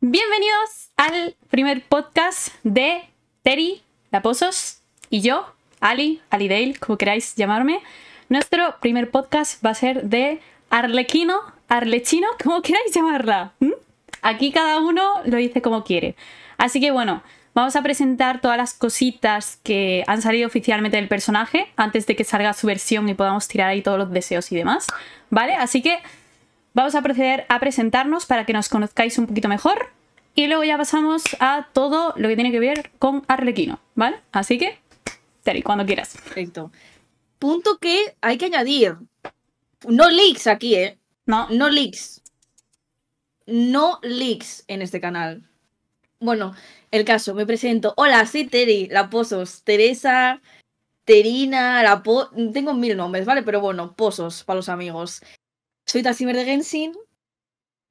Bienvenidos al primer podcast de Terry Laposos y yo, Ali, Ali Dale, como queráis llamarme. Nuestro primer podcast va a ser de Arlequino, Arlechino, como queráis llamarla. Aquí cada uno lo dice como quiere. Así que bueno, vamos a presentar todas las cositas que han salido oficialmente del personaje antes de que salga su versión y podamos tirar ahí todos los deseos y demás. ¿Vale? Así que Vamos a proceder a presentarnos para que nos conozcáis un poquito mejor. Y luego ya pasamos a todo lo que tiene que ver con Arlequino, ¿vale? Así que, Terry, cuando quieras. Perfecto. Punto que hay que añadir. No leaks aquí, ¿eh? No. No leaks. No leaks en este canal. Bueno, el caso, me presento. Hola, soy Terry, la Pozos. Teresa, Terina, la po Tengo mil nombres, ¿vale? Pero bueno, Pozos para los amigos. Soy tan de Genshin.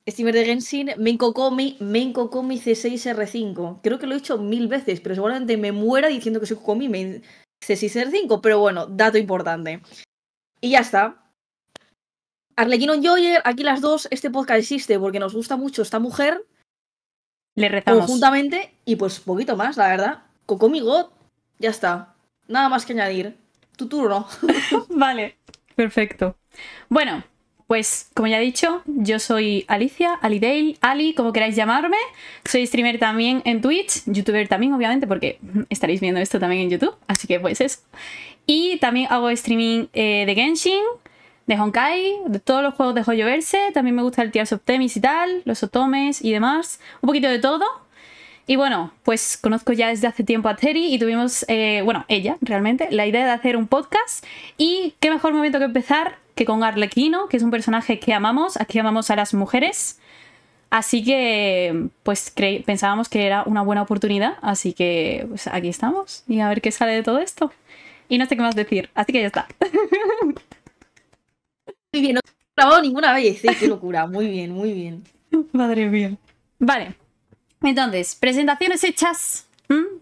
Steamer de Genshin, Main Kokomi, Main C6R5. Creo que lo he dicho mil veces, pero seguramente me muera diciendo que soy Kokomi C6R5. Pero bueno, dato importante. Y ya está. Arlequino Joyer, aquí las dos, este podcast existe porque nos gusta mucho esta mujer. Le rezamos. Conjuntamente, y pues poquito más, la verdad. Kokomi God, ya está. Nada más que añadir. Tu turno. vale, perfecto. Bueno, pues, como ya he dicho, yo soy Alicia, Day, Ali, como queráis llamarme. Soy streamer también en Twitch, youtuber también, obviamente, porque estaréis viendo esto también en YouTube, así que pues eso. Y también hago streaming eh, de Genshin, de Honkai, de todos los juegos de Verse, También me gusta el Tears of Temis y tal, los Otomes y demás. Un poquito de todo. Y bueno, pues conozco ya desde hace tiempo a Terry y tuvimos, eh, bueno, ella realmente, la idea de hacer un podcast. Y qué mejor momento que empezar que con Arlequino, que es un personaje que amamos. Aquí amamos a las mujeres. Así que, pues pensábamos que era una buena oportunidad, así que pues, aquí estamos y a ver qué sale de todo esto. Y no sé qué más decir, así que ya está. Muy bien, no he grabado ninguna vez, eh, qué locura, muy bien, muy bien. Madre mía. Vale, entonces, presentaciones hechas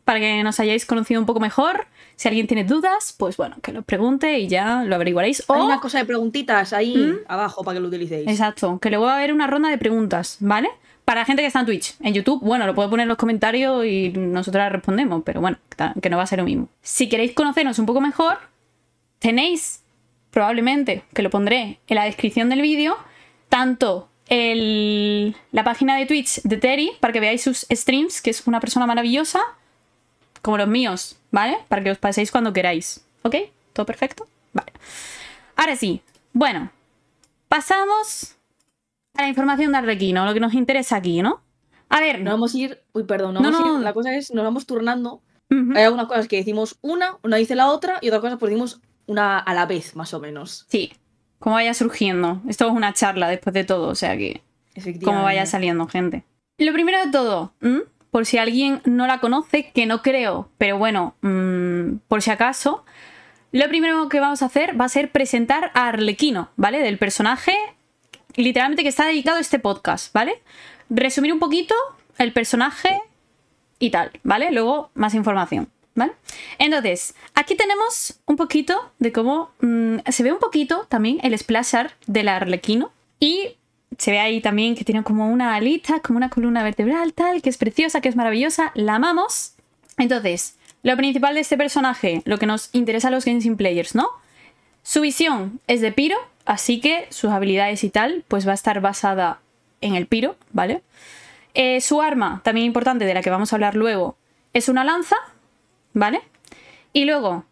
para que nos hayáis conocido un poco mejor. Si alguien tiene dudas, pues bueno, que lo pregunte y ya lo averiguaréis. O... Hay una cosa de preguntitas ahí ¿Mm? abajo para que lo utilicéis. Exacto, que luego va a haber una ronda de preguntas, ¿vale? Para la gente que está en Twitch, en YouTube, bueno, lo puedo poner en los comentarios y nosotras respondemos, pero bueno, que no va a ser lo mismo. Si queréis conocernos un poco mejor, tenéis probablemente, que lo pondré en la descripción del vídeo, tanto el, la página de Twitch de Terry para que veáis sus streams, que es una persona maravillosa, como los míos, ¿vale? Para que os paséis cuando queráis, ¿ok? ¿Todo perfecto? Vale. Ahora sí, bueno, pasamos a la información de ¿no? lo que nos interesa aquí, ¿no? A ver. No vamos a ir. Uy, perdón, no, vamos no. la cosa es, nos vamos turnando. Hay algunas cosas que decimos una, una dice la otra, y otra cosa, pues decimos una a la vez, más o menos. Sí, como vaya surgiendo. Esto es una charla después de todo, o sea que. Como vaya saliendo, gente. Lo primero de todo, por si alguien no la conoce, que no creo, pero bueno, mm, por si acaso, lo primero que vamos a hacer va a ser presentar a Arlequino, ¿vale? Del personaje literalmente que está dedicado a este podcast, ¿vale? Resumir un poquito el personaje y tal, ¿vale? Luego más información. ¿Vale? Entonces, aquí tenemos un poquito de cómo mm, se ve un poquito también el splash art del arlequino y se ve ahí también que tiene como una alita, como una columna vertebral, tal, que es preciosa, que es maravillosa, la amamos. Entonces, lo principal de este personaje, lo que nos interesa a los Games Players, ¿no? Su visión es de Piro, así que sus habilidades y tal, pues va a estar basada en el Piro, ¿vale? Eh, su arma, también importante, de la que vamos a hablar luego, es una lanza, ¿vale? Y luego,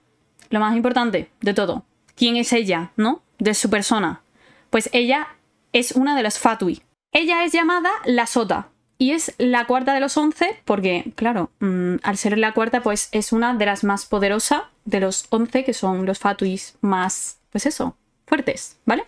lo más importante de todo, ¿quién es ella, no? De su persona. Pues ella es una de las Fatui. Ella es llamada la Sota y es la cuarta de los once porque, claro, mm, al ser la cuarta, pues es una de las más poderosas de los once que son los Fatui más, pues eso, fuertes, ¿vale?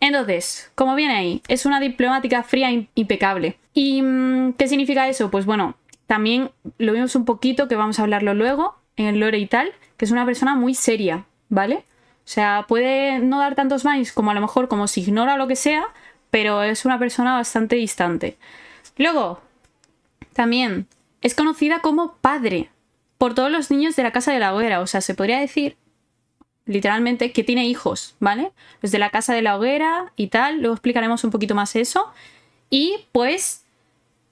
Entonces, como viene ahí, es una diplomática fría impecable. ¿Y mm, qué significa eso? Pues bueno, también lo vimos un poquito, que vamos a hablarlo luego, en el lore y tal, que es una persona muy seria, ¿vale? O sea, puede no dar tantos vines como a lo mejor como si ignora lo que sea, pero es una persona bastante distante. Luego, también es conocida como padre por todos los niños de la casa de la hoguera. O sea, se podría decir literalmente que tiene hijos, ¿vale? Los de la casa de la hoguera y tal. Luego explicaremos un poquito más eso. Y pues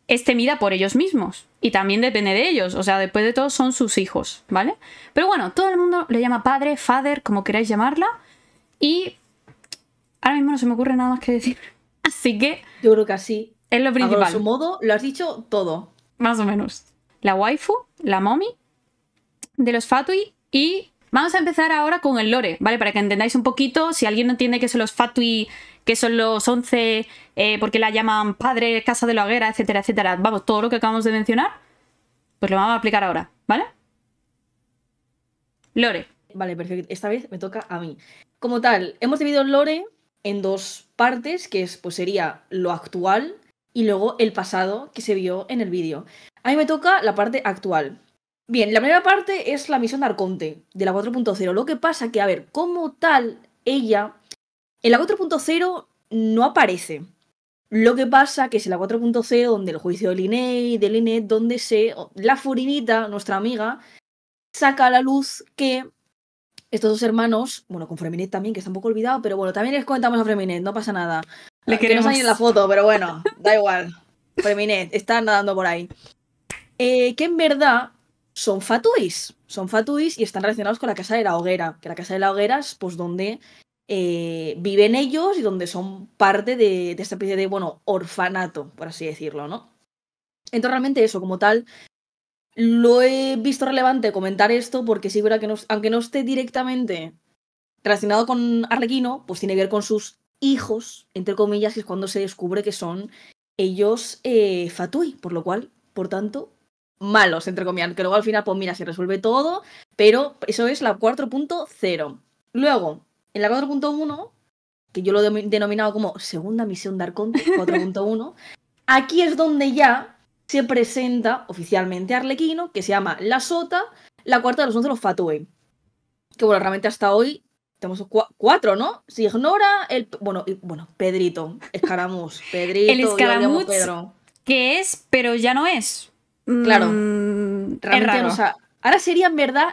es temida por ellos mismos y también depende de ellos, o sea, después de todo son sus hijos, ¿vale? Pero bueno, todo el mundo le llama padre, father, como queráis llamarla, y ahora mismo no se me ocurre nada más que decir. Así que... Yo creo que así. Es lo principal. A su modo, lo has dicho todo. Más o menos. La waifu, la mommy, de los fatui y... Vamos a empezar ahora con el lore, ¿vale? Para que entendáis un poquito, si alguien no entiende que son los fatui que son los 11, eh, porque la llaman padre, casa de la hoguera, etcétera, etcétera. Vamos, todo lo que acabamos de mencionar, pues lo vamos a aplicar ahora, ¿vale? Lore. Vale, perfecto. Esta vez me toca a mí. Como tal, hemos dividido Lore en dos partes, que pues sería lo actual y luego el pasado que se vio en el vídeo. A mí me toca la parte actual. Bien, la primera parte es la misión de Arconte, de la 4.0. Lo que pasa que, a ver, como tal, ella en la 4.0 no aparece. Lo que pasa es que es en la 4.0 donde el juicio de Liney y del donde se, la furinita, nuestra amiga, saca a la luz que estos dos hermanos, bueno, con Freminet también, que está un poco olvidado, pero bueno, también les comentamos a Freminet, no pasa nada. Le queremos. ahí en la foto, pero bueno, da igual. Freminet, está nadando por ahí. Eh, que en verdad son fatuis. Son fatuis y están relacionados con la Casa de la Hoguera. Que la Casa de la Hoguera es pues donde eh, viven ellos y donde son parte de, esta especie de, bueno, orfanato, por así decirlo, ¿no? Entonces realmente eso, como tal, lo he visto relevante comentar esto porque si fuera que aunque no esté directamente relacionado con Arlequino, pues tiene que ver con sus hijos, entre comillas, que es cuando se descubre que son ellos eh, Fatui, por lo cual, por tanto, malos, entre comillas, que luego al final, pues mira, se resuelve todo, pero eso es la 4.0. Luego, en la 4.1, que yo lo he denominado como segunda misión de Arconte, 4.1, aquí es donde ya se presenta oficialmente Arlequino, que se llama La Sota, la cuarta de los once los Fatue. Que bueno, realmente hasta hoy tenemos cuatro, ¿no? Se ignora el. Bueno, bueno Pedrito, Escaramuz, Pedrito, el Escaramuz, que es, pero ya no es. Claro. Mm, o sea, ahora sería en verdad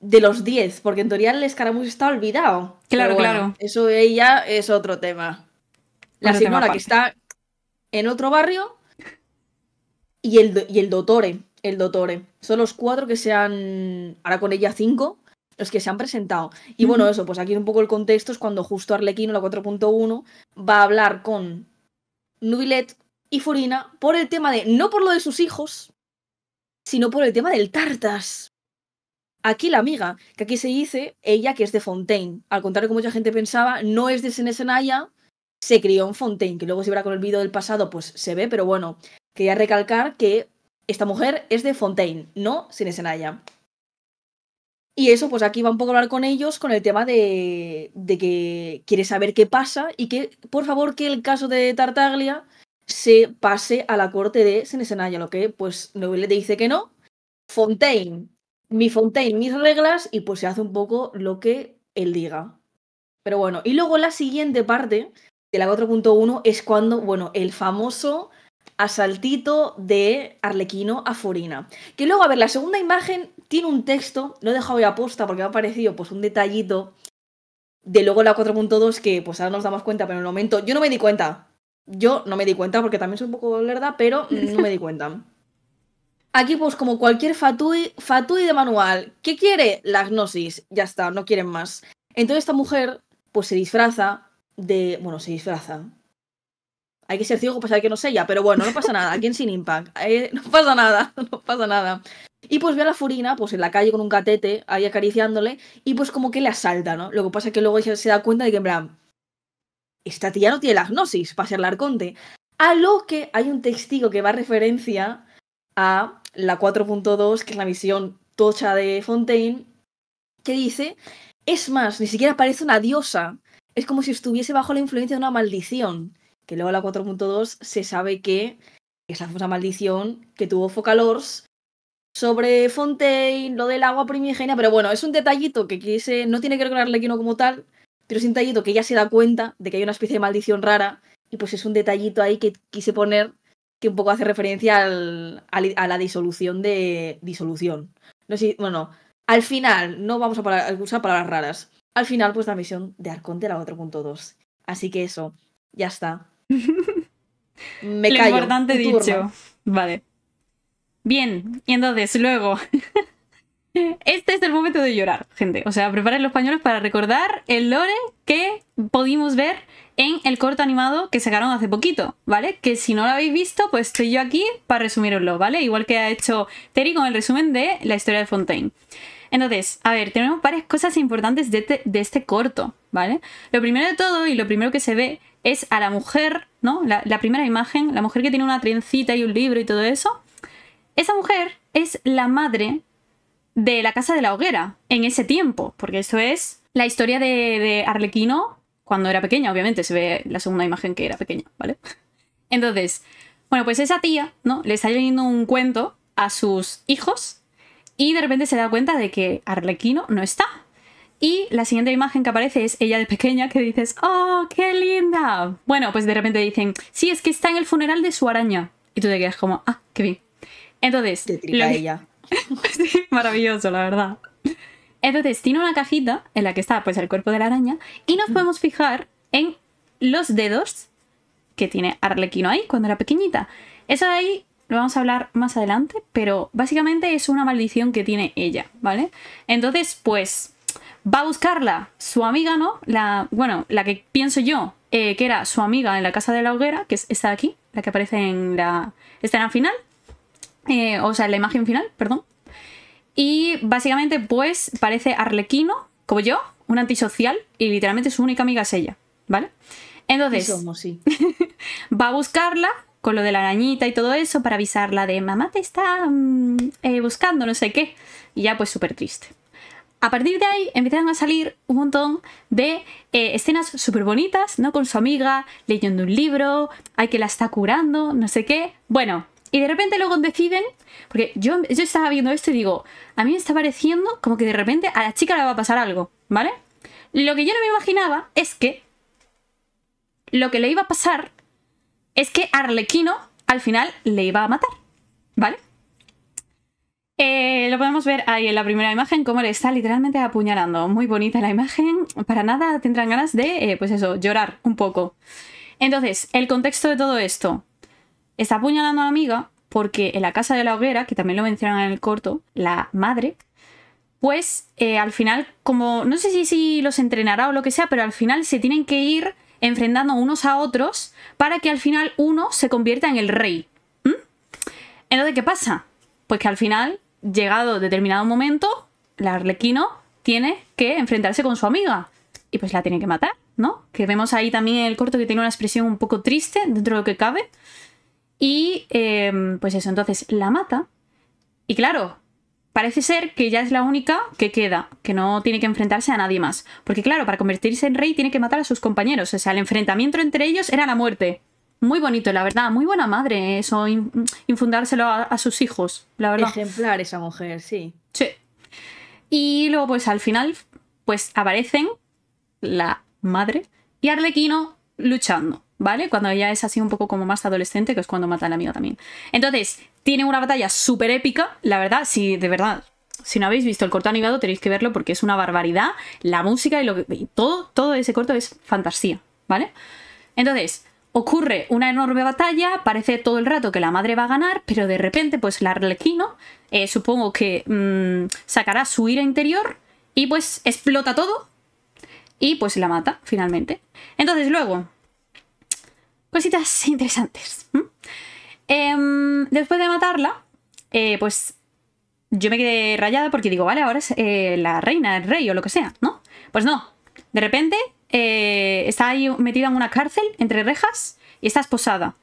de los 10, porque en teoría el escaramuz está olvidado. Claro, claro. Eso ella es otro tema. La señora que está en otro barrio y el, y el Dotore. El Son los cuatro que se han. Ahora con ella cinco. Los que se han presentado. Y bueno, eso, pues aquí un poco el contexto es cuando justo Arlequino, la 4.1, va a hablar con Nubilet y Furina por el tema de. No por lo de sus hijos, sino por el tema del Tartas. Aquí la amiga, que aquí se dice ella que es de Fontaine. Al contrario que mucha gente pensaba, no es de Senesenaya, se crió en Fontaine, que luego si verá con el vídeo del pasado, pues se ve, pero bueno, quería recalcar que esta mujer es de Fontaine, no Senesenaya. Y eso, pues aquí va un poco a hablar con ellos con el tema de, que quiere saber qué pasa y que, por favor, que el caso de Tartaglia se pase a la corte de Senesenaya, lo que pues le dice que no. Fontaine mi Fontaine, mis reglas y pues se hace un poco lo que él diga. Pero bueno, y luego la siguiente parte de la 4.1 es cuando, bueno, el famoso asaltito de Arlequino a Forina. Que luego, a ver, la segunda imagen tiene un texto, lo he dejado ya aposta porque me ha parecido pues un detallito de luego la 4.2 que pues ahora nos damos cuenta, pero en el momento yo no me di cuenta. Yo no me di cuenta porque también soy un poco lerda, pero no me di cuenta. Aquí, pues, como cualquier fatui, fatui de manual, ¿qué quiere? La gnosis. Ya está, no quieren más. Entonces, esta mujer, pues, se disfraza de. Bueno, se disfraza. Hay que ser ciego para saber que no es ella, pero bueno, no pasa nada. Aquí en Sin Impact. Eh, no pasa nada, no pasa nada. Y pues ve a la furina, pues en la calle con un catete, ahí acariciándole, y pues como que le asalta, ¿no? Lo que pasa es que luego ella se da cuenta de que, en plan, esta tía no tiene la gnosis para ser la arconte. A lo que hay un testigo que va a referencia a la 4.2, que es la misión tocha de Fontaine, que dice, es más, ni siquiera parece una diosa, es como si estuviese bajo la influencia de una maldición, que luego la 4.2 se sabe que es la famosa maldición que tuvo Focalors sobre Fontaine, lo del agua primigenia, pero bueno, es un detallito que quise, no tiene que ver con Arlequino como tal, pero es un detallito que ya se da cuenta de que hay una especie de maldición rara, y pues es un detallito ahí que quise poner que un poco hace referencia a la disolución de disolución. No sé, bueno, al final, no vamos a usar palabras raras. Al final, pues la misión de Arconte era 4.2. Así que eso, ya está. Me Lo importante dicho. Vale. Bien, y entonces, luego. Este es el momento de llorar, gente. O sea, preparen los pañuelos para recordar el lore que pudimos ver en el corto animado que sacaron hace poquito, ¿vale? Que si no lo habéis visto, pues estoy yo aquí para resumiroslo, ¿vale? Igual que ha hecho Terry con el resumen de la historia de Fontaine. Entonces, a ver, tenemos varias cosas importantes de este, este corto, ¿vale? Lo primero de todo y lo primero que se ve es a la mujer, ¿no? La, primera imagen, la mujer que tiene una trencita y un libro y todo eso. Esa mujer es la madre de la casa de la hoguera en ese tiempo, porque eso es la historia de Arlequino cuando era pequeña, obviamente, se ve la segunda imagen que era pequeña, ¿vale? Entonces, bueno, pues esa tía, ¿no? Le está leyendo un cuento a sus hijos y de repente se da cuenta de que Arlequino no está. Y la siguiente imagen que aparece es ella de pequeña que dices, ¡Oh, qué linda! Bueno, pues de repente dicen, sí, es que está en el funeral de su araña. Y tú te quedas como, ¡ah, qué bien! Entonces... ella. maravilloso, la verdad. Entonces tiene una cajita en la que está pues el cuerpo de la araña y nos mm. podemos fijar en los dedos que tiene Arlequino ahí cuando era pequeñita. Eso ahí lo vamos a hablar más adelante, pero básicamente es una maldición que tiene ella, ¿vale? Entonces, pues va a buscarla su amiga, ¿no? La, bueno, la que pienso yo eh, que era su amiga en la casa de la hoguera, que es esta de aquí, la que aparece en la escena final, eh, o sea, en la imagen final, perdón. Y básicamente, pues, parece arlequino, como yo, un antisocial, y literalmente su única amiga es ella, ¿vale? Entonces, somos, va a buscarla con lo de la arañita y todo eso para avisarla de mamá te está mm, eh, buscando, no sé qué. Y ya, pues, súper triste. A partir de ahí empiezan a salir un montón de eh, escenas súper bonitas, ¿no? Con su amiga, leyendo un libro, hay que la está curando, no sé qué. Bueno, y de repente luego deciden porque yo, estaba viendo esto y digo, a mí me está pareciendo como que de repente a la chica le va a pasar algo, ¿vale? Lo que yo no me imaginaba es que lo que le iba a pasar es que Arlequino al final le iba a matar, ¿vale? Eh, lo podemos ver ahí en la primera imagen, cómo le está literalmente apuñalando. Muy bonita la imagen. Para nada tendrán ganas de, eh, pues eso, llorar un poco. Entonces, el contexto de todo esto. Está apuñalando a la amiga, porque en la casa de la hoguera, que también lo mencionan en el corto, la madre, pues eh, al final, como no sé si, los entrenará o lo que sea, pero al final se tienen que ir enfrentando unos a otros para que al final uno se convierta en el rey. lo ¿Mm? Entonces, ¿qué pasa? Pues que al final, llegado determinado momento, la arlequino tiene que enfrentarse con su amiga y pues la tiene que matar, ¿no? Que vemos ahí también en el corto que tiene una expresión un poco triste dentro de lo que cabe, y em, pues eso, entonces la mata. Y claro, parece ser que ya es la única que queda, que no tiene que enfrentarse a nadie más. Porque claro, para convertirse en rey tiene que matar a sus compañeros. O sea, el enfrentamiento entre ellos era la muerte. Muy bonito, la verdad, muy buena madre eso, infundárselo a, sus hijos, la verdad. Ejemplar esa mujer, sí. Sí. Y luego, pues al final, pues aparecen la madre y Arlequino luchando. ¿vale? Cuando ella es así un poco como más adolescente, que es cuando mata al amigo también. Entonces, tiene una batalla súper épica, la verdad, si de verdad, si no habéis visto el corto animado, tenéis que verlo porque es una barbaridad. La música y, lo todo, todo ese corto es fantasía, ¿vale? Entonces, ocurre una enorme batalla, parece todo el rato que la madre va a ganar, pero de repente, pues la arlequino, eh, supongo que mm, sacará su ira interior y pues explota todo y pues la mata finalmente. Entonces, luego, cositas interesantes. Em, después de matarla, eh, pues yo me quedé rayada porque digo, vale, ahora es eh, la reina, el rey o lo que sea, ¿no? Pues no, de repente eh, está ahí metida en una cárcel entre rejas y está esposada.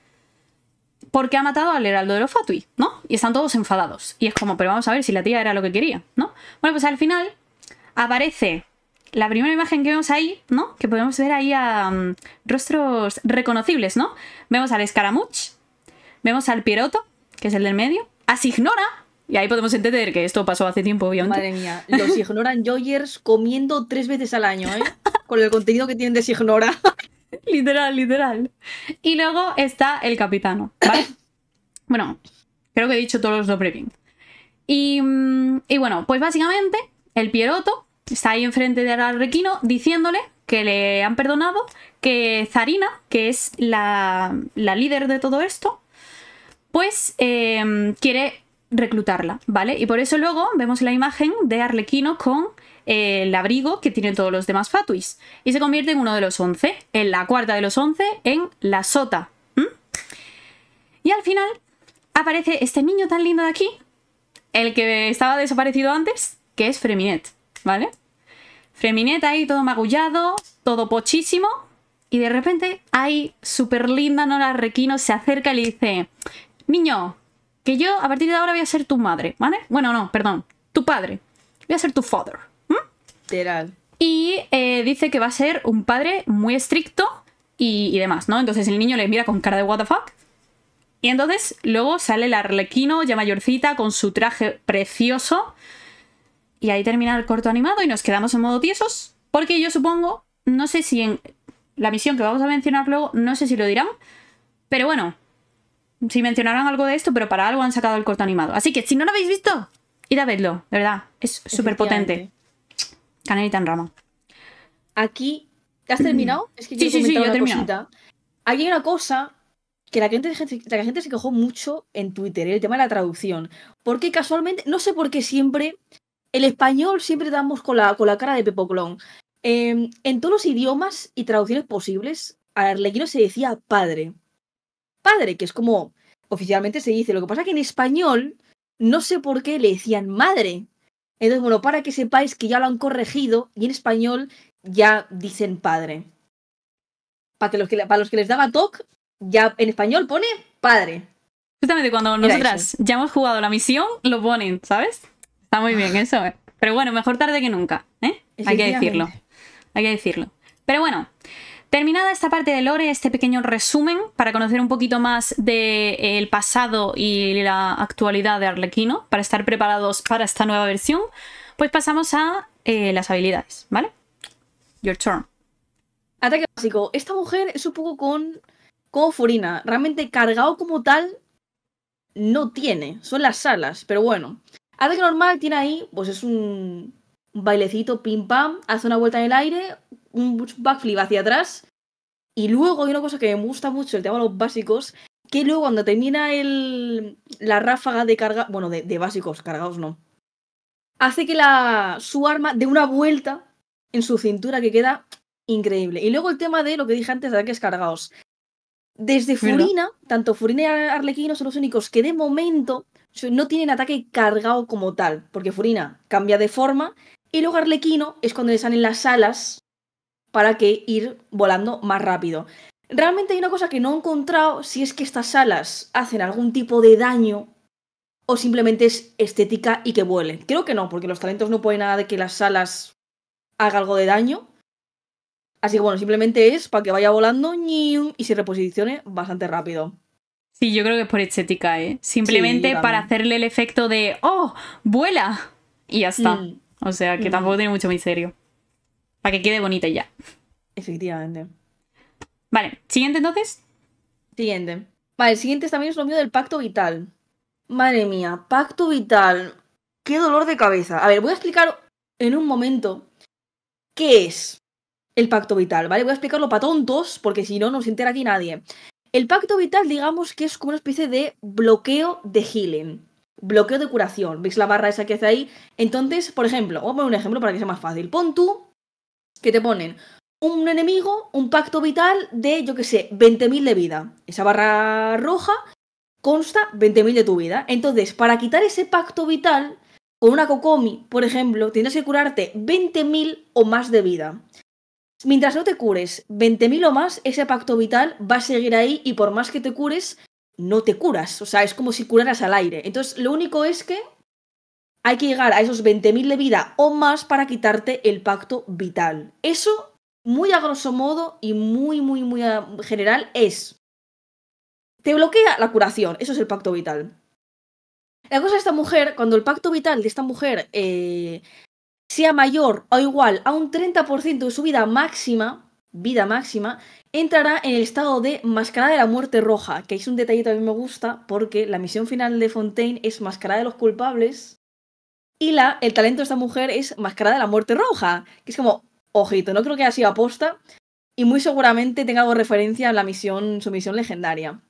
Porque ha matado al heraldo de los Fatui, ¿no? Y están todos enfadados. Y es como, pero vamos a ver si la tía era lo que quería, ¿no? Bueno, pues al final aparece la primera imagen que vemos ahí, ¿no? Que podemos ver ahí a mm, rostros reconocibles, ¿no? Vemos al Escaramuch, vemos al Pieroto, que es el del medio, a Signora, y ahí podemos entender que esto pasó hace tiempo, obviamente. Madre mía, los Ignoran Joyers comiendo tres veces al año, ¿eh? Con el contenido que tienen de Signora. literal, literal. Y luego está el Capitano, ¿vale? bueno, creo que he dicho todos los doble Y, mm, y bueno, pues básicamente el Pieroto está ahí enfrente de Arlequino diciéndole que le han perdonado, que Zarina, que es la, líder de todo esto, pues em, quiere reclutarla, ¿vale? Y por eso luego vemos la imagen de Arlequino con el abrigo que tienen todos los demás fatuis. Y se convierte en uno de los once, en la cuarta de los once, en la sota. Y al final aparece este niño tan lindo de aquí, el que estaba desaparecido antes, que es Freminet. ¿vale? Fremineta ahí, todo magullado, todo pochísimo. Y de repente, ahí, súper linda no la Requino se acerca y le dice: Niño, que yo a partir de ahora voy a ser tu madre, ¿vale? Bueno, no, perdón, tu padre. Voy a ser tu father. Literal. Y eh, dice que va a ser un padre muy estricto y, demás, ¿no? Entonces el niño le mira con cara de what the fuck. Y entonces luego sale la arlequino ya mayorcita con su traje precioso, y ahí termina el corto animado y nos quedamos en modo tiesos, porque yo supongo, no sé si en la misión que vamos a mencionar luego, no sé si lo dirán, pero bueno, si mencionaron algo de esto, pero para algo han sacado el corto animado. Así que si no lo habéis visto, id a verlo, de verdad, es súper potente. Canelita en rama. Aquí, has terminado? Es que yo sí, sí, sí, yo he terminado. Aquí hay una cosa que la gente, la gente se quejó mucho en Twitter, ¿eh? el tema de la traducción. Porque casualmente, no sé por qué siempre el español siempre damos con la, con la cara de Pepo Eh, en todos los idiomas y traducciones posibles, a Arlequino se decía padre. Padre, que es como oficialmente se dice. Lo que pasa es que en español no sé por qué le decían madre. Entonces, bueno, para que sepáis que ya lo han corregido y en español ya dicen padre. Para, que los, que, para los que les daba TOC, ya en español pone padre. Justamente cuando nosotras ya hemos jugado la misión, lo ponen, ¿sabes? Está muy bien eso. Eh. Pero bueno, mejor tarde que nunca, ¿eh? Hay que decirlo. Hay que decirlo. Pero bueno, terminada esta parte de Lore, este pequeño resumen para conocer un poquito más del eh, pasado y la actualidad de Arlequino, para estar preparados para esta nueva versión, pues pasamos a eh, las habilidades, ¿vale? Your turn. Ataque básico. Esta mujer es un poco con, como Furina. Realmente cargado como tal no tiene. Son las alas, pero bueno que normal tiene ahí, pues es un, bailecito, pim pam, hace una vuelta en el aire, un backflip hacia atrás. Y luego hay una cosa que me gusta mucho, el tema de los básicos, que luego cuando termina el, la ráfaga de carga, bueno, de, básicos, cargados no, hace que la, su arma dé una vuelta en su cintura que queda increíble. Y luego el tema de lo que dije antes de ataques cargados. Desde Furina, tanto Furina y Arlequino son los únicos que de momento no tienen ataque cargado como tal, porque Furina cambia de forma y luego Arlequino es cuando le salen las alas para que ir volando más rápido. Realmente hay una cosa que no he encontrado si es que estas alas hacen algún tipo de daño o simplemente es estética y que vuelen. Creo que no, porque los talentos no pueden nada de que las alas haga algo de daño. Así que bueno, simplemente es para que vaya volando y se reposicione bastante rápido. Sí, yo creo que es por estética, ¿eh? Simplemente para hacerle el efecto de ¡Oh! ¡Vuela! Y ya está. Mm. O sea, que mm. tampoco tiene mucho misterio. Para que quede bonita ya. Efectivamente. Vale, siguiente entonces. Siguiente. Vale, el siguiente también es lo mío del pacto vital. Madre mía, pacto vital. Qué dolor de cabeza. A ver, voy a explicar en un momento qué es el pacto vital, ¿vale? Voy a explicarlo para tontos, porque si no, no se entera aquí nadie. El pacto vital, digamos que es como una especie de bloqueo de healing, bloqueo de curación. ¿Veis la barra esa que hace ahí? Entonces, por ejemplo, voy a poner un ejemplo para que sea más fácil. Pon tú que te ponen un enemigo, un pacto vital de, yo qué sé, 20.000 de vida. Esa barra roja consta 20.000 de tu vida. Entonces, para quitar ese pacto vital, con una Kokomi, por ejemplo, tienes que curarte 20.000 o más de vida. Mientras no te cures 20.000 o más, ese pacto vital va a seguir ahí y por más que te cures, no te curas. O sea, es como si curaras al aire. Entonces, lo único es que hay que llegar a esos 20.000 de vida o más para quitarte el pacto vital. Eso, muy a grosso modo y muy, muy, muy general, es... Te bloquea la curación, eso es el pacto vital. La cosa de esta mujer, cuando el pacto vital de esta mujer eh, sea mayor o igual a un 30% de su vida máxima, vida máxima, entrará en el estado de Mascarada de la Muerte Roja, que es un detallito que a mí me gusta porque la misión final de Fontaine es Mascarada de los Culpables y la, el talento de esta mujer es Mascarada de la Muerte Roja, que es como, ojito, no creo que haya sido aposta y muy seguramente tenga algo de referencia a la misión, su misión legendaria.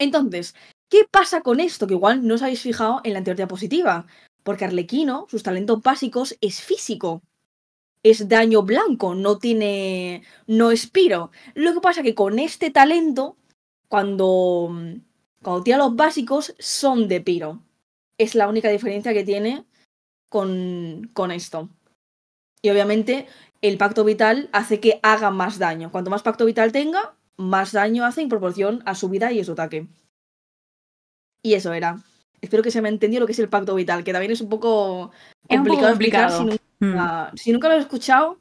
Entonces, ¿qué pasa con esto? Que igual no os habéis fijado en la anterior diapositiva. Porque Arlequino, sus talentos básicos, es físico. Es daño blanco, no tiene. no espiro. Lo que pasa que con este talento, cuando. cuando los básicos, son de piro. Es la única diferencia que tiene con, con esto. Y obviamente, el pacto vital hace que haga más daño. Cuanto más pacto vital tenga, más daño hace en proporción a su vida y a su ataque. Y eso era espero que se me entendido lo que es el pacto vital, que también es un poco complicado, explicar. Hmm. Si nunca, lo has escuchado,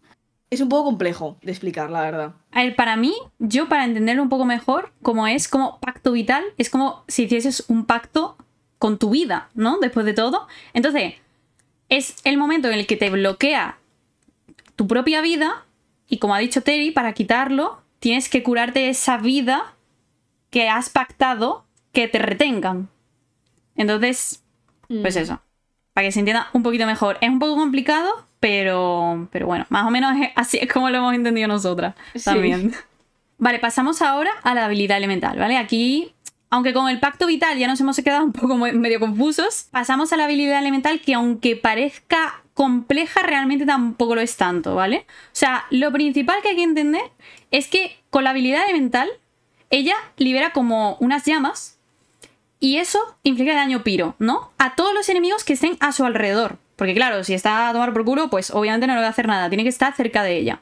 es un poco complejo de explicar, la verdad. A ver, para mí, yo para entenderlo un poco mejor, como es como pacto vital, es como si hicieses un pacto con tu vida, ¿no? Después de todo. Entonces, es el momento en el que te bloquea tu propia vida y como ha dicho Terry, para quitarlo, tienes que curarte esa vida que has pactado que te retengan. Entonces, pues mm. eso. Para que se entienda un poquito mejor. Es un poco complicado, pero, pero bueno, más o menos así es como lo hemos entendido nosotras también. Vale, pasamos ahora a la habilidad elemental, ¿vale? Aquí, aunque con el pacto vital ya nos hemos quedado un poco medio confusos, pasamos a la habilidad elemental que aunque parezca compleja, realmente tampoco lo es tanto, ¿vale? O sea, lo principal que hay que entender es que con la habilidad elemental, ella libera como unas llamas y eso inflige daño piro, ¿no? A todos los enemigos que estén a su alrededor. Porque claro, si está a tomar por culo, pues obviamente no le va a hacer nada, tiene que estar cerca de ella.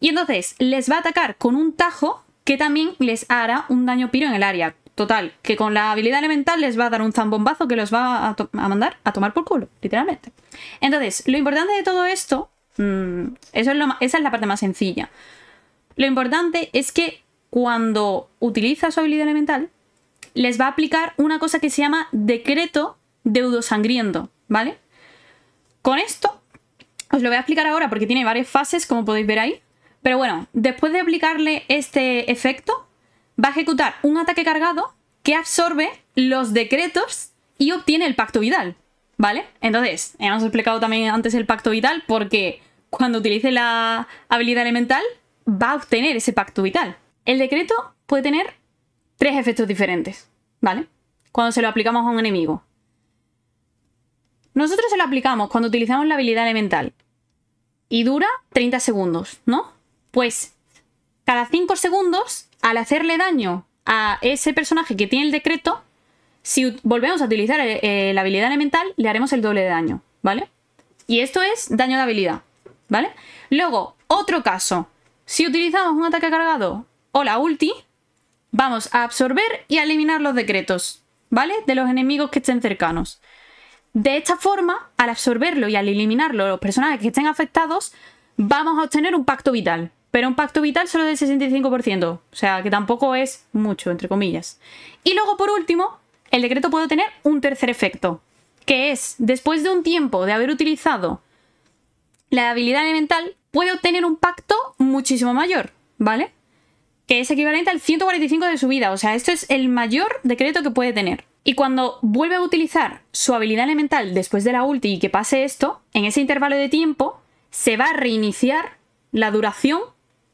Y entonces les va a atacar con un tajo que también les hará un daño piro en el área. Total, que con la habilidad elemental les va a dar un zambombazo que los va a, mandar a tomar por culo, literalmente. Entonces, lo importante de todo esto, mm, eso es esa es la parte más sencilla. Lo importante es que cuando utiliza su habilidad elemental, les va a aplicar una cosa que se llama decreto deudosangriento, ¿vale? Con esto, os lo voy a explicar ahora porque tiene varias fases, como podéis ver ahí. Pero bueno, después de aplicarle este efecto, va a ejecutar un ataque cargado que absorbe los decretos y obtiene el pacto vital, ¿vale? Entonces, hemos explicado también antes el pacto vital porque cuando utilice la habilidad elemental va a obtener ese pacto vital. El decreto puede tener tres efectos diferentes, ¿vale? Cuando se lo aplicamos a un enemigo. Nosotros se lo aplicamos cuando utilizamos la habilidad elemental. Y dura 30 segundos, ¿no? Pues cada 5 segundos, al hacerle daño a ese personaje que tiene el decreto, si volvemos a utilizar eh, eh, la habilidad elemental, le haremos el doble de daño, ¿vale? Y esto es daño de habilidad, ¿vale? Luego, otro caso. Si utilizamos un ataque cargado o la ulti, Vamos a absorber y a eliminar los decretos, ¿vale? De los enemigos que estén cercanos. De esta forma, al absorberlo y al eliminarlo los personajes que estén afectados, vamos a obtener un pacto vital. Pero un pacto vital solo del 65%, o sea que tampoco es mucho, entre comillas. Y luego, por último, el decreto puede tener un tercer efecto, que es, después de un tiempo de haber utilizado la habilidad elemental, puede obtener un pacto muchísimo mayor, ¿vale? que es equivalente al 145 de su vida. O sea, esto es el mayor decreto que puede tener. Y cuando vuelve a utilizar su habilidad elemental después de la ulti y que pase esto, en ese intervalo de tiempo se va a reiniciar la duración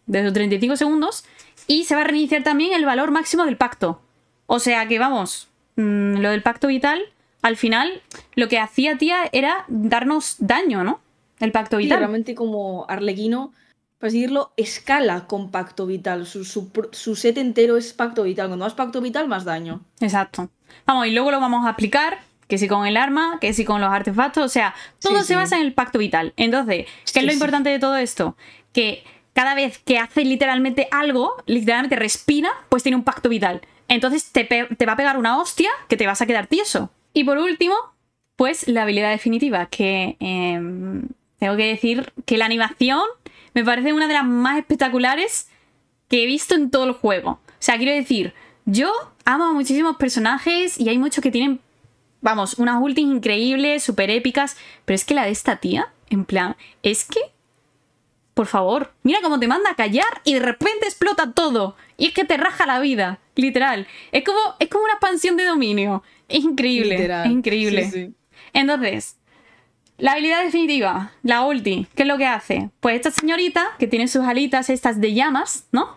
de los 35 segundos y se va a reiniciar también el valor máximo del pacto. O sea que vamos, mm, lo del pacto vital, al final lo que hacía tía era darnos daño, ¿no? El pacto vital. realmente como Arlequino para decirlo, escala con pacto vital. Su, su, set entero es pacto vital. Cuando más pacto vital, más daño. Exacto. Vamos, y luego lo vamos a aplicar. Que si con el arma, que si con los artefactos. O sea, todo se basa en el pacto vital. Entonces, ¿qué es lo importante de todo esto? Que cada vez que hace literalmente algo, literalmente respira, pues tiene un pacto vital. Entonces te, te va a pegar una hostia que te vas a quedar tieso. Y por último, pues la habilidad definitiva, que em, tengo que decir que la animación me parece una de las más espectaculares que he visto en todo el juego. O sea, quiero decir, yo amo a muchísimos personajes y hay muchos que tienen, vamos, unas ultis increíbles, súper épicas, pero es que la de esta tía, en plan, es que... Por favor, mira cómo te manda a callar y de repente explota todo. Y es que te raja la vida, literal. Es como, es como una expansión de dominio. Es increíble, es increíble. Entonces, la habilidad definitiva, la ulti, ¿qué es lo que hace? Pues esta señorita, que tiene sus alitas estas de llamas, ¿no?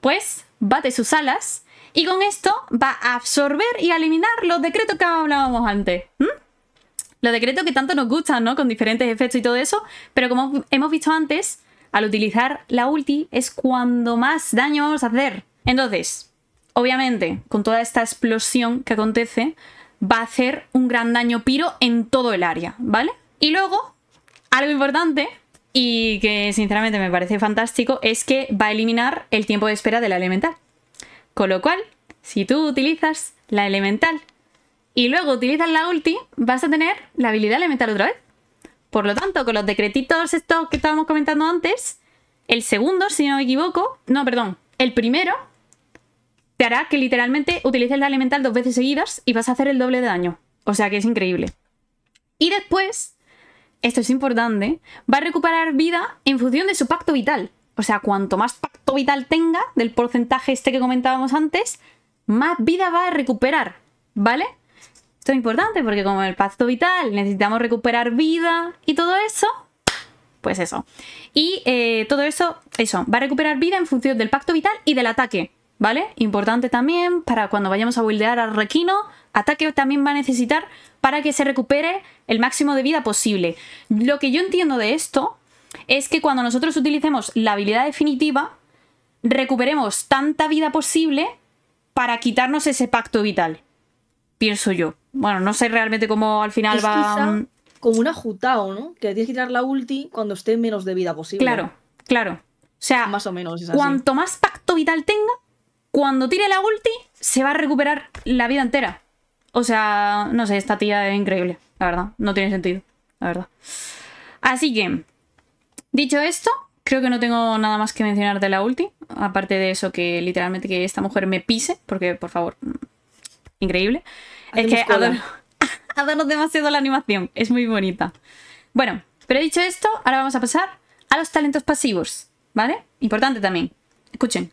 Pues bate sus alas y con esto va a absorber y eliminar los decretos que hablábamos antes. Los decretos que tanto nos gustan, ¿no? Con diferentes efectos y todo eso, pero como hemos visto antes, al utilizar la ulti es cuando más daño vamos a hacer. Entonces, obviamente, con toda esta explosión que acontece, va a hacer un gran daño piro en todo el área, ¿vale? Y luego, algo importante y que sinceramente me parece fantástico es que va a eliminar el tiempo de espera de la elemental. Con lo cual, si tú utilizas la elemental y luego utilizas la ulti, vas a tener la habilidad elemental otra vez. Por lo tanto, con los decretitos estos que estábamos comentando antes, el segundo, si no me equivoco, no, perdón, el primero te hará que literalmente utilices la elemental dos veces seguidas y vas a hacer el doble de daño. O sea que es increíble. Y después esto es importante, va a recuperar vida en función de su pacto vital. O sea, cuanto más pacto vital tenga del porcentaje este que comentábamos antes, más vida va a recuperar, ¿vale? Esto es importante porque como el pacto vital necesitamos recuperar vida y todo eso, pues eso. Y eh, todo eso, eso, va a recuperar vida en función del pacto vital y del ataque, ¿vale? Importante también para cuando vayamos a buildear al requino, ataque también va a necesitar para que se recupere el máximo de vida posible. Lo que yo entiendo de esto es que cuando nosotros utilicemos la habilidad definitiva, recuperemos tanta vida posible para quitarnos ese pacto vital. Pienso yo. Bueno, no sé realmente cómo al final va. Mm, como un jutao, ¿no? Que tienes que tirar la ulti cuando esté menos de vida posible. Claro, claro. O sea, más o menos. Cuanto más pacto vital tenga, cuando tire la ulti, se va a recuperar la vida entera. O sea, no sé, esta tía es increíble, la verdad. No tiene sentido, la verdad. Así que, dicho esto, creo que no tengo nada más que mencionar de la ulti. Aparte de eso, que literalmente que esta mujer me pise, porque por favor, increíble. es que adoro, adoro demasiado la animación, es muy bonita. Bueno, pero dicho esto, ahora vamos a pasar a los talentos pasivos, ¿vale? Importante también. Escuchen.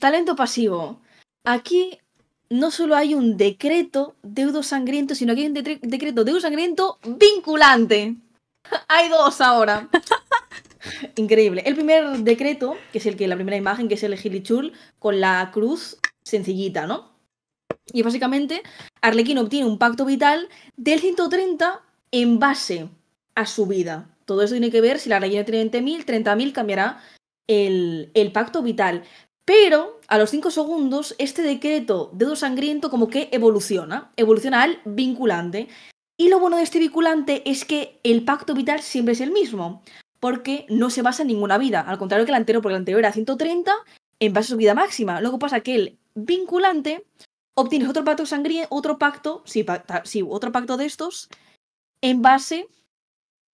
Talento pasivo. Aquí no solo hay un decreto deudo sangriento, sino que hay un decreto deudo sangriento vinculante. hay dos ahora. Increíble. El primer decreto, que es el que la primera imagen, que es el Gilichul, con la cruz sencillita, ¿no? Y básicamente, Arlequín obtiene un pacto vital del 130 en base a su vida. Todo eso tiene que ver si la reina tiene 20.000, 30.000 cambiará el, el pacto vital. Pero a los 5 segundos, este decreto dedo sangriento como que evoluciona, evoluciona al vinculante. Y lo bueno de este vinculante es que el pacto vital siempre es el mismo, porque no se basa en ninguna vida, al contrario que el anterior, porque el anterior era 130 en base a su vida máxima. Luego pasa que el vinculante obtienes otro pacto sangriento, otro pacto, sí, sí, otro pacto de estos en base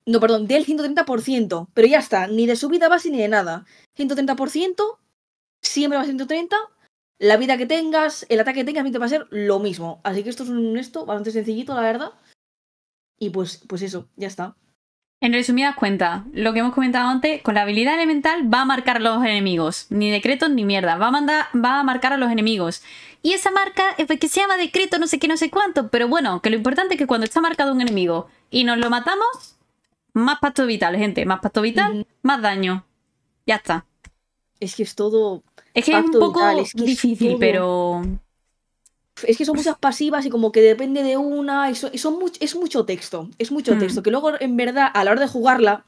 no, perdón, del 130%, pero ya está, ni de su vida base ni de nada. 130% siempre va ser 130. La vida que tengas, el ataque que tengas, te va a ser lo mismo. Así que esto es un esto bastante sencillito, la verdad. Y pues, pues eso, ya está. En resumidas cuentas, lo que hemos comentado antes, con la habilidad elemental va a marcar a los enemigos. Ni decretos ni mierda. Va a, va a marcar a los enemigos. Y esa marca es que se llama decreto, no sé qué, no sé cuánto. Pero bueno, que lo importante es que cuando está marcado un enemigo y nos lo matamos, más pacto vital, gente. Más pacto vital, más daño. Ya está. Es que es todo es que es un poco difícil, pero... Es que son muchas pasivas y como que depende de una. Y son, es mucho texto. Es mucho hmm. texto. Que luego, en verdad, a la hora de jugarla,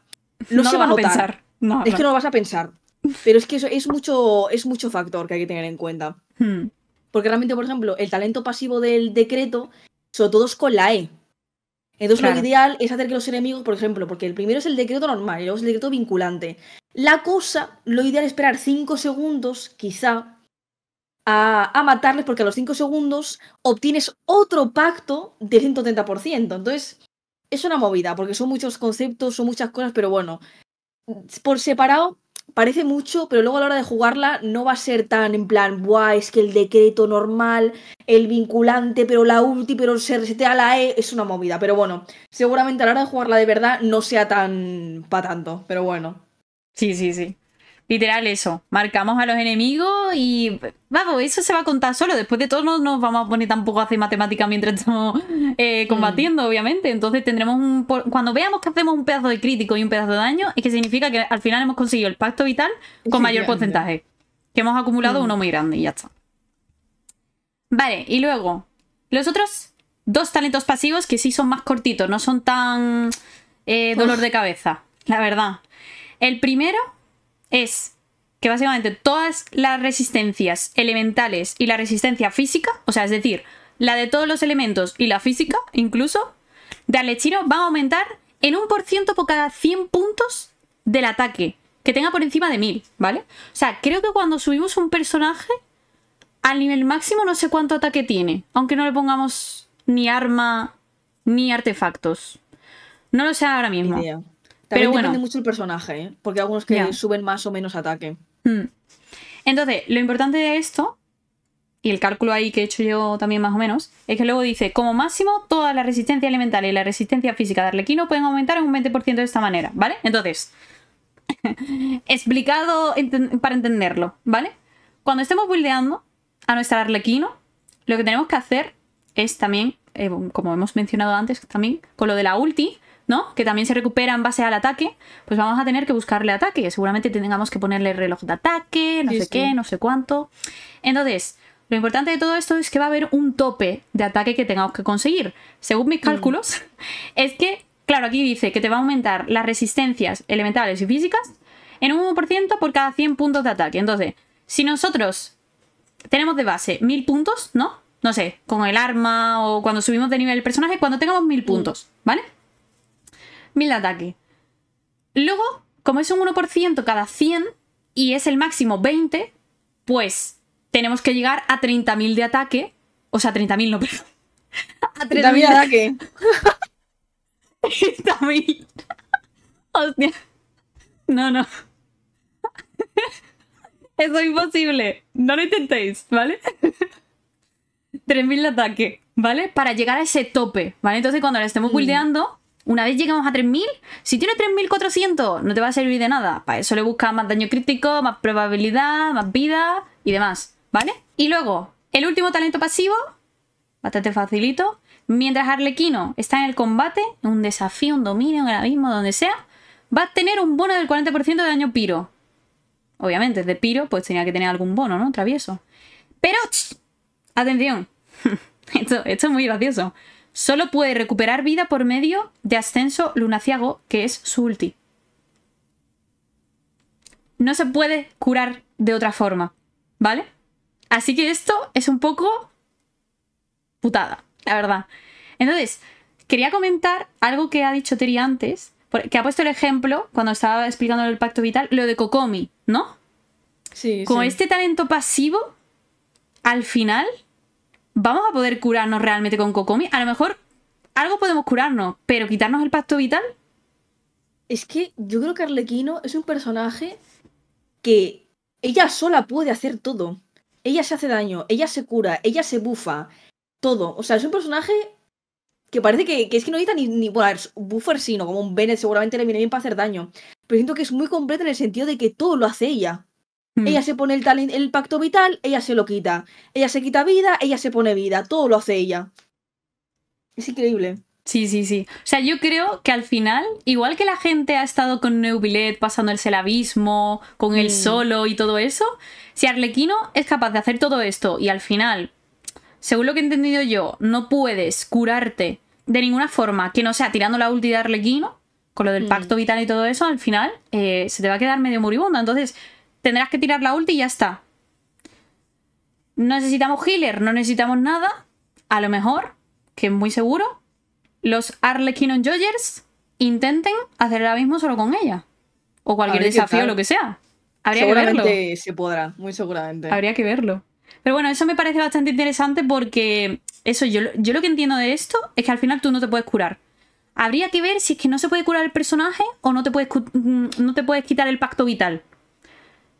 no, se va a notar. Pensar. es que no lo vas a pensar. Pero es que es mucho, es mucho factor que hay que tener en cuenta. Hmm. Porque realmente, por ejemplo, el talento pasivo del decreto, sobre todo es con la E. Entonces lo ideal es hacer que los enemigos, por ejemplo, porque el primero es el decreto normal y luego es el decreto vinculante. La cosa, lo ideal es esperar 5 segundos, quizá, a, a, matarles porque a los 5 segundos obtienes otro pacto del 130%. Entonces es una movida porque son muchos conceptos, son muchas cosas, pero bueno, por separado parece mucho, pero luego a la hora de jugarla no va a ser tan en plan, buah, es que el decreto normal, el vinculante, pero la ulti, pero se resetea la E, es una movida. Pero bueno, seguramente a la hora de jugarla de verdad no sea tan pa' tanto, pero bueno. Sí, sí, sí. Literal eso, marcamos a los enemigos y vamos, eso se va a contar solo. Después de todo no nos vamos a poner tampoco a hacer matemática mientras estamos eh, mm. combatiendo, obviamente. Entonces tendremos un... Cuando veamos que hacemos un pedazo de crítico y un pedazo de daño, es que significa que al final hemos conseguido el pacto vital con mayor porcentaje. Que hemos acumulado mm. uno muy grande y ya está. Vale, y luego, los otros dos talentos pasivos que sí son más cortitos, no son tan eh, dolor de cabeza, la verdad. El primero es que básicamente todas las resistencias elementales y la resistencia física, o sea, es decir, la de todos los elementos y la física incluso, de Alechino va a aumentar en un por ciento por cada 100 puntos del ataque, que tenga por encima de 1000, ¿vale? O sea, creo que cuando subimos un personaje, al nivel máximo no sé cuánto ataque tiene, aunque no le pongamos ni arma ni artefactos. No lo sé ahora mismo. Pero bueno. depende mucho el personaje, ¿eh? porque algunos que suben más o menos ataque. Mm. Entonces, lo importante de esto, y el cálculo ahí que he hecho yo también más o menos, es que luego dice, como máximo, toda la resistencia elemental y la resistencia física de Arlequino pueden aumentar en un 20% de esta manera, ¿vale? Entonces, explicado para entenderlo, ¿vale? Cuando estemos buildeando a nuestra Arlequino, lo que tenemos que hacer es también, eh, como hemos mencionado antes, también con lo de la ulti, ¿no? Que también se recupera en base al ataque, pues vamos a tener que buscarle ataque. Seguramente tengamos que ponerle reloj de ataque, no sé qué, no sé cuánto. Entonces, lo importante de todo esto es que va a haber un tope de ataque que tengamos que conseguir. Según mis mm. cálculos, es que, claro, aquí dice que te va a aumentar las resistencias elementales y físicas en un 1% por cada 100 puntos de ataque. Entonces, si nosotros tenemos de base 1000 puntos, ¿no? No sé, con el arma o cuando subimos de nivel el personaje, cuando tengamos 1000 mm. puntos, ¿vale? 1000 de ataque. Luego, como es un 1% cada 100 y es el máximo 20, pues tenemos que llegar a 30.000 de ataque. O sea, 30.000 no, perdón. A 30.000 de ataque. 30.000. Hostia. No, no. Eso es imposible. No lo intentéis, ¿vale? 3.000 de ataque, ¿vale? Para llegar a ese tope, ¿vale? Entonces cuando la estemos mm. buildeando, una vez llegamos a 3000, si tienes 3400, no te va a servir de nada. Para eso le buscas más daño crítico, más probabilidad, más vida y demás, ¿vale? Y luego, el último talento pasivo, bastante facilito. Mientras Arlequino está en el combate, en un desafío, un dominio, en el abismo, donde sea, va a tener un bono del 40% de daño piro. Obviamente, de piro, pues tenía que tener algún bono, ¿no? Travieso. Pero, atención, esto es muy gracioso. Solo puede recuperar vida por medio de ascenso lunaciago, que es su ulti. No se puede curar de otra forma, ¿vale? Así que esto es un poco putada, la verdad. Entonces, quería comentar algo que ha dicho Teri antes, que ha puesto el ejemplo, cuando estaba explicando el pacto vital, lo de Kokomi, ¿no? Sí. Con este talento pasivo, al final ¿vamos a poder curarnos realmente con Kokomi? A lo mejor algo podemos curarnos, pero quitarnos el pacto vital. Es que yo creo que Arlequino es un personaje que ella sola puede hacer todo. Ella se hace daño, ella se cura, ella se bufa, todo. O sea, es un personaje que parece que, es que no necesita ni, bueno, buffer sino como un Bennett seguramente le viene bien para hacer daño. Pero siento que es muy completa en el sentido de que todo lo hace ella. Mm. Ella se pone el, el pacto vital, ella se lo quita. Ella se quita vida, ella se pone vida. Todo lo hace ella. Es increíble. Sí, sí, sí. O sea, yo creo que al final, igual que la gente ha estado con Neubilet pasando el abismo, con el mm. solo y todo eso, si Arlequino es capaz de hacer todo esto y al final, según lo que he entendido yo, no puedes curarte de ninguna forma que no sea tirando la ulti de Arlequino, con lo del mm. pacto vital y todo eso, al final eh, se te va a quedar medio moribunda. Entonces, Tendrás que tirar la ulti y ya está. No necesitamos healer, no necesitamos nada. A lo mejor, que es muy seguro, los arlequinon Joyers intenten hacer lo mismo solo con ella. O cualquier desafío, lo que sea. Habría que verlo. se podrá, muy seguramente. Habría que verlo. Pero bueno, eso me parece bastante interesante porque eso, yo, yo lo que entiendo de esto es que al final tú no te puedes curar. Habría que ver si es que no se puede curar el personaje o no te puedes, mm, no te puedes quitar el pacto vital.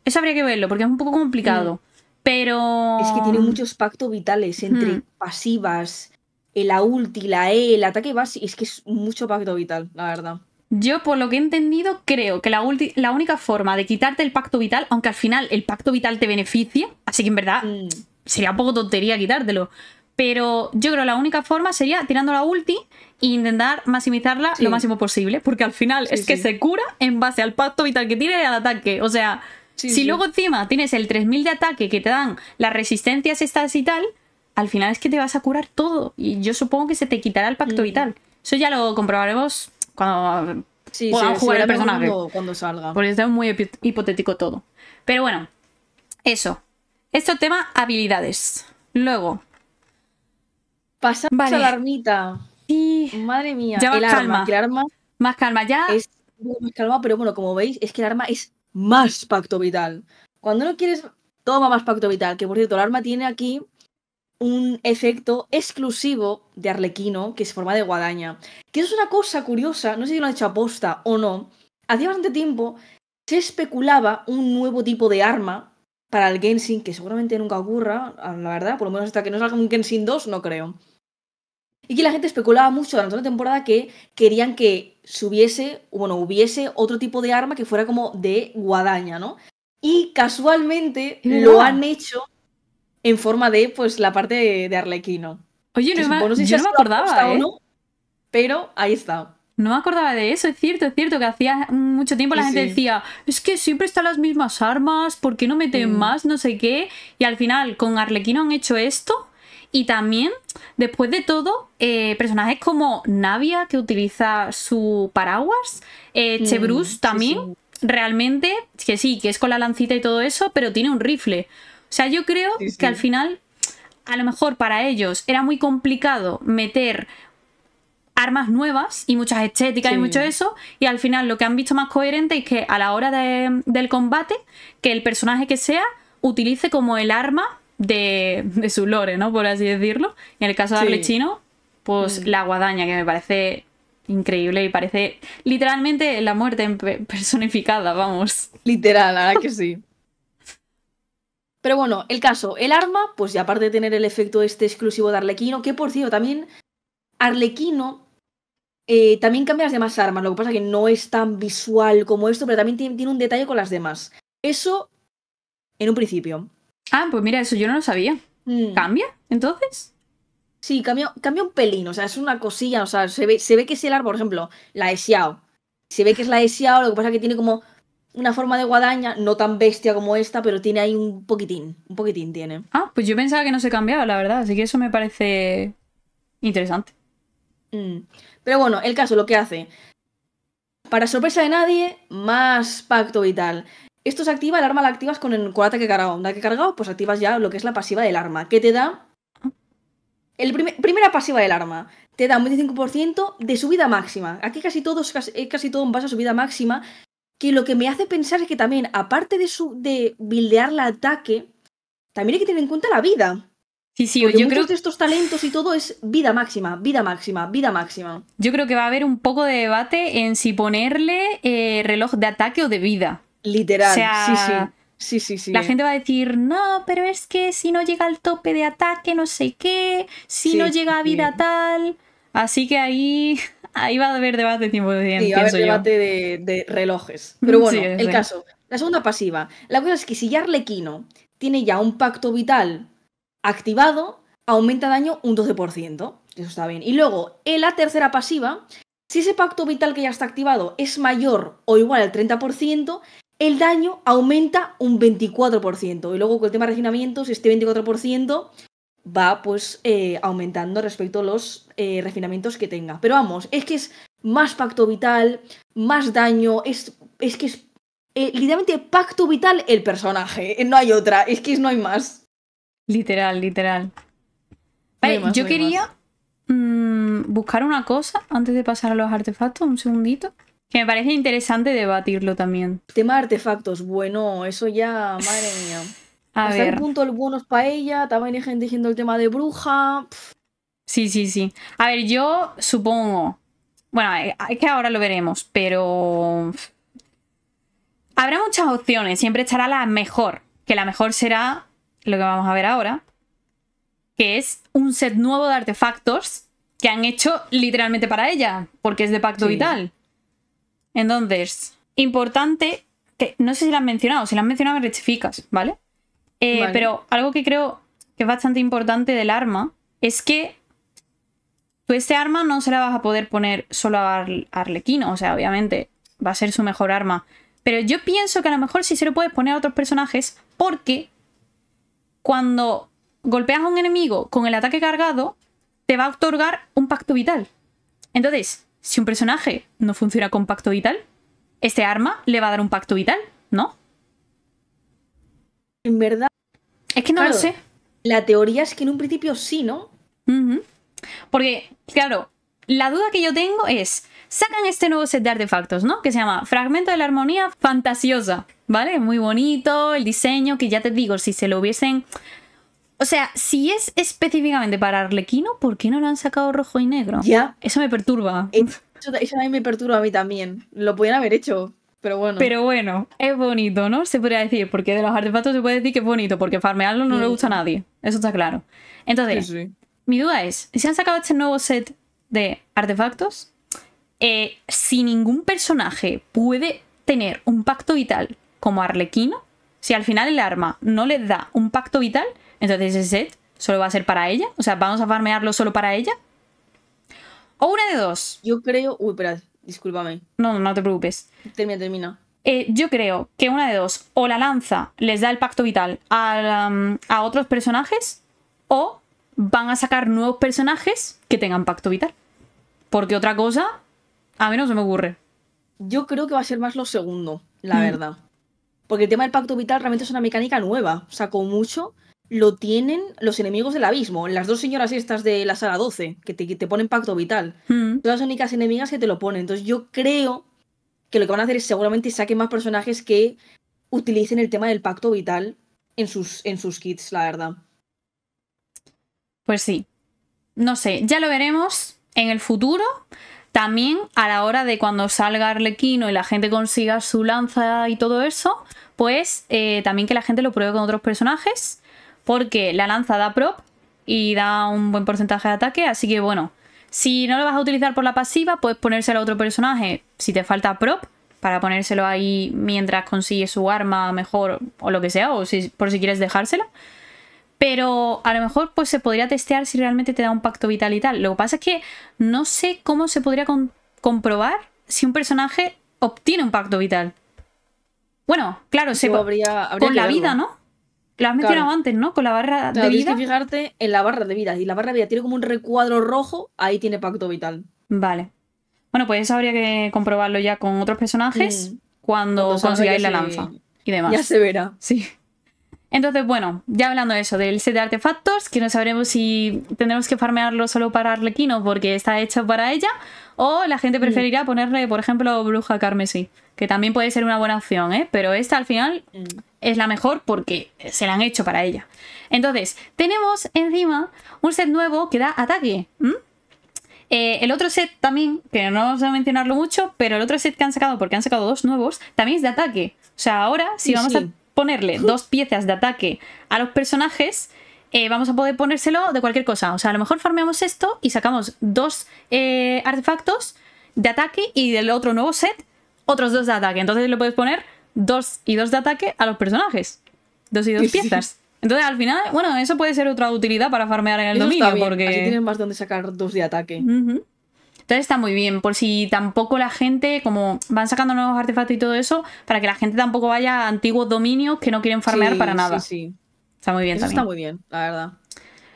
Eso habría que verlo, porque es un poco complicado. Mm. Pero. Es que tiene muchos pactos vitales entre mm. pasivas, la ulti, la E, el ataque base. Es que es mucho pacto vital, la verdad. Yo, por lo que he entendido, creo que la, la única forma de quitarte el pacto vital, aunque al final el pacto vital te beneficie, así que en verdad mm. sería un poco tontería quitártelo. Pero yo creo que la única forma sería tirando la ulti e intentar maximizarla lo máximo posible. Porque al final es que se cura en base al pacto vital que tiene y al ataque. O sea, si luego encima tienes el 3000 de ataque que te dan las resistencias estas y tal, al final es que te vas a curar todo. Y yo supongo que se te quitará el pacto vital. Eso ya lo comprobaremos cuando sí, jugar el personaje. Cuando, salga. Porque está muy hipotético todo. Pero bueno, eso. Esto tema habilidades. Luego. Pasamos la armita. Sí. Madre mía. Ya más el calma. Arma, más calma ya. Es más calma, pero bueno, como veis, es que el arma es más pacto vital. Cuando no quieres, toma más pacto vital. Que por cierto, el arma tiene aquí un efecto exclusivo de Arlequino, que es forma de guadaña. Que es una cosa curiosa, no sé si lo han hecho aposta o no. hace bastante tiempo se especulaba un nuevo tipo de arma para el Genshin, que seguramente nunca ocurra, la verdad, por lo menos hasta que no salga un Genshin 2, no creo y que la gente especulaba mucho durante la temporada que querían que subiese, bueno, hubiese otro tipo de arma que fuera como de guadaña, ¿no? Y casualmente lo han hecho en forma de, pues, la parte de, Arlequino. Oye, no, yo no me acordaba, ¿eh? pero ahí está. No me acordaba de eso, es cierto, es cierto que hacía mucho tiempo la gente decía, es que siempre están las mismas armas, ¿por qué no meten mm. más? No sé qué. Y al final, con Arlequino han hecho esto y también, después de todo, eh, personajes como Navia, que utiliza su paraguas, eh, mm, Che Bruce también, realmente, que sí, que es con la lancita y todo eso, pero tiene un rifle. O sea, yo creo que al final, a lo mejor para ellos era muy complicado meter armas nuevas y muchas estéticas y mucho eso. Y al final lo que han visto más coherente es que a la hora del combate, que el personaje que sea utilice como el arma de, su lore, ¿no? Por así decirlo. En el caso de arlequino, Arlechino, pues mm. la guadaña, que me parece increíble y parece literalmente la muerte personificada, vamos. Literal, ahora que sí. Pero bueno, el caso, el arma, pues ya aparte de tener el efecto este exclusivo de Arlequino, que por cierto, también Arlequino eh, también cambia las demás armas, lo que pasa que no es tan visual como esto, pero también tiene un detalle con las demás. Eso en un principio. Ah, pues mira, eso yo no lo sabía. Mm. ¿Cambia entonces? Sí, cambia, un pelín, o sea, es una cosilla, o sea, se ve, se ve que es el árbol, por ejemplo, la de Xiao. Se ve que es la de lo que pasa es que tiene como una forma de guadaña, no tan bestia como esta, pero tiene ahí un poquitín, un poquitín tiene. Ah, pues yo pensaba que no se cambiaba, la verdad, así que eso me parece interesante. Mm. Pero bueno, el caso, lo que hace. Para sorpresa de nadie, más pacto vital. Esto se activa, el arma la activas con el ataque cargado. que que cargado, pues activas ya lo que es la pasiva del arma, que te da. El primera pasiva del arma te da un 25% de subida máxima. Aquí casi todo casi, todo en a subida máxima. Que lo que me hace pensar es que también, aparte de, su, de el ataque, también hay que tener en cuenta la vida. Sí, sí, yo creo que estos talentos y todo es vida máxima, vida máxima, vida máxima. Yo creo que va a haber un poco de debate en si ponerle eh, reloj de ataque o de vida. Literal, sí, sí. Sí, La gente va a decir, no, pero es que si no llega al tope de ataque, no sé qué, si no llega a vida tal. Así que ahí, ahí va a haber debate tiempo de va a haber debate de, de, relojes. Pero bueno, el caso. La segunda pasiva. La cosa es que si ya Arlequino tiene ya un pacto vital activado, aumenta daño un 12%. Eso está bien. Y luego, en la tercera pasiva, si ese pacto vital que ya está activado es mayor o igual al 30%, el daño aumenta un 24%. Y luego con el tema de refinamientos, este 24% va pues eh, aumentando respecto a los eh, refinamientos que tenga. Pero vamos, es que es más pacto vital, más daño, es, es que es eh, literalmente pacto vital el personaje, no hay otra, es que no hay más. Literal, literal. Vale, yo quería mm, buscar una cosa antes de pasar a los artefactos, un segundito. Que me parece interesante debatirlo también. Tema de artefactos, bueno, eso ya, madre mía. A Hasta ver. el punto el para ella paella, también hay gente diciendo el tema de bruja. Sí, sí, sí. A ver, yo supongo. Bueno, eh, es que ahora lo veremos, pero. Habrá muchas opciones, siempre estará la mejor. Que la mejor será lo que vamos a ver ahora, que es un set nuevo de artefactos que han hecho literalmente para ella, porque es de Pacto Vital. Entonces, importante, que no sé si la han mencionado, si lo han mencionado me rectificas, eh, ¿vale? Pero algo que creo que es bastante importante del arma es que tú este arma no se la vas a poder poner solo a Arlequino, o sea, obviamente va a ser su mejor arma. Pero yo pienso que a lo mejor sí se lo puedes poner a otros personajes porque cuando golpeas a un enemigo con el ataque cargado, te va a otorgar un pacto vital. Entonces, si un personaje no funciona con pacto vital, este arma le va a dar un pacto vital, ¿no? En verdad. Es que no lo sé. La teoría es que en un principio sí, ¿no? Porque, claro, la duda que yo tengo es, sacan este nuevo set de artefactos, ¿no? Que se llama Fragmento de la Armonía Fantasiosa, ¿vale? Muy bonito, el diseño, que ya te digo, si se lo hubiesen o sea, si es específicamente para Arlequino, ¿por qué no lo han sacado rojo y negro? Ya. Eso me perturba. Eh, eso, a mí me perturba a mí también. Lo podían haber hecho, pero bueno. Pero bueno, es bonito, ¿no? Se podría decir, porque de los artefactos se puede decir que es bonito, porque farmearlo no le gusta a nadie. Eso está claro. Entonces, mi duda es, si han sacado este nuevo set de artefactos, eh, si ningún personaje puede tener un pacto vital como Arlequino, si al final el arma no les da un pacto vital, entonces ese set solo va a ser para ella. O sea, vamos a farmearlo solo para ella. O una de dos. Yo creo. Uy, espera, discúlpame. No, no, te preocupes. Termina, termina. Eh, yo creo que una de dos. O la lanza les da el pacto vital um, a, otros personajes. O van a sacar nuevos personajes que tengan pacto vital. Porque otra cosa, a menos no me ocurre. Yo creo que va a ser más lo segundo, la mm. verdad. Porque el tema del pacto vital realmente es una mecánica nueva. O sea, con mucho lo tienen los enemigos del abismo, las dos señoras estas de la sala 12, que te, ponen pacto vital. Hmm. Son las únicas enemigas que te lo ponen. Entonces yo creo que lo que van a hacer es seguramente saquen más personajes que utilicen el tema del pacto vital en sus, en sus kits, la verdad. Pues sí. No sé, ya lo veremos en el futuro. También a la hora de cuando salga Arlequino y la gente consiga su lanza y todo eso, pues eh, también que la gente lo pruebe con otros personajes porque la lanza da prop y da un buen porcentaje de ataque, así que bueno, si no lo vas a utilizar por la pasiva, puedes ponérselo a otro personaje si te falta prop, para ponérselo ahí mientras consigues su arma mejor o lo que sea, o si, por si quieres dejársela. Pero a lo mejor pues se podría testear si realmente te da un pacto vital y tal. Lo que pasa es que no sé cómo se podría comprobar si un personaje obtiene un pacto vital. Bueno, claro, se podría con la vida, ¿no? Lo has mencionado antes, ¿no? Con la barra de vida. Tienes que fijarte en la barra de vida. Y la barra de vida tiene como un recuadro rojo, ahí tiene pacto vital. Vale. Bueno, pues eso habría que comprobarlo ya con otros personajes mm. cuando, consigáis la lanza y demás. Ya se verá. Sí. Entonces, bueno, ya hablando de eso, del set de artefactos, que no sabremos si tendremos que farmearlo solo para Arlequino porque está hecho para ella, o la gente mm. preferirá ponerle, por ejemplo, Bruja Carmesí que también puede ser una buena opción, ¿eh? Pero esta al final mm. es la mejor porque se la han hecho para ella. Entonces, tenemos encima un set nuevo que da ataque. Eh, el otro set también, que no vamos a mencionarlo mucho, pero el otro set que han sacado, porque han sacado dos nuevos, también es de ataque. O sea, ahora si vamos a ponerle dos piezas de ataque a los personajes, eh, vamos a poder ponérselo de cualquier cosa. O sea, a lo mejor farmeamos esto y sacamos dos eh, artefactos de ataque y del otro nuevo set otros dos de ataque. Entonces le puedes poner dos y dos de ataque a los personajes. Dos y dos piezas. Entonces al final, bueno, eso puede ser otra utilidad para farmear en el dominio. porque Así tienen más donde sacar dos de ataque. Entonces está muy bien, por si tampoco la gente, como van sacando nuevos artefactos y todo eso, para que la gente tampoco vaya a antiguos dominios que no quieren farmear para nada. Sí, sí. Está muy bien también. Está muy bien, la verdad.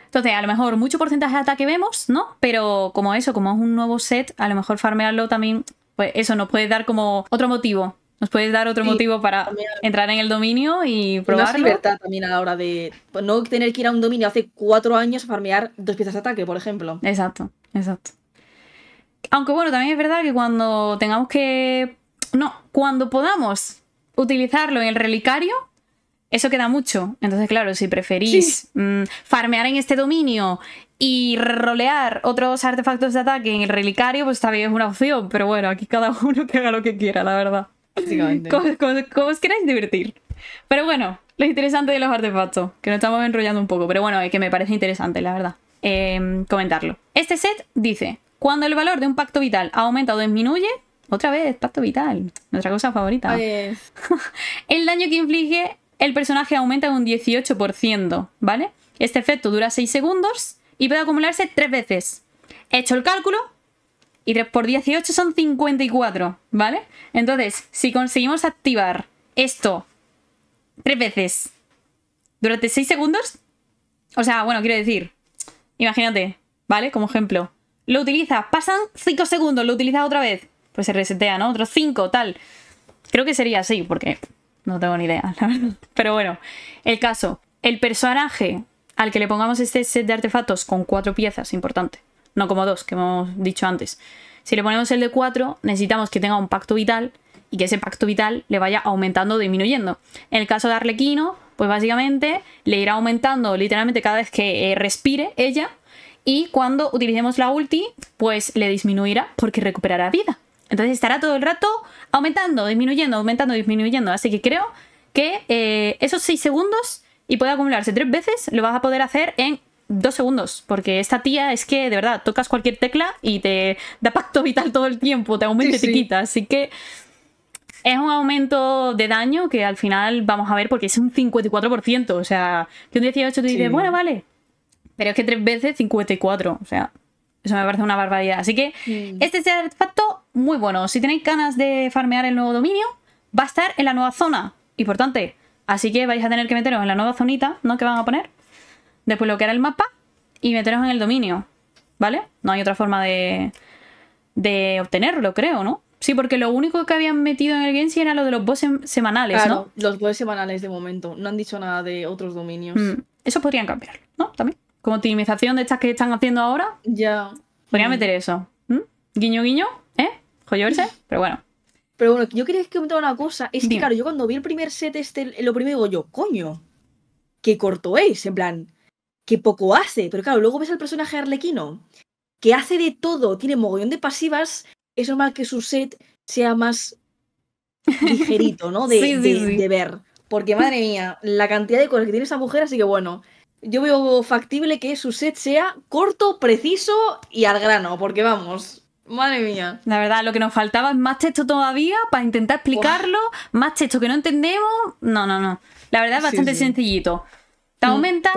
Entonces, a lo mejor mucho porcentaje de ataque vemos, ¿no? Pero como eso, como es un nuevo set, a lo mejor farmearlo también pues eso nos puede dar como otro motivo. Nos puede dar otro motivo para entrar en el dominio y probarlo. Más libertad también a la hora de pues, no tener que ir a un dominio hace cuatro años a farmear dos piezas de ataque, por ejemplo. Exacto, exacto. Aunque bueno, también es verdad que cuando tengamos que... No, cuando podamos utilizarlo en el relicario, eso queda mucho. Entonces, claro, si preferís mm, farmear en este dominio y rolear otros artefactos de ataque en el relicario, pues también es una opción, pero bueno, aquí cada uno que haga lo que quiera, la verdad. Básicamente. Como, os queráis divertir. Pero bueno, lo interesante de los artefactos, que nos estamos enrollando un poco, pero bueno, es que me parece interesante, la verdad, em, comentarlo. Este set dice, cuando el valor de un pacto vital aumenta o disminuye, otra vez, pacto vital, nuestra cosa favorita. el daño que inflige el personaje aumenta un 18%, ¿vale? Este efecto dura 6 segundos y puede acumularse tres veces. He hecho el cálculo y 3 por 18 son 54, ¿vale? Entonces, si conseguimos activar esto tres veces durante 6 segundos, o sea, bueno, quiero decir, imagínate, ¿vale? Como ejemplo, lo utilizas, pasan 5 segundos, lo utilizas otra vez, pues se resetea, ¿no? Otros 5, tal. Creo que sería así, porque no tengo ni idea, la verdad. Pero bueno, el caso, el personaje al que le pongamos este set de artefactos con cuatro piezas, importante, no como dos que hemos dicho antes. Si le ponemos el de cuatro, necesitamos que tenga un pacto vital y que ese pacto vital le vaya aumentando o disminuyendo. En el caso de Arlequino, pues básicamente le irá aumentando literalmente cada vez que eh, respire ella y cuando utilicemos la ulti, pues le disminuirá porque recuperará vida. Entonces estará todo el rato aumentando, disminuyendo, aumentando, disminuyendo. Así que creo que eh, esos seis segundos y puede acumularse tres veces, lo vas a poder hacer en dos segundos, porque esta tía es que de verdad tocas cualquier tecla y te da pacto vital todo el tiempo, te aumenta y te quita. Así que es un aumento de daño que al final vamos a ver porque es un 54%. O sea, que un 18 te dice bueno, vale. Pero es que tres veces 54. O sea, eso me parece una barbaridad. Así que este es el artefacto muy bueno. Si tenéis ganas de farmear el nuevo dominio, va a estar en la nueva zona. Importante, Así que vais a tener que meteros en la nueva zonita, ¿no? Que van a poner. Después lo que era el mapa y meteros en el dominio, ¿vale? No hay otra forma de, de obtenerlo, creo, ¿no? Sí, porque lo único que habían metido en el Genshin era lo de los bosses semanales, claro, ¿no? Los bosses semanales de momento. No han dicho nada de otros dominios. Mm, eso podrían cambiar, ¿no? También. Como optimización de estas que están haciendo ahora. Ya. Podrían mm. meter eso. Guiño, guiño, ¿eh? verse, Pero bueno. Pero bueno, yo quería comentar una cosa. Es que, claro, yo cuando vi el primer set, este, lo primero digo yo, coño, qué corto es, en plan, qué poco hace. Pero claro, luego ves al personaje arlequino, que hace de todo, tiene mogollón de pasivas, es normal que su set sea más ligerito, ¿no? De, de ver. Porque, madre mía, la cantidad de cosas que tiene esa mujer, así que bueno, yo veo factible que su set sea corto, preciso y al grano, porque vamos. Madre mía. La verdad, lo que nos faltaba es más texto todavía para intentar explicarlo, más texto que no entendemos. No, no, no. La verdad es bastante sencillito. Te mm, aumenta,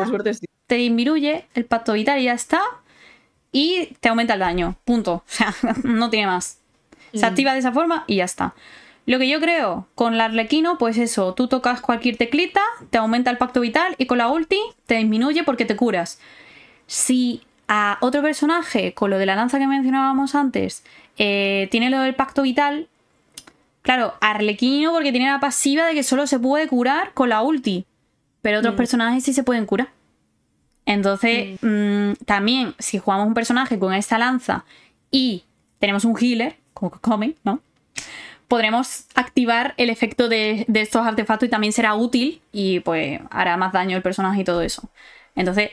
te disminuye el pacto vital y ya está. Y te aumenta el daño. Punto. O sea, no tiene más. Se mm. activa de esa forma y ya está. Lo que yo creo, con la Arlequino, pues eso, tú tocas cualquier teclita, te aumenta el pacto vital y con la ulti te disminuye porque te curas. Si a otro personaje, con lo de la lanza que mencionábamos antes, eh, tiene lo del pacto vital. Claro, Arlequino porque tiene la pasiva de que solo se puede curar con la ulti. Pero otros mm. personajes sí se pueden curar. Entonces, mm. Mm, también, si jugamos un personaje con esta lanza y tenemos un healer, como que come, ¿no? podremos activar el efecto de, de, estos artefactos y también será útil y pues hará más daño el personaje y todo eso. Entonces,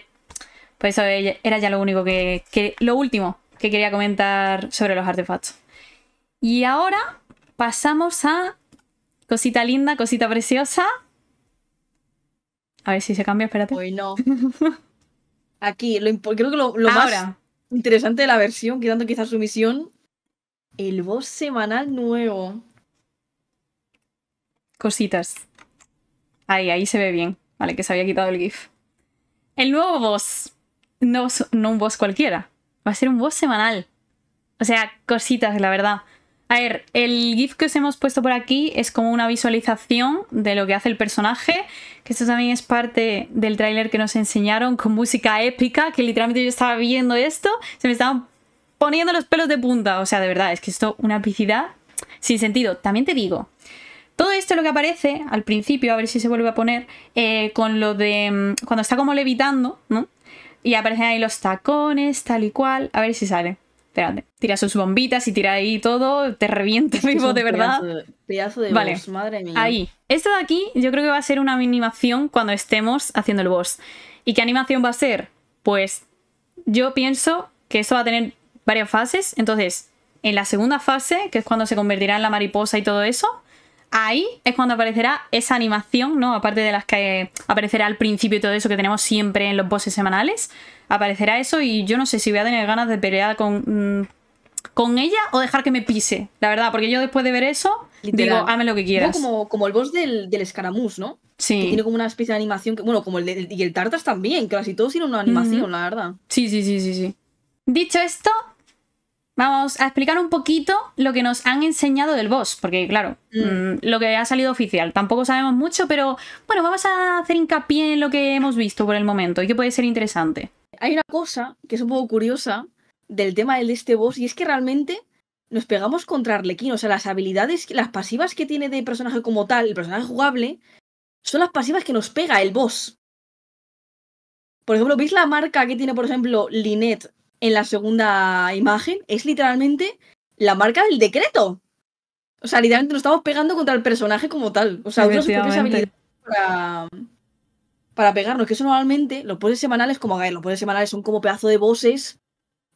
pues eso era ya lo único que, Lo último que quería comentar sobre los artefactos. Y ahora pasamos a cosita linda, cosita preciosa. A ver si se cambia, espérate. no. Aquí, lo, creo que lo, más interesante de la versión, quitando quizás su misión, el boss semanal nuevo. Cositas. Ahí, ahí se ve bien. Vale, que se había quitado el GIF. El nuevo boss no, un boss cualquiera, va a ser un boss semanal. O sea, cositas, la verdad. A ver, el GIF que os hemos puesto por aquí es como una visualización de lo que hace el personaje, que esto también es parte del tráiler que nos enseñaron con música épica, que literalmente yo estaba viendo esto, se me estaban poniendo los pelos de punta, o sea, de verdad, es que esto una epicidad sin sentido. También te digo, todo esto lo que aparece al principio, a ver si se vuelve a poner, eh, con lo de mm, cuando está como levitando, ¿no? Y aparecen ahí los tacones, tal y cual. A ver si sale. Espérate. Tira sus bombitas y tira ahí todo. Te revienta vivo, de verdad. Pedazo de, vale. madre Ahí. Esto de aquí, yo creo que va a ser una animación cuando estemos haciendo el boss. ¿Y qué animación va a ser? Pues yo pienso que esto va a tener varias fases. Entonces, en la segunda fase, que es cuando se convertirá en la mariposa y todo eso, ahí es cuando aparecerá esa animación, ¿no? Aparte de las que aparecerá al principio y todo eso que tenemos siempre en los bosses semanales, aparecerá eso y yo no sé si voy a tener ganas de pelear con, mm, con ella o dejar que me pise, la verdad, porque yo después de ver eso digo, hazme lo que quieras. Como, como el boss del, del escaramuz, ¿no? Sí. Que tiene como una especie de animación, que, bueno, como el y el Tartas también, casi todos tienen una animación, la verdad. Sí, sí, sí, sí, sí. Dicho esto, Vamos a explicar un poquito lo que nos han enseñado del boss, porque claro, mm. Mm, lo que ha salido oficial, tampoco sabemos mucho, pero bueno, vamos a hacer hincapié en lo que hemos visto por el momento y que puede ser interesante. Hay una cosa que es un poco curiosa del tema de este boss y es que realmente nos pegamos contra Arlequín, o sea, las habilidades, las pasivas que tiene de personaje como tal, el personaje jugable, son las pasivas que nos pega el boss. Por ejemplo, ¿veis la marca que tiene, por ejemplo, Lynette en la segunda imagen es literalmente la marca del decreto. O sea, literalmente nos estamos pegando contra el personaje como tal. O sea, para, pegarnos. Que eso normalmente, los poses semanales, como a ver, los poses semanales son como pedazo de voces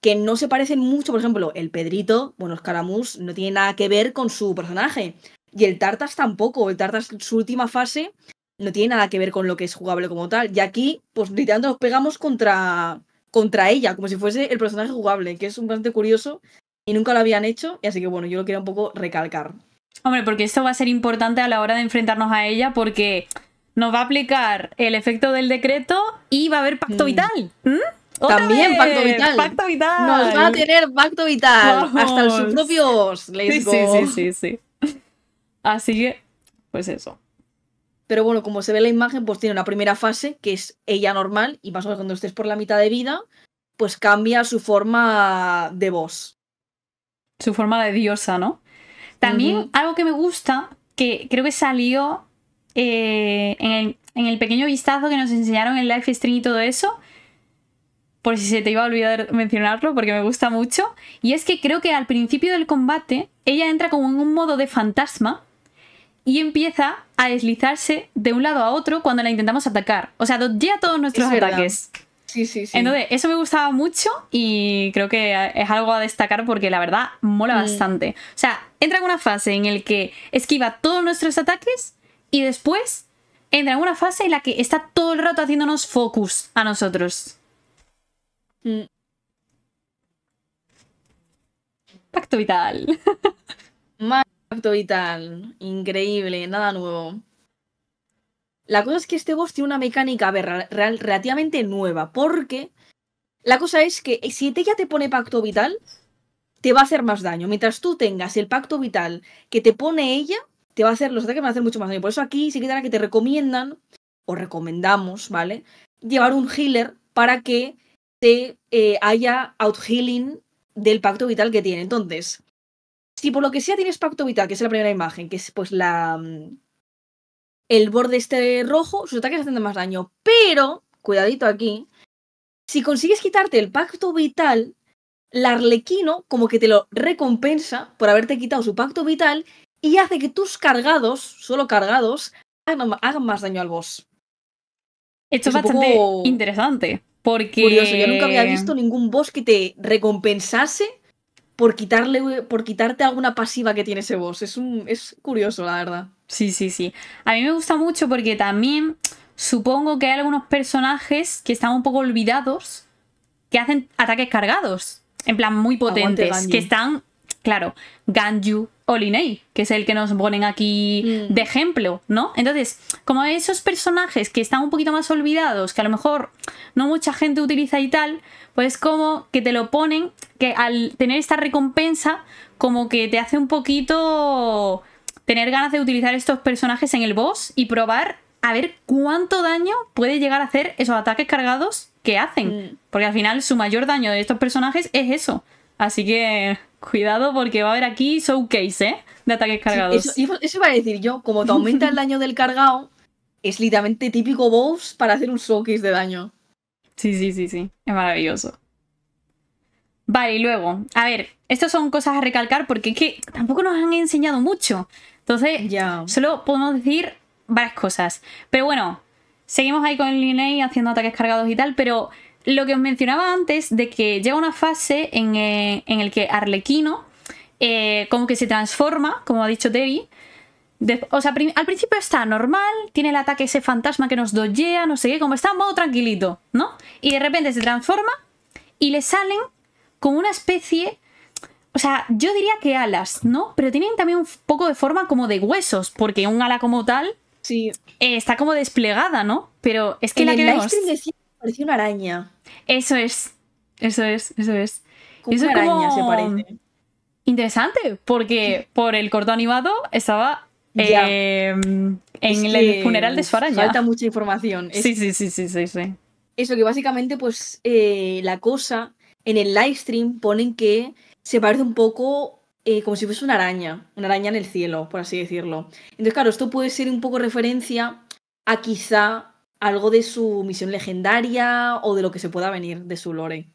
que no se parecen mucho. Por ejemplo, el Pedrito, bueno, Escaramuz, no tiene nada que ver con su personaje. Y el Tartas tampoco. El Tartas, su última fase, no tiene nada que ver con lo que es jugable como tal. Y aquí, pues literalmente nos pegamos contra contra ella, como si fuese el personaje jugable, que es un bastante curioso y nunca lo habían hecho, y así que bueno, yo lo quería un poco recalcar. Hombre, porque esto va a ser importante a la hora de enfrentarnos a ella, porque nos va a aplicar el efecto del decreto y va a haber pacto mm. vital. ¿Mm? También pacto vital. Pacto vital. Nos va a tener pacto vital. Hasta el sus propios. Let's sí, sí, sí. Así que, pues eso. Pero bueno, como se ve en la imagen, pues tiene una primera fase, que es ella normal, y más o menos cuando estés por la mitad de vida, pues cambia su forma de voz. Su forma de diosa, ¿no? También algo que me gusta, que creo que salió eh, en, el, pequeño vistazo que nos enseñaron en live stream y todo eso, por si se te iba a olvidar mencionarlo, porque me gusta mucho, y es que creo que al principio del combate ella entra como en un modo de fantasma, y empieza a deslizarse de un lado a otro cuando la intentamos atacar. O sea, ya todos nuestros ataques. Sí, sí, sí. Entonces, eso me gustaba mucho y creo que es algo a destacar porque la verdad mola mm. bastante. O sea, entra en una fase en la que esquiva todos nuestros ataques y después entra en una fase en la que está todo el rato haciéndonos focus a nosotros. Mm. Pacto vital. Pacto vital, increíble, nada nuevo. La cosa es que este boss tiene una mecánica real, relativamente nueva, porque la cosa es que eh, si ella ya te pone pacto vital, te va a hacer más daño. Mientras tú tengas el pacto vital que te pone ella, te va a hacer los ataques van a hacer mucho más daño. Por eso aquí sí que que te recomiendan, o recomendamos, ¿vale? Llevar un healer para que te eh, haya outhealing del pacto vital que tiene. Entonces, si por lo que sea tienes pacto vital, que es la primera imagen, que es pues la mm, el borde este rojo, sus ataques hacen más daño. Pero, cuidadito aquí, si consigues quitarte el pacto vital, el arlequino como que te lo recompensa por haberte quitado su pacto vital y hace que tus cargados, solo cargados, hagan, más daño al boss. Esto es bastante interesante. Porque... Curioso, yo nunca había visto ningún boss que te recompensase por quitarle por quitarte alguna pasiva que tiene ese boss. Es un es curioso, la verdad. Sí, sí, sí. A mí me gusta mucho porque también supongo que hay algunos personajes que están un poco olvidados que hacen ataques cargados, en plan muy potentes, que están claro, Ganju, Olinei, que es el que nos ponen aquí mm. de ejemplo, ¿no? Entonces, como esos personajes que están un poquito más olvidados, que a lo mejor no mucha gente utiliza y tal, pues como que te lo ponen, que al tener esta recompensa, como que te hace un poquito tener ganas de utilizar estos personajes en el boss y probar a ver cuánto daño puede llegar a hacer esos ataques cargados que hacen. Mm. Porque al final su mayor daño de estos personajes es eso. Así que... Cuidado porque va a haber aquí showcase, ¿eh? De ataques cargados. eso, eso, iba a decir yo, como te aumenta el daño del cargado, es literalmente típico boss para hacer un showcase de daño. Sí, sí, sí, sí. Es maravilloso. Vale, y luego, a ver, estas son cosas a recalcar porque es que tampoco nos han enseñado mucho. Entonces, solo podemos decir varias cosas. Pero bueno, seguimos ahí con el Linei haciendo ataques cargados y tal, pero lo que os mencionaba antes de que llega una fase en, eh, el que Arlequino eh, como que se transforma, como ha dicho Terry. o sea, al principio está normal, tiene el ataque ese fantasma que nos dollea, no sé qué, como está en modo tranquilito, ¿no? Y de repente se transforma y le salen como una especie o sea, yo diría que alas, ¿no? Pero tienen también un poco de forma como de huesos, porque un ala como tal eh, está como desplegada, ¿no? Pero es que la que parecía una araña. Eso es, eso es, eso es. Como una araña, se parece. Interesante, porque por el corto animado estaba eh, en el funeral de su araña. Falta mucha información. Sí, sí, sí, sí, sí, Eso que básicamente, pues, eh, la cosa en el live stream ponen que se parece un poco eh, como si fuese una araña, una araña en el cielo, por así decirlo. Entonces, claro, esto puede ser un poco referencia a quizá algo de su misión legendaria o de lo que se pueda venir de su lore.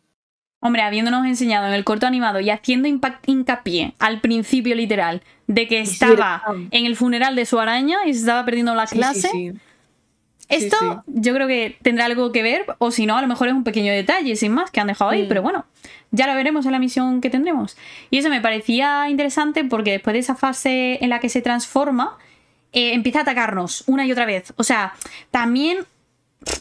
Hombre, habiéndonos enseñado en el corto animado y haciendo hincapié al principio literal de que estaba en el funeral de su araña y se estaba perdiendo la clase. Esto yo creo que tendrá algo que ver, o si no, a lo mejor es un pequeño detalle, sin más, que han dejado ahí, mm. pero bueno, ya lo veremos en la misión que tendremos. Y eso me parecía interesante porque después de esa fase en la que se transforma, eh, empieza a atacarnos una y otra vez. O sea, también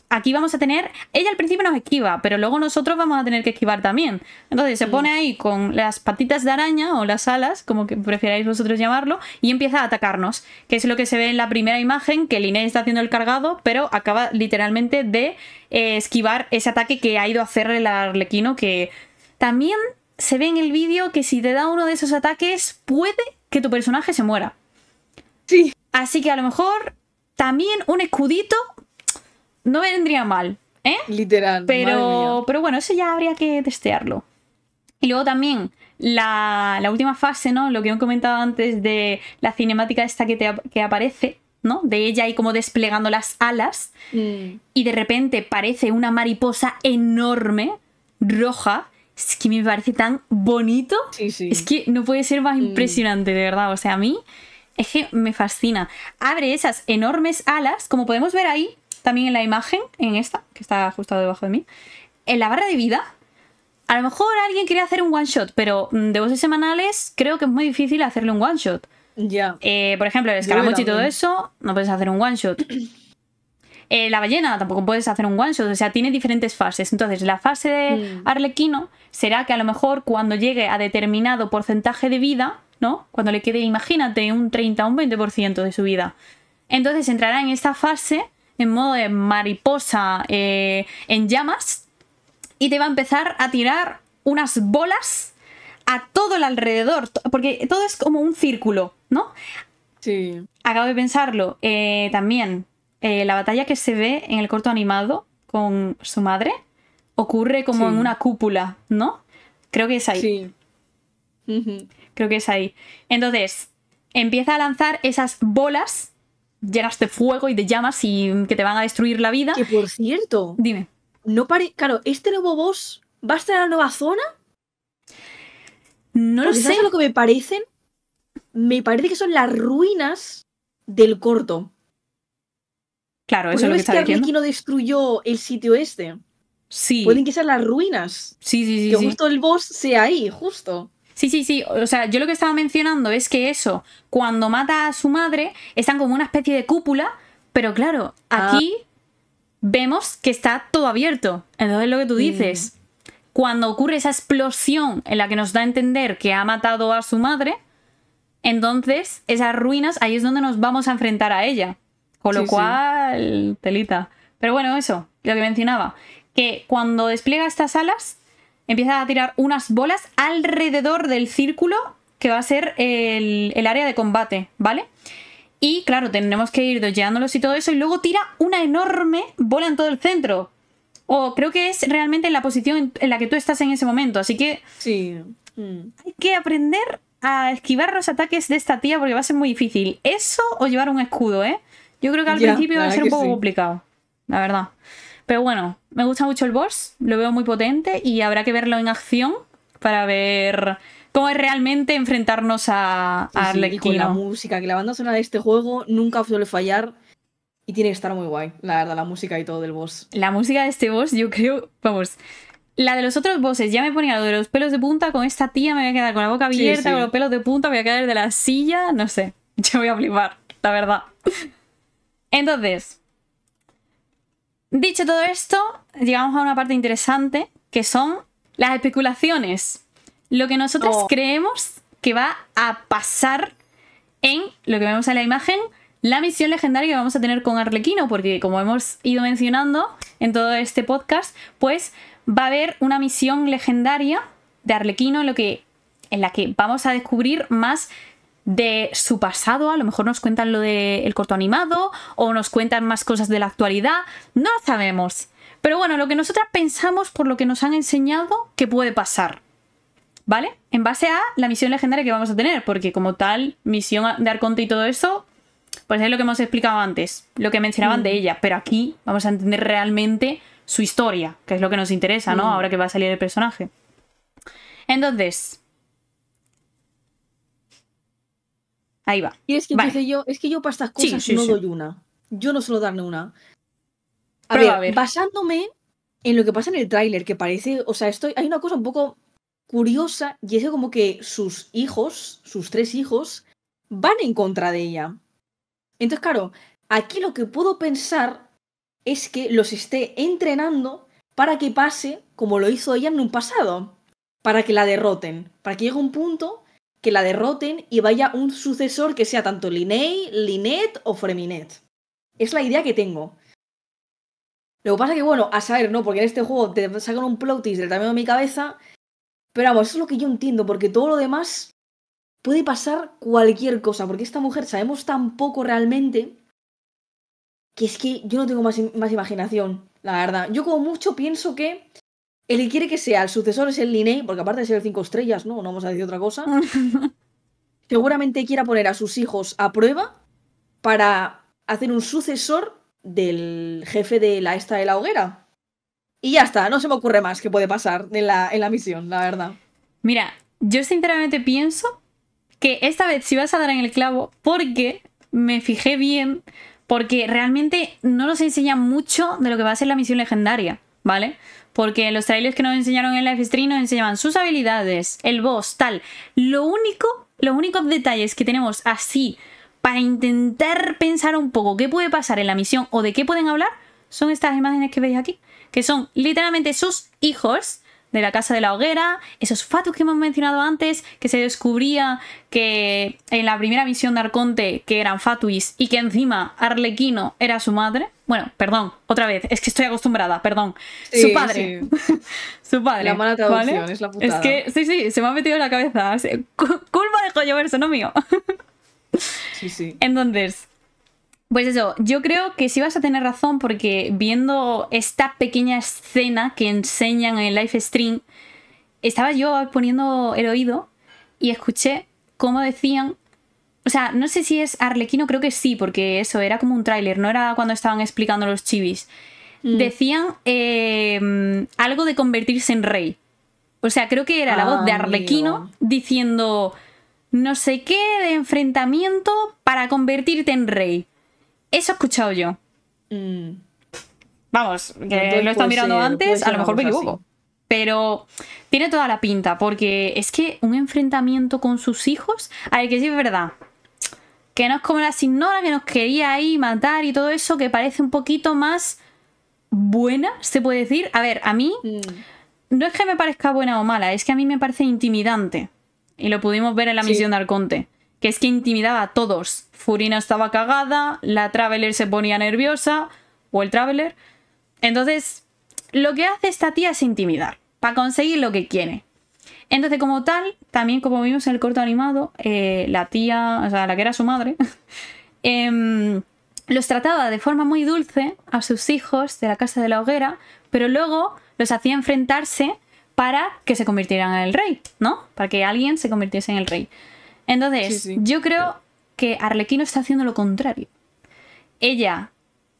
aquí vamos a tener, ella al principio nos esquiva, pero luego nosotros vamos a tener que esquivar también. Entonces se mm. pone ahí con las patitas de araña o las alas, como que vosotros llamarlo, y empieza a atacarnos, que es lo que se ve en la primera imagen, que Linnea está haciendo el cargado, pero acaba literalmente de eh, esquivar ese ataque que ha ido a hacerle el arlequino, que también se ve en el vídeo que si te da uno de esos ataques, puede que tu personaje se muera. Sí. Así que a lo mejor también un escudito no vendría mal, ¿eh? Literal. Pero, pero bueno, eso ya habría que testearlo. Y luego también la, última fase, ¿no? Lo que he comentado antes de la cinemática esta que, que aparece, ¿no? De ella ahí como desplegando las alas. Mm. Y de repente parece una mariposa enorme, roja. Es que me parece tan bonito. Sí, sí. Es que no puede ser más mm. impresionante, de verdad. O sea, a mí es que me fascina. Abre esas enormes alas, como podemos ver ahí, también en la imagen, en esta, que está justo debajo de mí, en la barra de vida, a lo mejor alguien quiere hacer un one shot, pero mm, de voces semanales creo que es muy difícil hacerle un one shot. Ya. Eh, por ejemplo, el escaramucho y todo eso, no puedes hacer un one shot. Eh, la ballena tampoco puedes hacer un one shot, o sea, tiene diferentes fases. Entonces, la fase de mm. Arlequino será que a lo mejor cuando llegue a determinado porcentaje de vida, ¿no? Cuando le quede, imagínate, un 30 o un 20% de su vida. Entonces entrará en esta fase en modo de mariposa eh, en llamas y te va a empezar a tirar unas bolas a todo el alrededor, porque todo es como un círculo, ¿no? Sí. Acabo de pensarlo. Eh, también, eh, la batalla que se ve en el corto animado con su madre ocurre como en una cúpula, ¿no? Creo que es ahí. Sí. Creo que es ahí. Entonces, empieza a lanzar esas bolas llenaste de fuego y de llamas y que te van a destruir la vida. Que por cierto. Dime. No Claro, ¿este nuevo boss va a estar en la nueva zona? No lo sé. lo que me parecen? Me parece que son las ruinas del corto. Claro, eso es lo que, está que diciendo. no destruyó el sitio este? Sí. Pueden que sean las ruinas. Sí, sí, sí. Que justo el boss sea ahí, justo. Sí, sí, sí. O sea, yo lo que estaba mencionando es que eso, cuando mata a su madre, están como una especie de cúpula, pero claro, ah. aquí vemos que está todo abierto. Entonces lo que tú mm. dices. Cuando ocurre esa explosión en la que nos da a entender que ha matado a su madre, entonces esas ruinas ahí es donde nos vamos a enfrentar a ella. Con lo cual, telita. Pero bueno, eso, lo que mencionaba, que cuando despliega estas alas, empieza a tirar unas bolas alrededor del círculo que va a ser el, área de combate, ¿vale? Y claro, tenemos que ir dolleándolos y todo eso, y luego tira una enorme bola en todo el centro. O creo que es realmente la posición en la que tú estás en ese momento, así que... Sí. Mm. Hay que aprender a esquivar los ataques de esta tía porque va a ser muy difícil. Eso o llevar un escudo, ¿eh? Yo creo que al principio va a ser un poco complicado, la verdad. Pero bueno, me gusta mucho el boss, lo veo muy potente y habrá que verlo en acción para ver cómo es realmente enfrentarnos a, Sí, y con la música, que la banda sonora de este juego nunca suele fallar y tiene que estar muy guay, la verdad, la música y todo del boss. La música de este boss, yo creo, vamos, la de los otros bosses ya me ponía lo de los pelos de punta, con esta tía me voy a quedar con la boca abierta, con los pelos de punta, voy a quedar de la silla, no sé. Yo voy a flipar, la verdad. Entonces, Dicho todo esto, llegamos a una parte interesante, que son las especulaciones. Lo que nosotros oh. creemos que va a pasar en lo que vemos en la imagen, la misión legendaria que vamos a tener con Arlequino, porque como hemos ido mencionando en todo este podcast, pues va a haber una misión legendaria de Arlequino lo que, en la que vamos a descubrir más de su pasado, a lo mejor nos cuentan lo del corto animado o nos cuentan más cosas de la actualidad, no lo sabemos. Pero bueno, lo que nosotras pensamos por lo que nos han enseñado que puede pasar. ¿Vale? En base a la misión legendaria que vamos a tener, porque como tal, misión de Arconte y todo eso, pues es lo que hemos explicado antes, lo que mencionaban de mm. ella, pero aquí vamos a entender realmente su historia, que es lo que nos interesa, ¿no? Mm. Ahora que va a salir el personaje. Entonces, Ahí va. Y es que yo, es que yo para estas cosas no doy una. Yo no suelo darle una. A ver, basándome en lo que pasa en el tráiler, que parece, o sea, estoy, hay una cosa un poco curiosa y es como que sus hijos, sus tres hijos, van en contra de ella. Entonces, claro, aquí lo que puedo pensar es que los esté entrenando para que pase como lo hizo ella en un pasado, para que la derroten, para que llegue un punto que la derroten y vaya un sucesor que sea tanto Linei, Linet o Freminet. Es la idea que tengo. Lo que pasa que, bueno, a saber, ¿no? Porque en este juego te sacan un plotis del tamaño de mi cabeza. Pero vamos, eso es lo que yo entiendo, porque todo lo demás puede pasar cualquier cosa. Porque esta mujer sabemos tan poco realmente que es que yo no tengo más, más imaginación, la verdad. Yo como mucho pienso que el que quiere que sea el sucesor es el Liné porque aparte de ser el cinco estrellas, ¿no? No vamos a decir otra cosa. seguramente quiera poner a sus hijos a prueba para hacer un sucesor del jefe de la esta de la hoguera. Y ya está, no se me ocurre más que puede pasar en la, en la misión, la verdad. Mira, yo sinceramente pienso que esta vez si vas a dar en el clavo, porque me fijé bien, porque realmente no nos enseña mucho de lo que va a ser la misión legendaria, ¿vale? porque los trailers que nos enseñaron en Live Stream nos enseñaban sus habilidades, el boss, tal. Lo único, los únicos detalles que tenemos así para intentar pensar un poco qué puede pasar en la misión o de qué pueden hablar son estas imágenes que veis aquí, que son literalmente sus hijos de la casa de la hoguera, esos fatus que hemos mencionado antes, que se descubría que en la primera misión de Arconte que eran fatuis y que encima Arlequino era su madre. Bueno, perdón, otra vez, es que estoy acostumbrada, perdón. su padre. su padre. La mala traducción, es la putada. Es que, sí, sí, se me ha metido en la cabeza. Culpa de Joyo Verso, no mío. sí, sí. Entonces, pues eso, yo creo que sí vas a tener razón porque viendo esta pequeña escena que enseñan en el live stream, estaba yo poniendo el oído y escuché cómo decían o sea, no sé si es Arlequino, creo que sí, porque eso era como un tráiler, no era cuando estaban explicando los chivis. Mm. Decían eh, algo de convertirse en rey. O sea, creo que era la voz de ah, Arlequino diciendo no sé qué de enfrentamiento para convertirte en rey. Eso he escuchado yo. Mm. Vamos, que lo he estado mirando antes, a lo mejor me equivoco. Pero tiene toda la pinta, porque es que un enfrentamiento con sus hijos. A ver, que sí es verdad que no es como la signora que nos quería ahí matar y todo eso, que parece un poquito más buena, se puede decir. A ver, a mí mm. no es que me parezca buena o mala, es que a mí me parece intimidante. Y lo pudimos ver en la misión de Arconte, que es que intimidaba a todos. Furina estaba cagada, la Traveler se ponía nerviosa, o el Traveler. Entonces, lo que hace esta tía es intimidar, para conseguir lo que quiere. Entonces, como tal, también como vimos en el corto animado, eh, la tía, o sea, la que era su madre, em, los trataba de forma muy dulce a sus hijos de la casa de la hoguera, pero luego los hacía enfrentarse para que se convirtieran en el rey, ¿no? Para que alguien se convirtiese en el rey. Entonces, yo creo que Arlequino está haciendo lo contrario. Ella,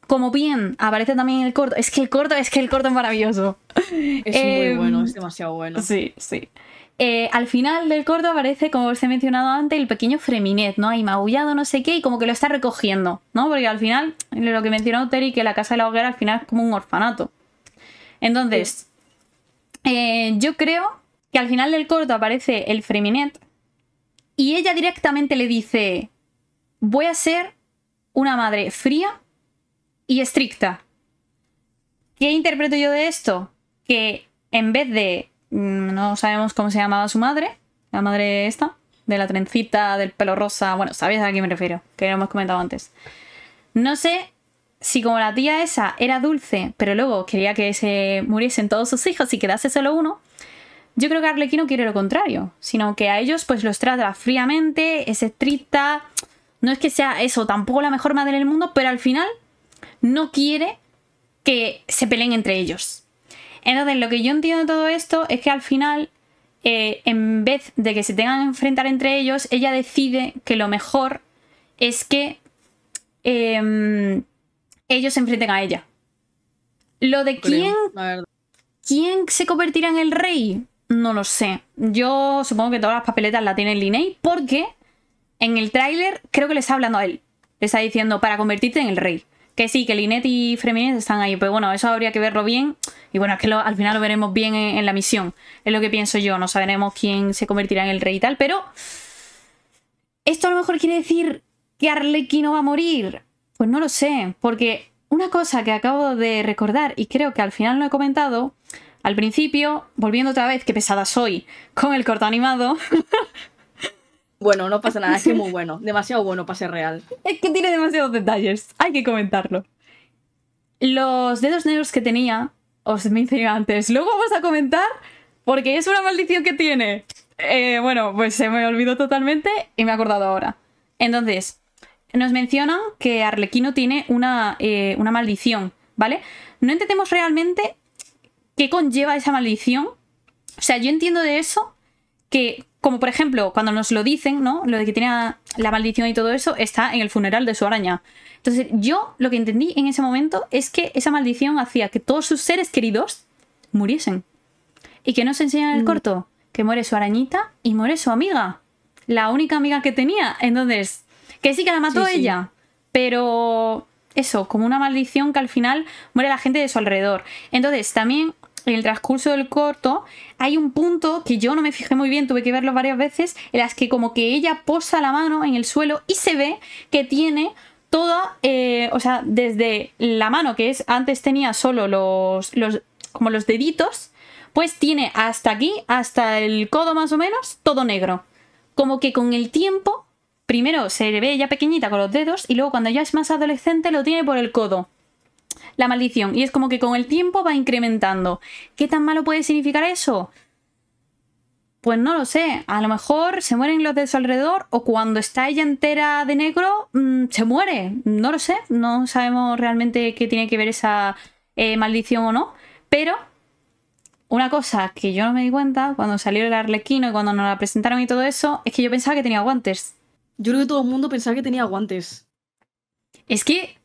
como bien aparece también en el corto, es que el corto, es que el corto es maravilloso. Es muy em, bueno, es demasiado bueno. Sí, sí. Eh, al final del corto aparece, como os he mencionado antes, el pequeño Freminet, ¿no? Ahí maullado, no sé qué, y como que lo está recogiendo, ¿no? Porque al final, lo que mencionó Terry, que la casa de la hoguera al final es como un orfanato. Entonces, eh, yo creo que al final del corto aparece el Freminet y ella directamente le dice, voy a ser una madre fría y estricta. ¿Qué interpreto yo de esto? Que en vez de Mm, no sabemos cómo se llamaba su madre, la madre esta, de la trencita, del pelo rosa, bueno, sabéis a qué me refiero, que lo hemos comentado antes. No sé si como la tía esa era dulce, pero luego quería que se muriesen todos sus hijos y quedase solo uno, yo creo que Arlequino quiere lo contrario, sino que a ellos pues los trata fríamente, es estricta, no es que sea eso tampoco la mejor madre del mundo, pero al final no quiere que se peleen entre ellos. Entonces, lo que yo entiendo de todo esto es que al final, eh, en vez de que se tengan que enfrentar entre ellos, ella decide que lo mejor es que em, ellos se enfrenten a ella. Lo de quién, quién se convertirá en el rey, no lo sé. Yo supongo que todas las papeletas la tiene Linei porque en el tráiler creo que le está hablando a él. Le está diciendo para convertirte en el rey que sí, que Linet y Fremenet están ahí, pero bueno, eso habría que verlo bien. Y bueno, es que al final lo veremos bien en, la misión. Es lo que pienso yo. No sabremos quién se convertirá en el rey y tal, pero. Esto a lo mejor quiere decir que Arlequín no va a morir. Pues no lo sé, porque una cosa que acabo de recordar y creo que al final lo he comentado. Al principio, volviendo otra vez, que pesada soy, con el corto animado, bueno, no pasa nada, es que muy bueno. Demasiado bueno para ser real. Es que tiene demasiados detalles, hay que comentarlo. Los dedos negros que tenía, os mencioné antes, luego vamos a comentar porque es una maldición que tiene. Eh, bueno, pues se me olvidó totalmente y me he acordado ahora. Entonces, nos menciona que Arlequino tiene una, eh, una maldición, ¿vale? No entendemos realmente qué conlleva esa maldición. O sea, yo entiendo de eso que como por ejemplo, cuando nos lo dicen, ¿no? Lo de que tenía la maldición y todo eso, está en el funeral de su araña. Entonces, yo lo que entendí en ese momento es que esa maldición hacía que todos sus seres queridos muriesen. Y que no se enseñan en el mm. corto, que muere su arañita y muere su amiga. La única amiga que tenía. Entonces, que sí que la mató ella, pero eso, como una maldición que al final muere la gente de su alrededor. Entonces, también en el transcurso del corto hay un punto que yo no me fijé muy bien, tuve que verlo varias veces, en las que como que ella posa la mano en el suelo y se ve que tiene toda, eh, o sea, desde la mano que es, antes tenía solo los, los, como los deditos, pues tiene hasta aquí, hasta el codo más o menos, todo negro. Como que con el tiempo, primero se ve ya pequeñita con los dedos y luego cuando ya es más adolescente lo tiene por el codo la maldición. Y es como que con el tiempo va incrementando. ¿Qué tan malo puede significar eso? Pues no lo sé, a lo mejor se mueren los de su alrededor o cuando está ella entera de negro mm, se muere, no lo sé, no sabemos realmente qué tiene que ver esa eh, maldición o no, pero una cosa que yo no me di cuenta cuando salió el arlequino y cuando nos la presentaron y todo eso es que yo pensaba que tenía guantes. Yo creo que todo el mundo pensaba que tenía guantes. Es que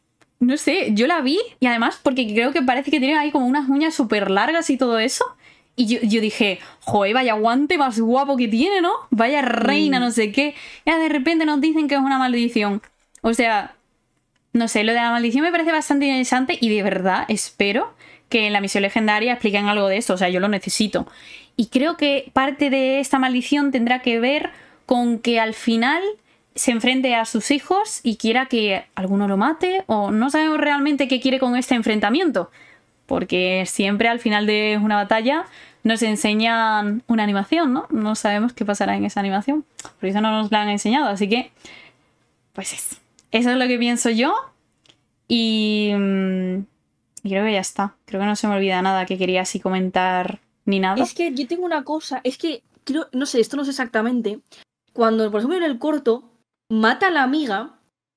no sé, yo la vi y además porque creo que parece que tiene ahí como unas uñas súper largas y todo eso. Y yo, dije, joder, vaya guante más guapo que tiene, ¿no? Vaya reina, mm. no sé qué. Ya de repente nos dicen que es una maldición. O sea, no sé, lo de la maldición me parece bastante interesante y de verdad espero que en la misión legendaria expliquen algo de esto. O sea, yo lo necesito. Y creo que parte de esta maldición tendrá que ver con que al final se enfrente a sus hijos y quiera que alguno lo mate o no sabemos realmente qué quiere con este enfrentamiento. Porque siempre al final de una batalla nos enseñan una animación, ¿no? No sabemos qué pasará en esa animación. Por eso no nos la han enseñado. Así que, pues es. Eso es lo que pienso yo. Y, mm, y creo que ya está. Creo que no se me olvida nada que quería así comentar ni nada. Es que yo tengo una cosa. Es que, no sé, esto no sé exactamente. Cuando, por ejemplo, en el corto, mata a la amiga,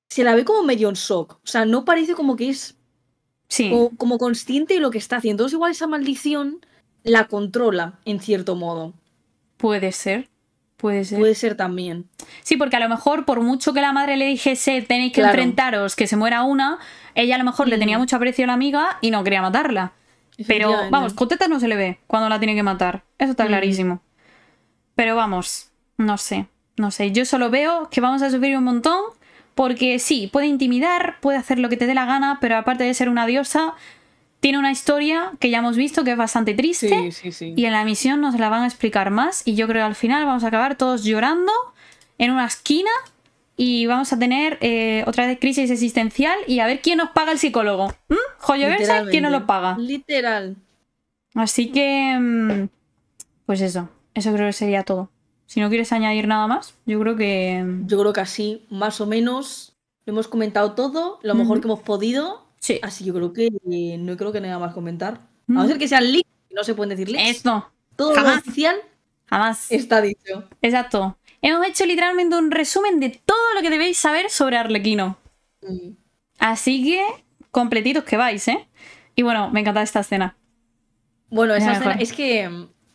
se la ve como medio en shock. O sea, no parece como que es sí. como, consciente de lo que está haciendo. Entonces, igual esa maldición la controla, en cierto modo. Puede ser. Puede ser. Puede ser también. Sí, porque a lo mejor, por mucho que la madre le dijese, tenéis que enfrentaros, que se muera una, ella a lo mejor le tenía mucho aprecio a la amiga y no quería matarla. Pero vamos, con no se le ve cuando la tiene que matar. Eso está mm. clarísimo. Pero vamos, no sé. No sé, yo solo veo que vamos a sufrir un montón porque sí, puede intimidar, puede hacer lo que te dé la gana, pero aparte de ser una diosa, tiene una historia que ya hemos visto que es bastante triste. Sí, sí, sí. Y en la misión nos la van a explicar más. Y yo creo que al final vamos a acabar todos llorando en una esquina y vamos a tener eh, otra vez crisis existencial y a ver quién nos paga el psicólogo. ¿Mm? ¿quién nos lo paga? Literal. Así que. Mm, pues eso. Eso creo que sería todo. Si no quieres añadir nada más, yo creo que. Yo creo que así, más o menos, hemos comentado todo, lo mejor que hemos podido. Sí. Así yo creo que eh, no creo que nada más comentar. A no ser que sean leaks, no se pueden decir leaks. Esto. Todo Jamás. oficial Jamás. Está dicho. Exacto. Hemos hecho literalmente un resumen de todo lo que debéis saber sobre Arlequino. Mm. Así que, completitos que vais, ¿eh? Y bueno, me encanta esta escena. Bueno, esa escena es que.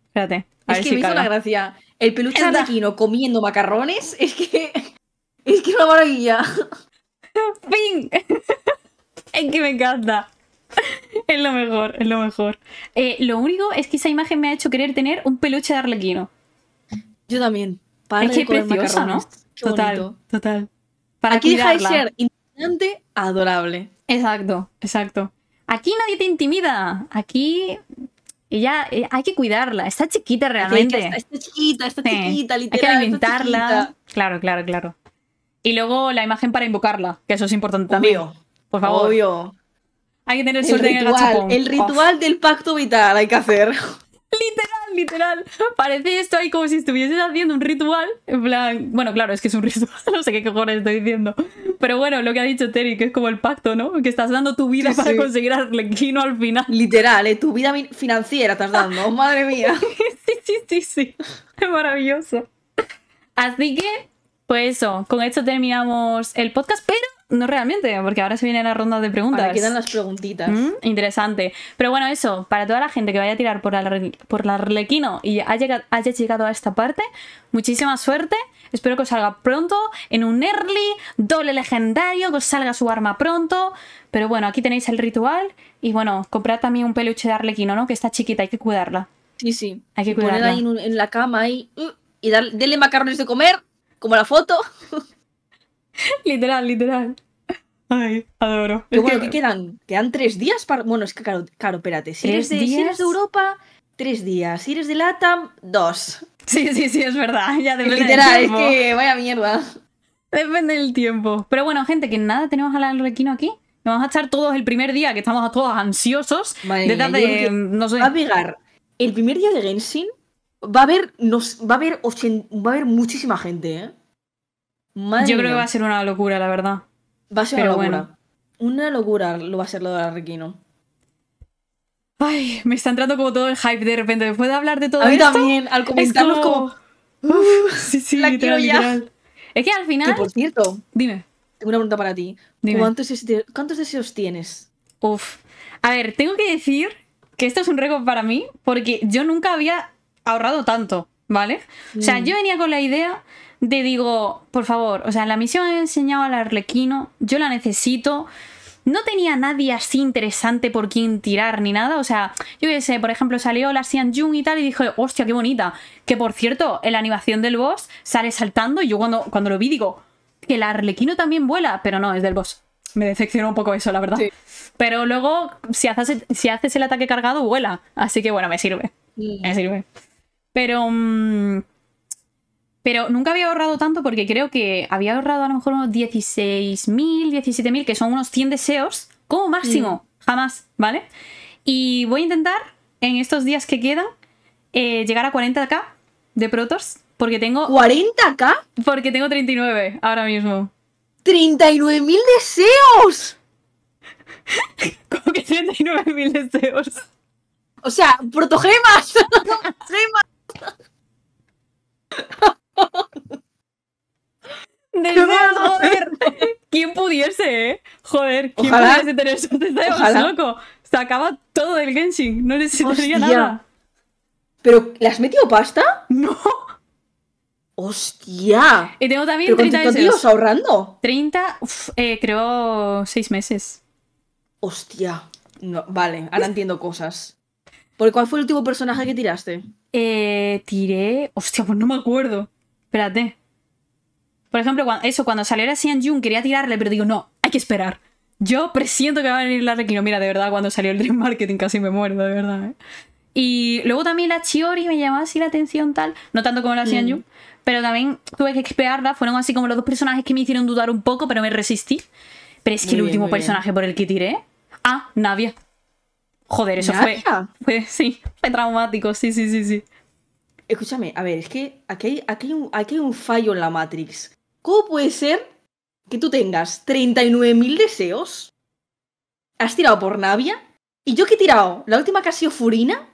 Espérate. es que me hizo la gracia. El peluche de comiendo macarrones es que. Es que una maravilla. ¡Fin! es que me encanta. Es lo mejor, es lo mejor. Eh, lo único es que esa imagen me ha hecho querer tener un peluche de Arlequino. Yo también. Para es que ¿no? Total, total. Aquí deja de ser intimidante adorable. Exacto, exacto. Aquí nadie te intimida. Aquí y ya, eh, hay que cuidarla, está chiquita realmente. está, chiquita, está chiquita, literal. Hay que alimentarla. Claro, claro, claro. Y luego la imagen para invocarla, que eso es importante también. Obvio. Por favor. Obvio. Hay que tener el suerte ritual, en el gachapón. El ritual del pacto vital hay que hacer. Literal, literal. Parece esto ahí como si estuvieses haciendo un ritual. En plan, bueno, claro, es que es un ritual, no sé qué cojones estoy diciendo. Pero bueno, lo que ha dicho Terry, que es como el pacto, ¿no? Que estás dando tu vida para conseguir Arlequino al final. Literal, ¿eh? tu vida financiera estás dando, madre mía. sí, sí, sí, sí. Es maravilloso. Así que, pues eso, con esto terminamos el podcast, pero no realmente, porque ahora se viene la ronda de preguntas. Ahora quedan las preguntitas. Mm, interesante. Pero bueno, eso, para toda la gente que vaya a tirar por, la, por la Arlequino y haya, haya llegado a esta parte, muchísima suerte. Espero que os salga pronto en un early, doble legendario, que os salga su arma pronto. Pero bueno, aquí tenéis el ritual. Y bueno, comprad también un peluche de Arlequino, ¿no? Que está chiquita, hay que cuidarla. Sí, sí. Hay que cuidarla. Ponerla ahí en, la cama ahí, uh, y darle, macarrones de comer, como la foto. literal, literal. Ay, adoro. Qué bueno, que quedan? Quedan tres días para. Bueno, es que claro, espérate. Si eres, de, Europa, tres días. Si eres de LATAM, dos. Sí, sí, sí, es verdad. Ya Literal, es que vaya mierda. Depende del tiempo. Pero bueno, gente, que nada tenemos al requino aquí. Nos vamos a estar todos el primer día, que estamos todos ansiosos. de no sé. Va a pegar. El primer día de Genshin va a haber, nos, va a haber, va a haber muchísima gente, ¿eh? Yo creo que va a ser una locura, la verdad. Va a ser una locura. Una locura lo va a ser lo de la requino. Ay, me está entrando como todo el hype de repente. Después de hablar de todo esto. A mí también, al comentarlo es como. Uf, ya. Es que al final. por cierto. Dime. Tengo una pregunta para ti. ¿Cuántos, deseos, tienes? Uf. A ver, tengo que decir que esto es un récord para mí porque yo nunca había ahorrado tanto, ¿vale? O sea, mm. yo venía con la idea te digo, por favor, o sea, en la misión he enseñado al arlequino, yo la necesito. No tenía nadie así interesante por quien tirar ni nada. O sea, yo qué sé, por ejemplo, salió la Xian Jung y tal y dije, hostia, qué bonita. Que por cierto, en la animación del boss sale saltando y yo cuando, cuando lo vi digo, que el arlequino también vuela, pero no, es del boss. Me decepcionó un poco eso, la verdad. Pero luego, si haces, si el ataque cargado, vuela. Así que bueno, me sirve. Mm. Me sirve. Pero... Mm, pero nunca había ahorrado tanto porque creo que había ahorrado a lo mejor unos 16.000, 17.000, que son unos 100 deseos, como máximo, mm. jamás, ¿vale? Y voy a intentar, en estos días que quedan, eh, llegar a 40k de protos, porque tengo... ¿40k? Porque tengo 39 ahora mismo. ¡39.000 deseos! ¿Cómo que 39.000 deseos? O sea, protogemas. protogemas joder. ¿Quién pudiese, eh? Joder, ¿quién Ojalá. pudiese tener suerte? Está loco. Se acaba todo del Genshin. No necesitaría nada. ¿Pero le has metido pasta? No. ¡Hostia! Y tengo también ¿Pero 30 meses. ahorrando? 30, eh, creo 6 meses. ¡Hostia! No, vale, ahora entiendo cosas. ¿Por cuál fue el último personaje que tiraste? Eh, tiré. Hostia, pues no me acuerdo espérate. Por ejemplo, cuando, eso, cuando salió la Xian Jun quería tirarle, pero digo, no, hay que esperar. Yo presiento que va a venir la Requino. Mira, de verdad, cuando salió el Dream Marketing casi me muerdo, de verdad. ¿eh? Y luego también la Chiori me llamaba así la atención tal, no tanto como la Xian mm. Jun, pero también tuve que esperarla. Fueron así como los dos personajes que me hicieron dudar un poco, pero me resistí. Pero es que el último personaje por el que tiré... Ah, Navia. Joder, eso Fue, fue... Sí, fue traumático, sí, sí, sí, sí. Escúchame, a ver, es que aquí hay, aquí, un, aquí un fallo en la Matrix. ¿Cómo puede ser que tú tengas 39.000 deseos? ¿Has tirado por Navia? ¿Y yo que he tirado? ¿La última que ha sido Furina?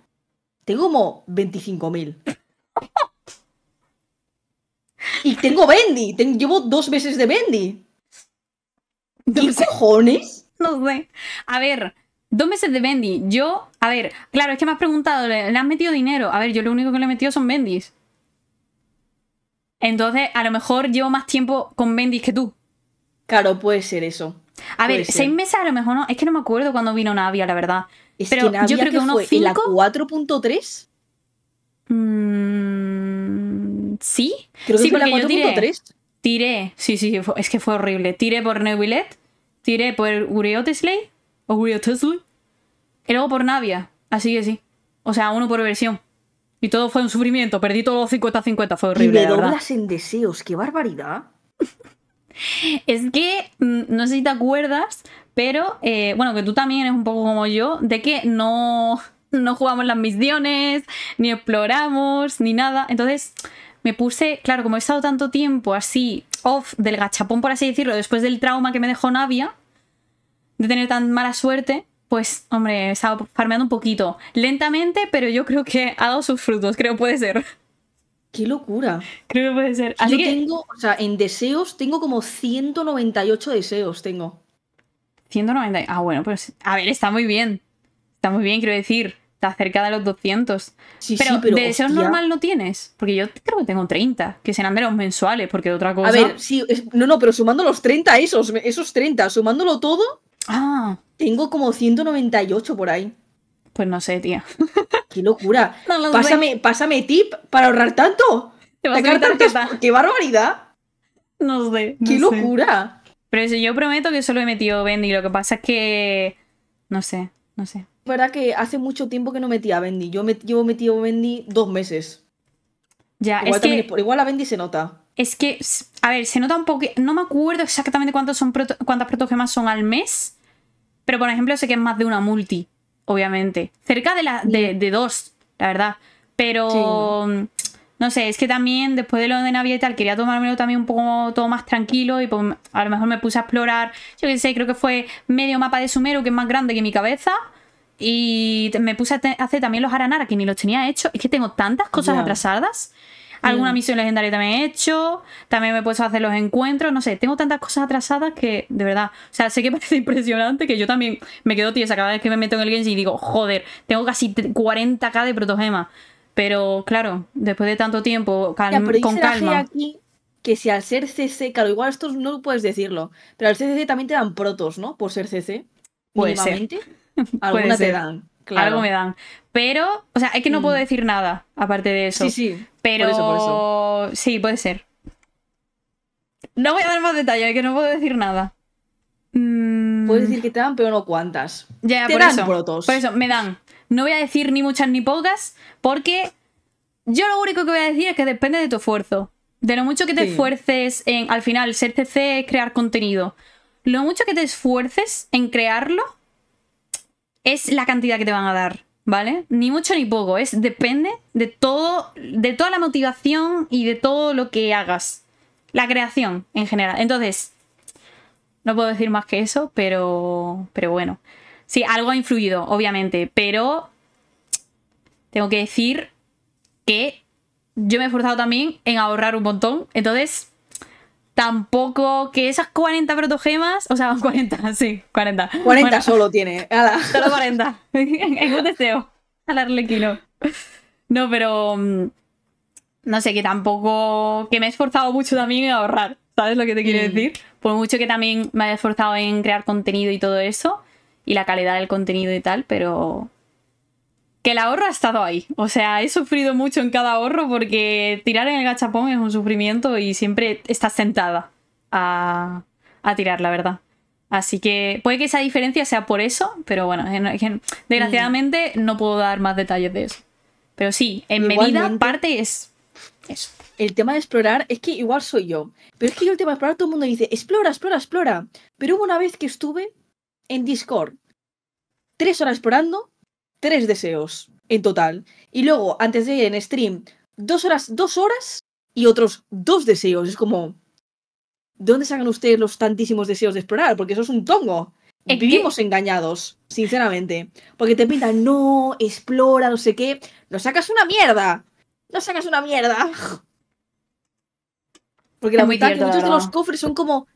Tengo como 25.000. y tengo Bendy. llevo dos meses de Bendy. ¿Qué cojones? No sé. A ver, Dos meses de Bendy. Yo, a ver, claro, es que me has preguntado, ¿le, has metido dinero? A ver, yo lo único que le he metido son Bendis. Entonces, a lo mejor llevo más tiempo con Bendis que tú. Claro, puede ser eso. A ver, seis meses a lo mejor no. Es que no me acuerdo cuando vino Navia, la verdad. Pero yo creo que, cinco... ¿La 4.3? Mm, sí. Creo que sí, fue la 4.3. Tiré, sí, sí, es que fue horrible. Tiré por Neuvillette, tiré por Uriotesley, o Uriotesley, y luego por Navia. Así que sí. O sea, uno por versión. Y todo fue un sufrimiento. Perdí todos los 50-50. Fue horrible. Y me doblas en deseos. ¡Qué barbaridad! es que, mm, no sé si te acuerdas, pero eh, bueno, que tú también eres un poco como yo, de que no, no jugamos las misiones, ni exploramos, ni nada. Entonces me puse, claro, como he estado tanto tiempo así, off del gachapón, por así decirlo, después del trauma que me dejó Navia, de tener tan mala suerte, pues, hombre, estaba farmeando un poquito. Lentamente, pero yo creo que ha dado sus frutos, creo que puede ser. ¡Qué locura! Creo que puede ser. Así yo tengo, o sea, en deseos tengo como 198 deseos, tengo. 198. Ah, bueno, pues, a ver, está muy bien. Está muy bien, quiero decir. Está cerca de los 200. Sí, sí, pero deseos normal no tienes. Porque yo creo que tengo 30, que serán de los mensuales, porque de otra cosa. A ver, sí, no, no, pero sumando los 30, esos, esos 30, sumándolo todo, Ah. Tengo como 198 por ahí. Pues no sé, tía. ¡Qué locura! pásame, tip para ahorrar tanto. ¡Qué barbaridad! No sé. ¡Qué locura! Pero eso, yo prometo que solo he metido Bendy. Lo que pasa es que. No sé, no sé. Es verdad que hace mucho tiempo que no metí a Bendy. Yo he llevo metido Bendy dos meses. Ya, es que... igual a Bendy se nota. Es que, a ver, se nota un poco. No me acuerdo exactamente son cuántas protogemas son al mes. Pero por ejemplo, sé que es más de una multi, obviamente. Cerca de, de, dos, la verdad. Pero no sé, es que también después de lo de Navidad y tal, quería tomármelo también un poco todo más tranquilo y pues, a lo mejor me puse a explorar, yo qué sé, creo que fue medio mapa de Sumero, que es más grande que mi cabeza. Y me puse a hacer también los Aranara, que ni los tenía hecho. Es que tengo tantas cosas atrasadas Alguna mm. misión legendaria también he hecho. También me he puesto a hacer los encuentros. No sé, tengo tantas cosas atrasadas que, de verdad, o sea, sé que parece impresionante que yo también me quedo tiesa cada vez que me meto en el Genji y digo, joder, tengo casi 40k de protogema, Pero claro, después de tanto tiempo, con calma. Aquí que si al ser CC, claro, igual esto no puedes decirlo, pero al ser CC también te dan protos, ¿no? Por ser CC. pues Alguna te dan. Claro. Algo me dan. Pero, o sea, es que no puedo mm. decir nada aparte de eso. Sí, sí. Pero. eso, Sí, puede ser. No voy a dar más detalles, que no puedo decir nada. Mm. Puedes decir que te dan, pero no cuántas. Ya, por eso. Por eso, me dan. No voy a decir ni muchas ni pocas, porque yo lo único que voy a decir es que depende de tu esfuerzo. De lo mucho que te esfuerces en, al final, ser CC es crear contenido. Lo mucho que te esfuerces en crearlo es la cantidad que te van a dar, ¿vale? Ni mucho ni poco, es depende de todo, de toda la motivación y de todo lo que hagas. La creación en general. Entonces, no puedo decir más que eso, pero, pero bueno. Sí, algo ha influido, obviamente, pero tengo que decir que yo me he esforzado también en ahorrar un montón. Entonces, tampoco que esas 40 protogemas, o sea, 40, sí, 40. 40 solo tiene. Solo 40. Es un deseo. Al arlequino. No, pero. Mm, no sé, que tampoco. Que me he esforzado mucho también en ahorrar. ¿Sabes lo que te quiero decir? Por mucho que también me haya esforzado en crear contenido y todo eso. Y la calidad del contenido y tal, pero que el ahorro ha estado ahí. O sea, he sufrido mucho en cada ahorro porque tirar en el gachapón es un sufrimiento y siempre estás sentada a, tirar, la verdad. Así que puede que esa diferencia sea por eso, pero bueno, desgraciadamente mm. no puedo dar más detalles de eso. Pero sí, en medida, parte es eso. El tema de explorar es que igual soy yo. Pero es que yo el tema de explorar, todo el mundo dice, explora, explora, explora. Pero hubo una vez que estuve en Discord tres horas explorando tres deseos en total. Y luego, antes de ir en stream, dos horas, dos horas y otros dos deseos. Es como, ¿de dónde sacan ustedes los tantísimos deseos de explorar? Porque eso es un tongo. Vivimos engañados, sinceramente. Porque te pintan, no, explora, no sé qué. No sacas una mierda. No sacas una mierda. Porque la mitad de muchos de los cofres son como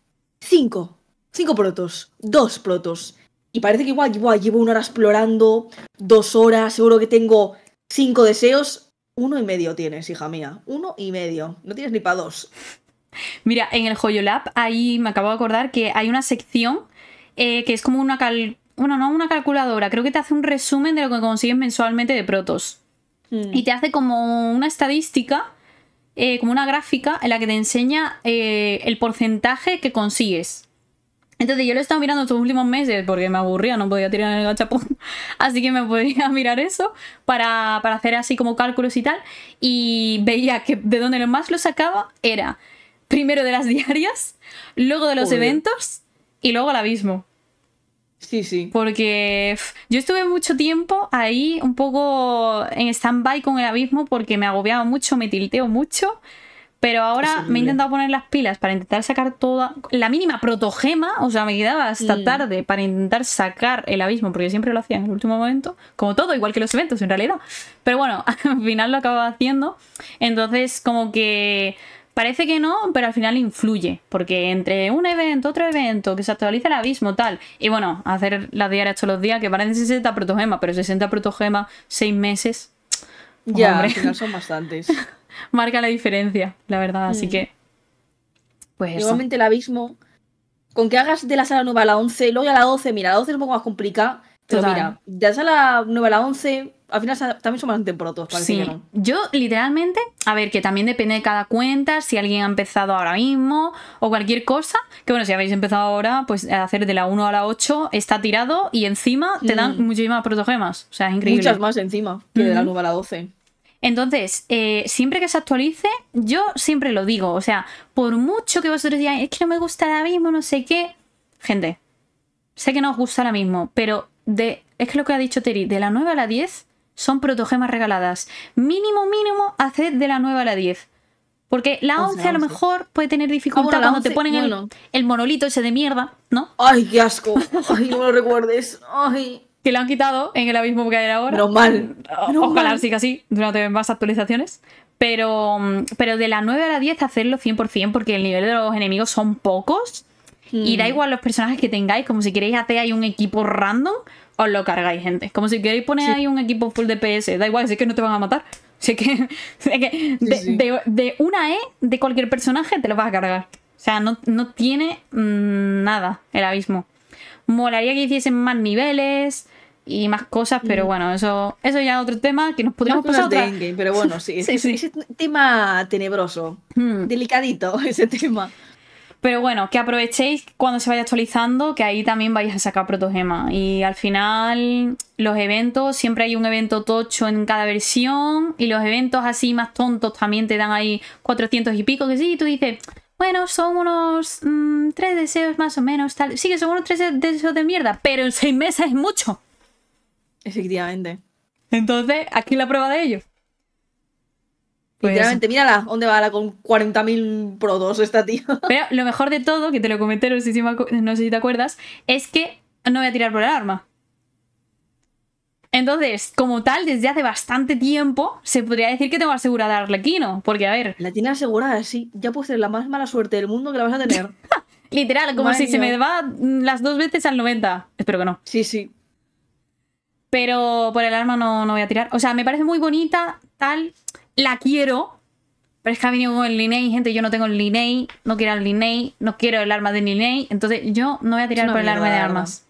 cinco. Cinco protos. Dos protos. Y parece que igual, llevo una hora explorando, dos horas, seguro que tengo cinco deseos. Uno y medio tienes, hija mía. Uno y medio. No tienes ni para dos. Mira, en el Joyolab, ahí me acabo de acordar que hay una sección eh, que es como una Bueno, no una calculadora, creo que te hace un resumen de lo que consigues mensualmente de protos. Hmm. Y te hace como una estadística, eh, como una gráfica en la que te enseña eh, el porcentaje que consigues. Entonces yo lo he estado mirando estos últimos meses porque me aburría, no podía tirar el gachapón. Así que me podía mirar eso para, hacer así como cálculos y tal. Y veía que de donde lo más lo sacaba era primero de las diarias, luego de los eventos y luego el abismo. Sí, sí. Porque yo estuve mucho tiempo ahí un poco en stand-by con el abismo porque me agobiaba mucho, me tilteo mucho. Pero ahora me he intentado poner las pilas para intentar sacar toda. La mínima protogema, o sea, me quedaba hasta mm. tarde para intentar sacar el abismo, porque siempre lo hacía en el último momento. Como todo, igual que los eventos en realidad. Pero bueno, al final lo acababa haciendo. Entonces, como que. Parece que no, pero al final influye. Porque entre un evento, otro evento, que se actualiza el abismo, tal. Y bueno, hacer las diarias todos los días, que parecen 60 protogema, pero 60 protogema, 6 meses. ya, al final son bastantes. marca la diferencia, la verdad. Así mm. que. Pues. Igualmente el abismo. Con que hagas de la sala nueva a la 11, luego ya a la 12, mira, la 12 es un poco más complicada. Pero mira, de la sala nueva a la 11, al final también son bastante protos. Sí, yo literalmente, a ver, que también depende de cada cuenta, si alguien ha empezado ahora mismo o cualquier cosa, que bueno, si habéis empezado ahora, pues hacer de la 1 a la 8 está tirado y encima te dan muchísimas muchísimas protogemas, o sea, es increíble. Muchas más encima que de la nueva a la 12. Entonces, eh, siempre que se actualice, yo siempre lo digo. O sea, por mucho que vosotros digáis, es que no me gusta ahora mismo, no sé qué. Gente, sé que no os gusta ahora mismo, pero de, es que lo que ha dicho Teri, de la 9 a la 10 son protogemas regaladas. Mínimo, mínimo, haced de la 9 a la 10. Porque la 11, a lo mejor puede tener ah, dificultad cuando te ponen el, el monolito ese de mierda, ¿no? ¡Ay, qué asco! ¡Ay, no lo recuerdes! ¡Ay! que lo han quitado en el abismo que hay ahora. Normal. Ojalá siga así durante más actualizaciones. Pero, mm, pero de la 9 a la 10 hacerlo 100% porque el nivel de los enemigos son pocos. Y da mm. igual los personajes que tengáis, como si queréis hacer ahí un equipo random, os lo cargáis, gente. Como si queréis poner ahí un equipo full de PS, da igual, si que no te van a matar. sé que, de, una E de cualquier personaje te lo vas a cargar. O sea, no, no tiene mm, nada el abismo. Molaría que hiciesen más niveles, y más cosas, pero mm. bueno, eso, eso ya es otro tema que nos podríamos pasar. De pero bueno, sí, Ese tema tenebroso, hmm. delicadito ese tema. Pero bueno, que aprovechéis cuando se vaya actualizando, que ahí también vais a sacar protogema. Y al final, los eventos, siempre hay un evento tocho en cada versión. Y los eventos así más tontos también te dan ahí 400 y pico. Que sí, tú dices, bueno, son unos mm, tres deseos más o menos, tal. Sí, que son unos tres deseos de mierda, pero en seis meses es mucho. Efectivamente. Entonces, aquí la prueba de ello. Literalmente, pues mírala, ¿dónde va la con 40.000 prodos esta tía? Pero lo mejor de todo, que te lo comenté, no sé, si te acuerdas, es que no voy a tirar por el arma. Entonces, como tal, desde hace bastante tiempo, se podría decir que tengo asegurada a Arlequino. Porque, a ver. La tiene asegurada, sí. Ya puede ser la más mala suerte del mundo que la vas a tener. Literal, como si se me va las dos veces al 90. Espero que no. Sí, sí. Pero por el arma no, no voy a tirar. O sea, me parece muy bonita, tal. La quiero. Pero es que ha venido con el Linei, gente. Yo no tengo el Linei. No quiero el Linei. No quiero el arma de Linei. Entonces yo no voy a tirar por el arma de armas.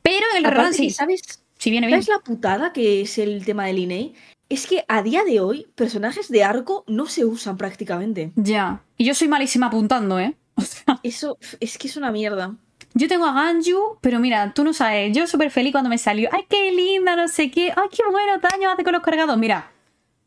Pero el Redan sí. ¿Sabes? Si viene bien. ¿Sabes la putada que es el tema de Linei? Es que a día de hoy, personajes de arco no se usan prácticamente. Ya. Y yo soy malísima apuntando, ¿eh? O sea... Eso es que es una mierda. Yo tengo a Ganju, pero mira, tú no sabes, yo súper feliz cuando me salió. ¡Ay, qué linda! No sé qué. ¡Ay, qué bueno! Daño hace con los cargados. Mira,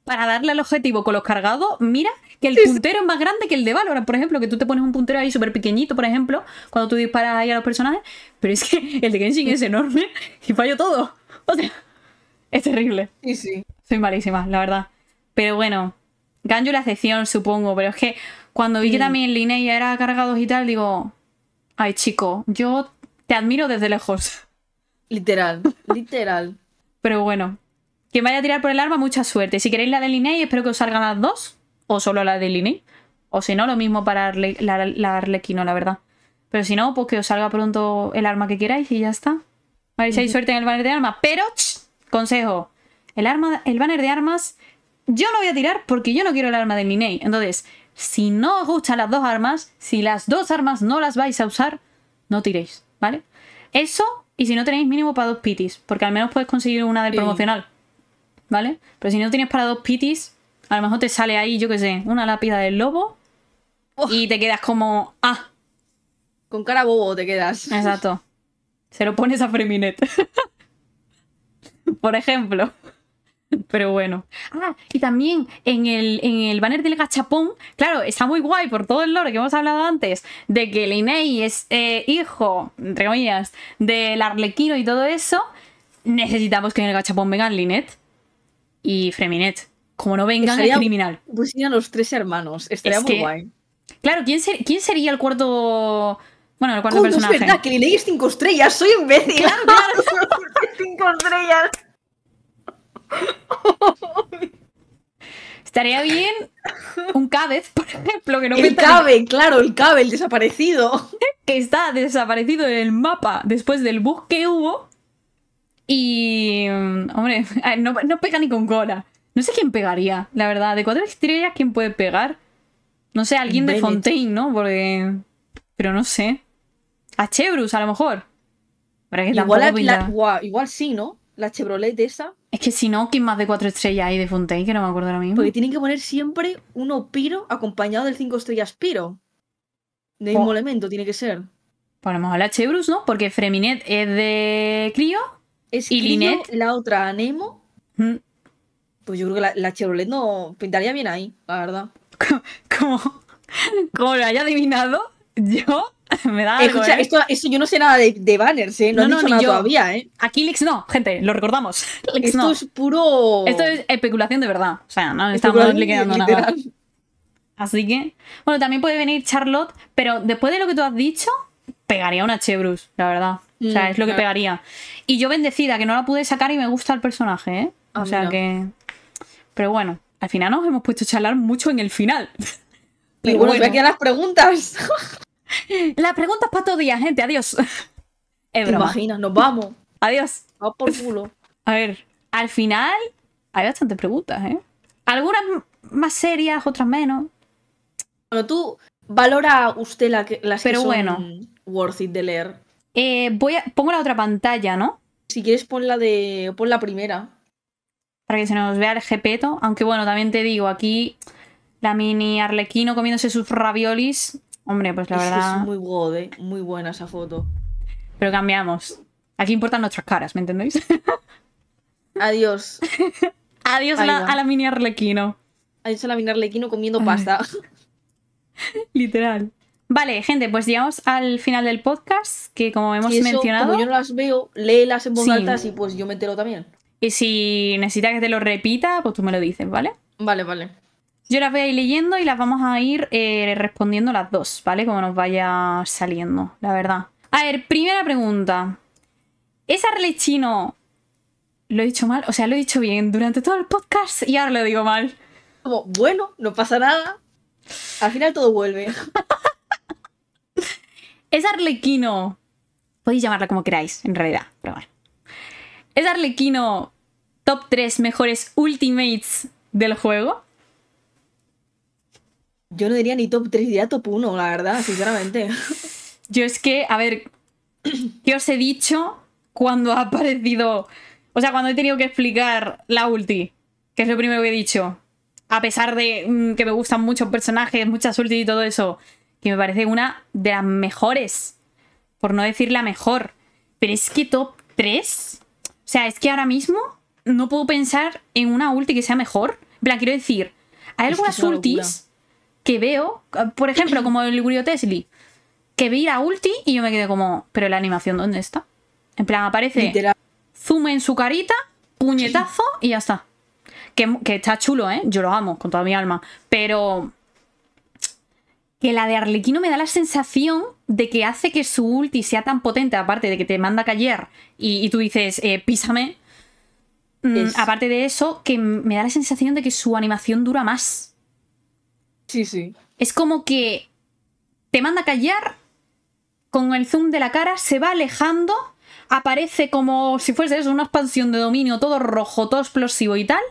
para darle al objetivo con los cargados, mira que el puntero es más grande que el de Valorant, por ejemplo, que tú te pones un puntero ahí súper pequeñito, por ejemplo, cuando tú disparas ahí a los personajes, pero es que el de Genshin es enorme y fallo todo. O sea, es terrible. Sí, sí. Soy malísima, la verdad. Pero bueno, Ganju la excepción, supongo, pero es que cuando vi que también Linea era cargados y tal, digo, Ay, chico, yo te admiro desde lejos. Literal, literal. Pero bueno, quien vaya a tirar por el arma, mucha suerte. Si queréis la de Linney, espero que os salgan las dos, o solo la de Linney. O si no, lo mismo para la, Arlequino, la verdad. Pero si no, pues que os salga pronto el arma que queráis y ya está. A si hay suerte en el banner de armas. Pero, consejo, el, arma, el banner de armas yo no voy a tirar porque yo no quiero el arma de Linney. Entonces, si no os gustan las dos armas, si las dos armas no las vais a usar, no tiréis, ¿vale? Eso, y si no tenéis mínimo para dos pitis, porque al menos puedes conseguir una del promocional, ¿vale? Pero si no tienes para dos pitis, a lo mejor te sale ahí, yo qué sé, una lápida del lobo oh. y te quedas como, ah. Con cara bobo te quedas. Exacto. Se lo pones a Freminet. Por ejemplo. Pero bueno. Ah, y también en el, en el banner del gachapón, claro, está muy guay por todo el lore que hemos hablado antes, de que Linei es eh, hijo, entre comillas, del arlequino y todo eso. Necesitamos que en el gachapón vengan Linet y Freminet. Como no vengan, Estaría, criminal. pues a los tres hermanos. Estaría muy guay. Claro, ¿quién, sería el cuarto... Bueno, el cuarto personaje? Es verdad, que Linei es cinco estrellas, soy imbécil. Claro, cinco estrellas. Estaría bien un Cabez, por ejemplo, que no El Cabe, claro, el Cabe, el desaparecido. Que está desaparecido en el mapa después del bug que hubo. Y. Mm, hombre, no, no pega ni con cola. No sé quién pegaría, la verdad. De cuatro estrellas, ¿quién puede pegar? No sé, alguien de Fontaine, ¿no? Porque. Pero no sé. A Chebrus, a lo mejor. igual, igual sí, ¿no? La Chevrolet de esa. Es que si no, ¿quién más de cuatro estrellas hay de Fontaine? Que no me acuerdo ahora mismo. Porque tienen que poner siempre uno piro acompañado del cinco estrellas piro. De mismo oh. elemento, tiene que ser. Ponemos a la Chebrus, ¿no? Porque Freminet es de Crio Es y Linet. La otra, Nemo. Mm. Pues yo creo que la, la, Chevrolet no pintaría bien ahí, la verdad. como, como lo haya adivinado, yo me da Escucha, ¿eh? esto, yo no sé nada de, banners, ¿eh? No, no, yo. todavía, ¿eh? Aquí no, gente, lo recordamos. esto es puro... Esto es especulación de verdad. O sea, no estamos liquidando nada. Así que... Bueno, también puede venir Charlotte, pero después de lo que tú has dicho, pegaría una Chebrus, la verdad. O sea, mm, es lo que pegaría. Y yo bendecida, que no la pude sacar y me gusta el personaje, ¿eh? O sea que... Pero bueno, al final nos hemos puesto a charlar mucho en el final. Y bueno, aquí a las preguntas. La pregunta para todo día, gente. Adiós. ¿Te imaginas? Nos vamos. Adiós. Vamos por culo. A ver, al final hay bastantes preguntas, ¿eh? Algunas más serias, otras menos. Bueno, tú valora usted la que, las Pero bueno. worth it de leer. Eh, voy a, pongo la otra pantalla, ¿no? Si quieres pon la de pon la primera. Para que se nos vea el jepeto. Aunque bueno, también te digo, aquí la mini Arlequino comiéndose sus raviolis Hombre, pues la verdad. Es muy eh. muy buena esa foto. Pero cambiamos. Aquí importan nuestras caras, ¿me entendéis? Adiós. Adiós a la, mini arlequino. Adiós a la mini arlequino comiendo pasta. Literal. Vale, gente, pues llegamos al final del podcast, que como hemos mencionado. Como yo no las veo, léelas en voz alta y pues yo me entero también. Y si necesita que te lo repita, pues tú me lo dices, ¿vale? Vale, vale. Yo las voy a ir leyendo y las vamos a ir eh, respondiendo las dos, ¿vale? Como nos vaya saliendo, la verdad. A ver, primera pregunta. ¿Es Arlequino. ¿Lo he dicho mal? O sea, lo he dicho bien durante todo el podcast y ahora lo digo mal. Como, bueno, no pasa nada. Al final todo vuelve. es arlequino. Podéis llamarla como queráis, en realidad, pero bueno. Es arlequino top 3 mejores ultimates del juego. Yo no diría ni top 3, diría top 1, la verdad, sinceramente. Yo es que, a ver, ¿qué os he dicho cuando ha aparecido? O sea, cuando he tenido que explicar la ulti, que es lo primero que he dicho, a pesar de mm, que me gustan muchos personajes, muchas ultis y todo eso, que me parece una de las mejores, por no decir la mejor. Pero es que top 3, o sea, es que ahora mismo no puedo pensar en una ulti que sea mejor. En plan, quiero decir, hay algunas ultis que veo, por ejemplo, como el Gurio Tesli, que vi la ulti y yo me quedé como, pero la animación, ¿dónde está? En plan, aparece Zume zoom en su carita, puñetazo y ya está. Que, está chulo, ¿eh? Yo lo amo con toda mi alma. Pero que la de Arlequino me da la sensación de que hace que su ulti sea tan potente, aparte de que te manda a callar y, tú dices, eh, písame. Mm, aparte de eso, que me da la sensación de que su animación dura más. Sí, sí. Es como que te manda a callar, con el zoom de la cara, se va alejando, aparece como si fuese eso, una expansión de dominio, todo rojo, todo explosivo y tal,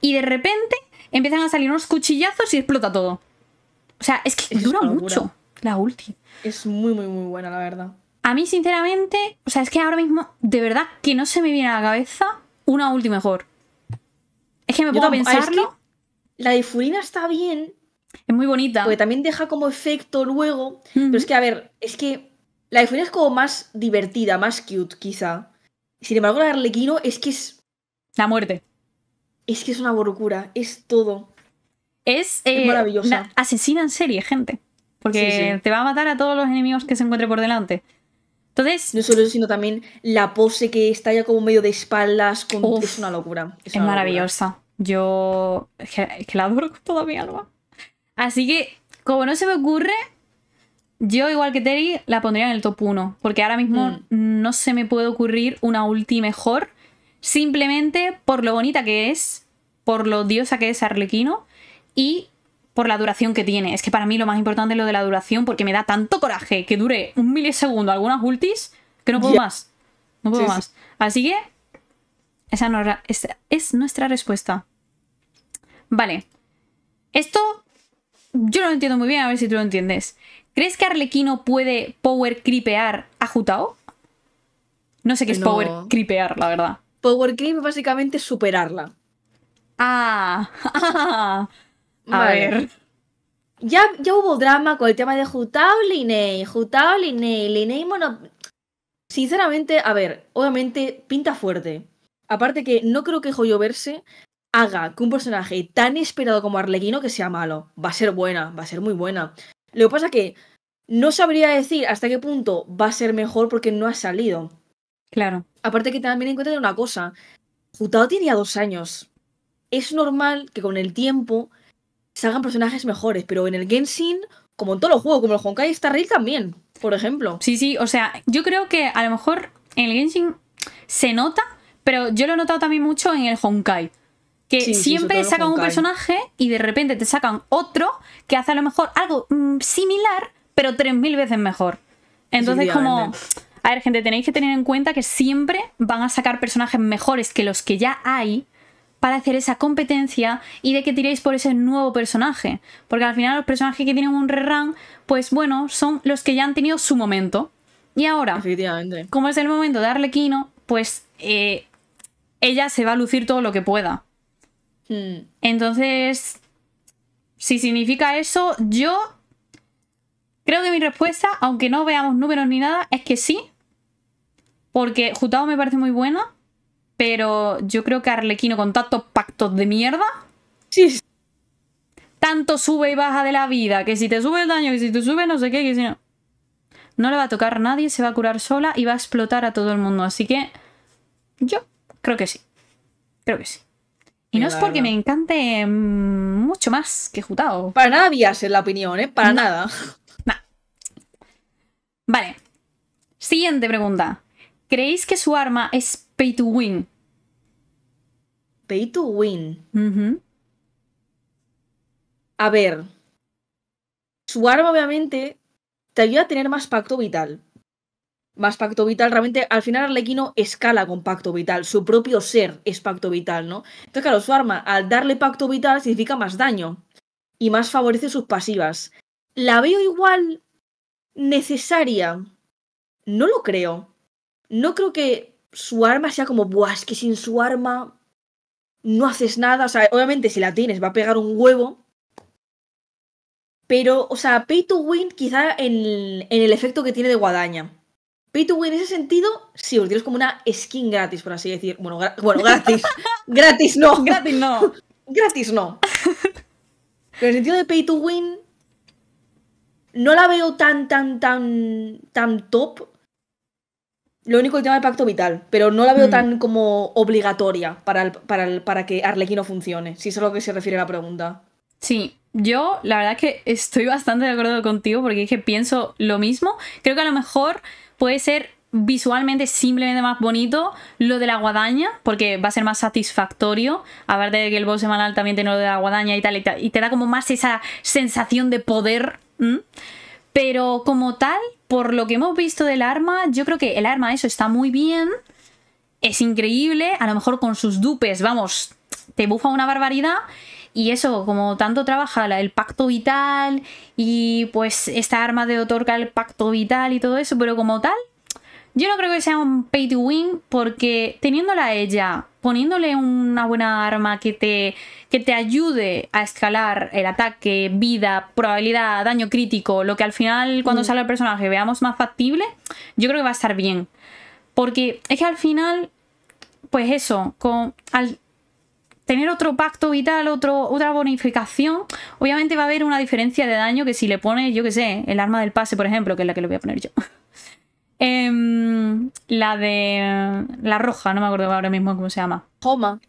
y de repente empiezan a salir unos cuchillazos y explota todo. O sea, es que dura mucho la ulti. Es muy, muy, muy buena, la verdad. A mí, sinceramente, o sea, es que ahora mismo, de verdad, que no se me viene a la cabeza una ulti mejor. Es que me ah, pensarlo. la de está bien, es muy bonita. Porque también deja como efecto luego. Pero es que, a ver, es que la historia es como más divertida, más cute, quizá. Sin embargo, la Arlequino es que es. La muerte. Es que es una locura, es todo. Es, eh, maravillosa. asesina en serie, gente. Porque te va a matar a todos los enemigos que se encuentre por delante. Entonces. No solo eso, sino también la pose que está ya como medio de espaldas. Con... es una locura. Es, maravillosa. Yo. que la adoro con toda mi alma. Así que, como no se me ocurre, yo igual que Terry la pondría en el top 1, porque ahora mismo mm. no se me puede ocurrir una ulti mejor, simplemente por lo bonita que es, por lo diosa que es Arlequino y por la duración que tiene. Es que para mí lo más importante es lo de la duración, porque me da tanto coraje que dure un milisegundo algunas ultis que no puedo más. No puedo más. Así que esa, esa, es nuestra respuesta. Vale. Esto yo no lo entiendo muy bien, a ver si tú lo entiendes. ¿Crees que Arlequino puede power creepear a Jutao? No sé qué es power creepear, la verdad. Power creep básicamente superarla. Ah, a ver. Ya, ya hubo drama con el tema de Jutao Linei, Jutao Linei, Linei Mono. Sinceramente, a ver, obviamente pinta fuerte. Aparte que no creo que joyoverse verse haga que un personaje tan esperado como Arlequino que sea malo. Va a ser buena, va a ser muy buena. Lo que pasa que no sabría decir hasta qué punto va a ser mejor porque no ha salido. Claro. Aparte que también cuenta una cosa. Jutao tenía dos años. Es normal que con el tiempo salgan personajes mejores, pero en el Genshin, como en todos los juegos, como el Honkai está Rail también, por ejemplo. Sí, sí, o sea, yo creo que a lo mejor en el Genshin se nota, pero yo lo he notado también mucho en el Honkai que siempre sacan un personaje y de repente te sacan otro que hace a lo mejor algo mm, similar, pero 3.000 veces mejor. Entonces, como. A ver, gente, tenéis que tener en cuenta que siempre van a sacar personajes mejores que los que ya hay para hacer esa competencia y de que tiréis por ese nuevo personaje. Porque al final los personajes que tienen un rerun, pues bueno, son los que ya han tenido su momento. Y ahora, como es el momento de Arlequino, pues eh, ella se va a lucir todo lo que pueda. Mm. Entonces, si significa eso, yo creo que mi respuesta, aunque no veamos números ni nada, es que sí. Porque Jutao me parece muy bueno. pero yo creo que Arlequino con tantos pactos de mierda. Tanto sube y baja de la vida, que si te sube el daño, que si te sube no sé qué, que si no. No le va a tocar a nadie, se va a curar sola y va a explotar a todo el mundo. Así que yo creo que sí. Creo que sí. Y no es porque me encante mucho más que Jutao. Para nada vías en la opinión, ¿eh? Para nada. Vale. Siguiente pregunta. ¿Creéis que su arma es pay to win? Pay to win. A ver. Su arma obviamente te ayuda a tener más pacto vital más pacto vital, realmente al final Arlequino escala con pacto vital, su propio ser es pacto vital, ¿no? Entonces, claro, su arma al darle pacto vital significa más daño y más favorece sus pasivas. ¿La veo igual necesaria? No lo creo. No creo que su arma sea como, buah, es que sin su arma no haces nada. O sea, obviamente si la tienes va a pegar un huevo, pero, o sea, Pay to Win quizá en, el efecto que tiene de guadaña. Pay to win en ese sentido, sí, porque es como una skin gratis, por así decir. Bueno, bueno gratis. gratis no. Gratis no. gratis no. Pero en el sentido de pay to win, no la veo tan, tan, tan, tan top. Lo único el tema del pacto vital, pero no la veo mm. tan como obligatoria para, para, el, para que Arlequino funcione, si es a lo que se refiere la pregunta. Sí, yo la verdad es que estoy bastante de acuerdo contigo porque es que pienso lo mismo. Creo que a lo mejor puede ser visualmente simplemente más bonito lo de la guadaña, porque va a ser más satisfactorio, aparte de que el boss semanal también tiene lo de la guadaña y tal y te da como más esa sensación de poder. Pero como tal, por lo que hemos visto del arma, yo creo que el arma eso está muy bien, es increíble, a lo mejor con sus dupes, vamos, te bufa una barbaridad, y eso, como tanto trabaja el pacto vital y pues esta arma de otorga el pacto vital y todo eso, pero como tal, yo no creo que sea un pay to win porque teniéndola a ella, poniéndole una buena arma que te, que te ayude a escalar el ataque, vida, probabilidad, daño crítico, lo que al final cuando mm. sale el personaje veamos más factible, yo creo que va a estar bien. Porque es que al final, pues eso, con, tener otro pacto vital, otro, otra bonificación, obviamente va a haber una diferencia de daño que si le pones, yo qué sé, el arma del pase, por ejemplo, que es la que le voy a poner yo. Em, la de. La roja, no me acuerdo ahora mismo cómo se llama. Joma.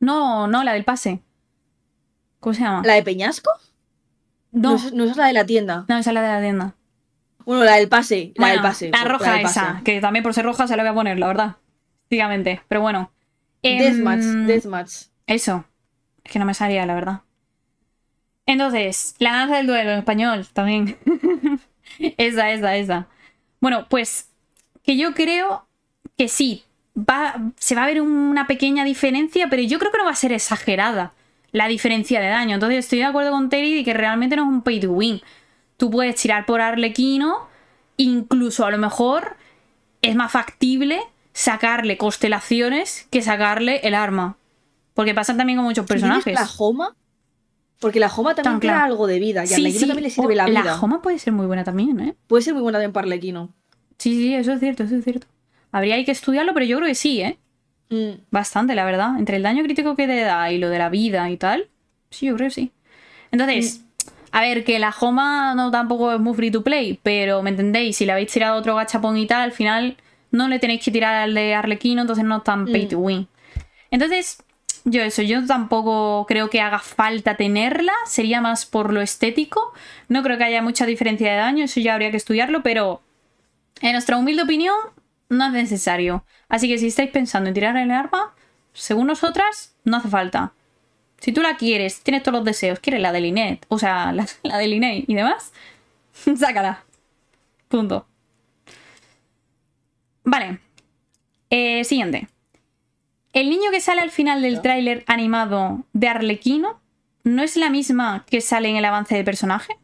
No, no, la del pase. ¿Cómo se llama? ¿La de Peñasco? No. No, es la de la tienda. No, esa es la de la tienda. Bueno, la del pase. la del pase. La roja esa, que también por ser roja se la voy a poner, la verdad. Sígamente. pero bueno. Deathmatch, em, deathmatch. Eso. Es que no me salía, la verdad. Entonces, la danza del duelo en español también. esa, esa, esa. Bueno, pues que yo creo que sí. Va, se va a ver una pequeña diferencia, pero yo creo que no va a ser exagerada la diferencia de daño. Entonces estoy de acuerdo con Terry de que realmente no es un pay to win. Tú puedes tirar por Arlequino, incluso a lo mejor es más factible sacarle constelaciones que sacarle el arma. Porque pasan también con muchos personajes. ¿La Joma? Porque la Joma también crea algo de vida. Y sí, a sí. también le sirve oh, la vida. La Joma puede ser muy buena también, ¿eh? Puede ser muy buena de para Arlequino. Sí, sí, eso es cierto, eso es cierto. Habría que estudiarlo, pero yo creo que sí, ¿eh? Mm. Bastante, la verdad. Entre el daño crítico que te da y lo de la vida y tal. Sí, yo creo que sí. Entonces, mm. A ver, que la Joma no tampoco es muy free to play, pero ¿me entendéis? Si le habéis tirado otro gachapón y tal, al final no le tenéis que tirar al de Arlequino, entonces no es tan mm. pay to win. Entonces, yo eso, yo tampoco creo que haga falta tenerla, sería más por lo estético. No creo que haya mucha diferencia de daño, eso ya habría que estudiarlo, pero en nuestra humilde opinión no es necesario. Así que si estáis pensando en tirar el arma, según nosotras, no hace falta. Si tú la quieres, tienes todos los deseos, quieres la de Linet, o sea, la, de Linet y demás, sácala. Punto. Vale. Eh, siguiente. El niño que sale al final del tráiler animado de Arlequino no es la misma que sale en el avance de personaje.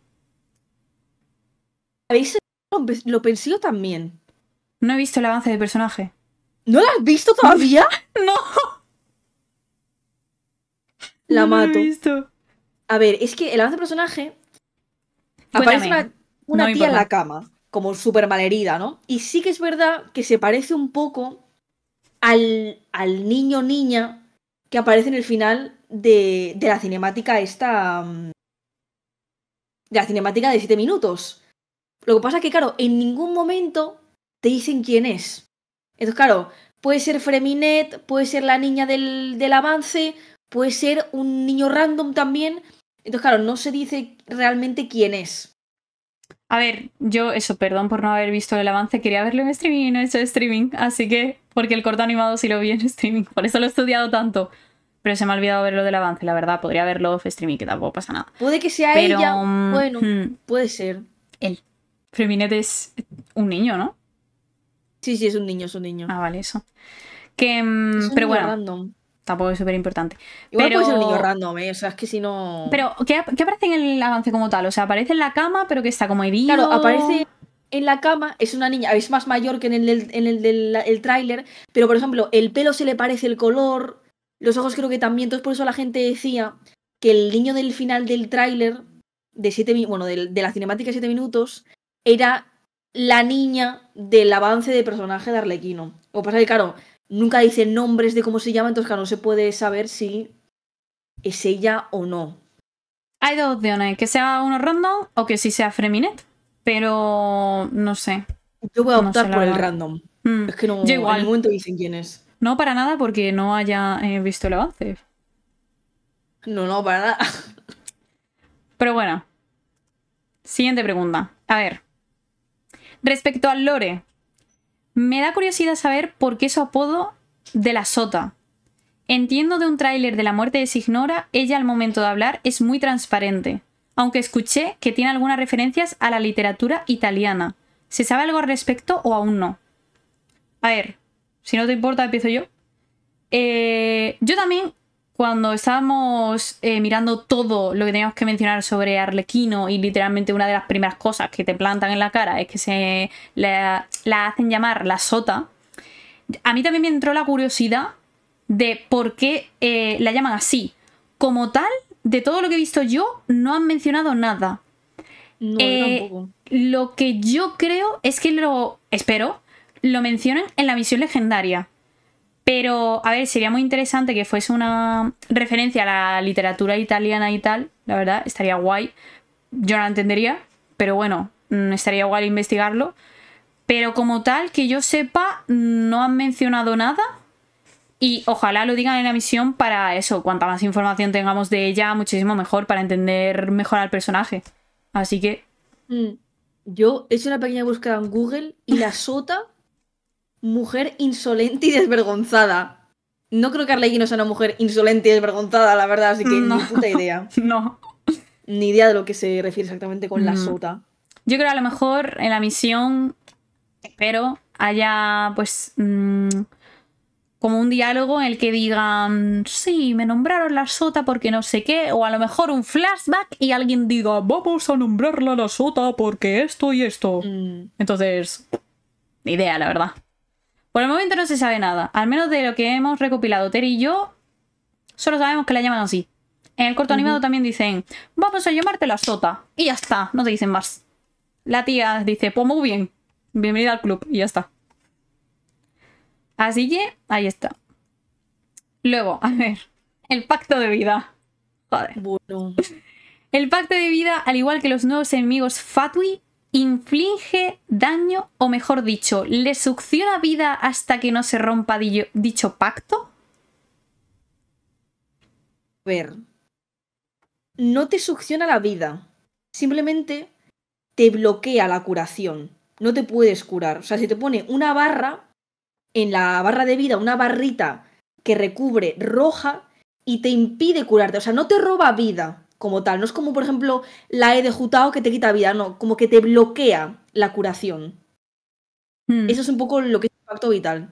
lo pensé yo también? No he visto el avance de personaje. ¿No lo has visto todavía? no. La no mato. he visto. A ver, es que el avance de personaje aparece una, tía en la cama, como súper malherida, ¿no? Y sí que es verdad que se parece un poco al, al niño niña que aparece en el final de, la cinemática esta... Mm, de la cinemática de 7 minutos. Lo que pasa es que, claro, en ningún momento te dicen quién es. Entonces, claro, puede ser Freminet, puede ser la niña del, del avance, puede ser un niño random también. Entonces, claro, no se dice realmente quién es. A ver, yo, eso, perdón por no haber visto el avance, quería verlo en streaming y no he hecho streaming, así que, porque el corto animado sí lo vi en streaming, por eso lo he estudiado tanto. Pero se me ha olvidado verlo del avance, la verdad, podría verlo off streaming, que tampoco pasa nada. Puede que sea ella, mm, bueno, hmm. puede ser. Él. Freminet es un niño, ¿no? Sí, sí, es un niño, es un niño. Ah, vale, eso. Que, mm, pero bueno tampoco es súper importante. pero... puede ser un niño random, ¿eh? O sea, es que si no. Pero, ¿qué, aparece en el avance como tal? O sea, aparece en la cama, pero que está como herido. Claro, aparece en la cama, es una niña, es más mayor que en el del, en el, del tráiler, pero por ejemplo, el pelo se le parece el color, los ojos creo que también, entonces por eso la gente decía que el niño del final del tráiler, de siete bueno, de, de la cinemática de 7 minutos, era la niña del avance de personaje de Arlequino. O pasa que, claro, nunca dice nombres de cómo se llama, entonces no se puede saber si es ella o no. Hay dos opciones, que sea uno random o que sí sea Freminet, pero no sé. Yo voy a optar por el random. Mm. Es que no, en el momento dicen quién es. No, para nada, porque no haya eh, visto el avance. No, no, para nada. Pero bueno. Siguiente pregunta. A ver. Respecto al lore, me da curiosidad saber por qué su apodo de la sota. Entiendo de un tráiler de la muerte de Signora, ella al momento de hablar es muy transparente, aunque escuché que tiene algunas referencias a la literatura italiana. ¿Se sabe algo al respecto o aún no? A ver, si no te importa, empiezo yo. Eh, yo también cuando estábamos eh, mirando todo lo que teníamos que mencionar sobre Arlequino y literalmente una de las primeras cosas que te plantan en la cara es que se la, hacen llamar la sota, a mí también me entró la curiosidad de por qué eh, la llaman así. Como tal, de todo lo que he visto yo, no han mencionado nada. No, eh, tampoco. lo que yo creo es que lo, espero, lo mencionan en la misión legendaria. Pero, a ver, sería muy interesante que fuese una referencia a la literatura italiana y tal, la verdad, estaría guay. Yo no la entendería, pero bueno, mm, estaría guay investigarlo. Pero como tal, que yo sepa, no han mencionado nada. Y ojalá lo digan en la misión para eso. Cuanta más información tengamos de ella, muchísimo mejor para entender mejor al personaje. Así que. Mm. Yo he hecho una pequeña búsqueda en Google y la sota mujer insolente y desvergonzada. No creo que no sea una mujer insolente y desvergonzada, la verdad, así que no. ni puta idea. No. Ni idea de lo que se refiere exactamente con la mm. sota. Yo creo a lo mejor en la misión, espero, haya pues mm, como un diálogo en el que digan, sí, me nombraron la sota porque no sé qué, o a lo mejor un flashback y alguien diga, vamos a nombrarla la sota porque esto y esto. Mm. Entonces, idea, la verdad. Por el momento no se sabe nada, al menos de lo que hemos recopilado Terry y yo, solo sabemos que la llaman así. En el corto animado también dicen, vamos a llamarte la sota, y ya está, no te dicen más. La tía dice, pues muy bien, bienvenida al club, y ya está. Así que, ahí está. Luego, a ver, el pacto de vida. Joder. El pacto de vida, al igual que los nuevos enemigos Fatui, inflige daño o mejor dicho, le succiona vida hasta que no se rompa dicho pacto? A ver, no te succiona la vida, simplemente te bloquea la curación, no te puedes curar. O sea, si te pone una barra, en la barra de vida, una barrita que recubre roja y te impide curarte, o sea, no te roba vida, como tal. No es como, por ejemplo, la E de Jutao que te quita vida, no, como que te bloquea la curación. Hmm. Eso es un poco lo que es el pacto vital.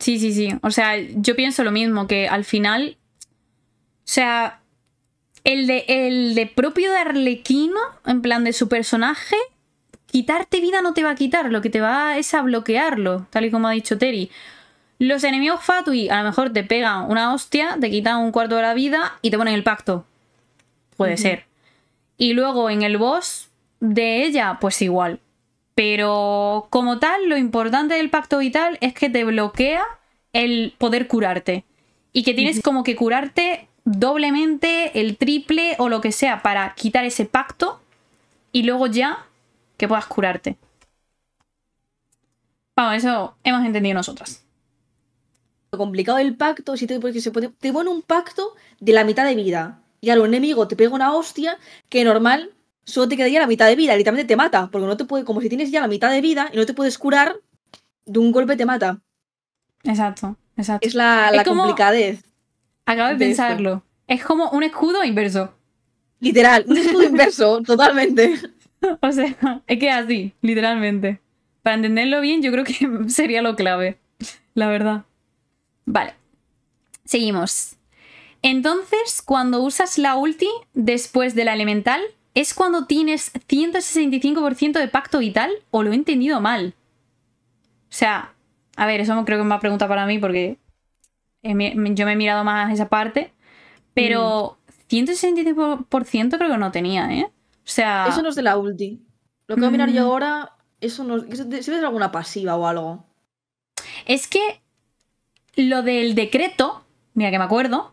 Sí, sí, sí. O sea, yo pienso lo mismo, que al final. O sea, el de, el de propio de Arlequino, en plan de su personaje, quitarte vida no te va a quitar, lo que te va es a bloquearlo, tal y como ha dicho Terry. Los enemigos Fatui a lo mejor te pegan una hostia, te quitan un cuarto de la vida y te ponen el pacto puede ser. Y luego en el boss de ella, pues igual. Pero como tal, lo importante del pacto vital es que te bloquea el poder curarte. Y que tienes como que curarte doblemente, el triple o lo que sea para quitar ese pacto y luego ya que puedas curarte. Vamos, eso hemos entendido nosotras. Lo complicado del pacto, si te, porque se te pone un pacto de la mitad de vida y ahora enemigo te pega una hostia que normal solo te quedaría la mitad de vida, literalmente te mata, porque no te puede, como si tienes ya la mitad de vida y no te puedes curar, de un golpe te mata. Exacto, exacto. Es la, complicadez. Acabo de, pensarlo. Es como un escudo inverso. Literal, un escudo inverso, totalmente. O sea, es que así, literalmente. Para entenderlo bien, yo creo que sería lo clave, la verdad. Vale. Seguimos. Entonces, cuando usas la ulti después de la elemental, es cuando tienes 165% de pacto vital o lo he entendido mal. O sea, a ver, eso creo que es una pregunta para mí porque yo me he mirado más esa parte, pero 165% mm. creo que no tenía, ¿eh? O sea... Eso no es de la ulti. Lo que voy a mirar yo mm. ahora, eso no Si es alguna pasiva o algo. Es que lo del decreto, mira que me acuerdo,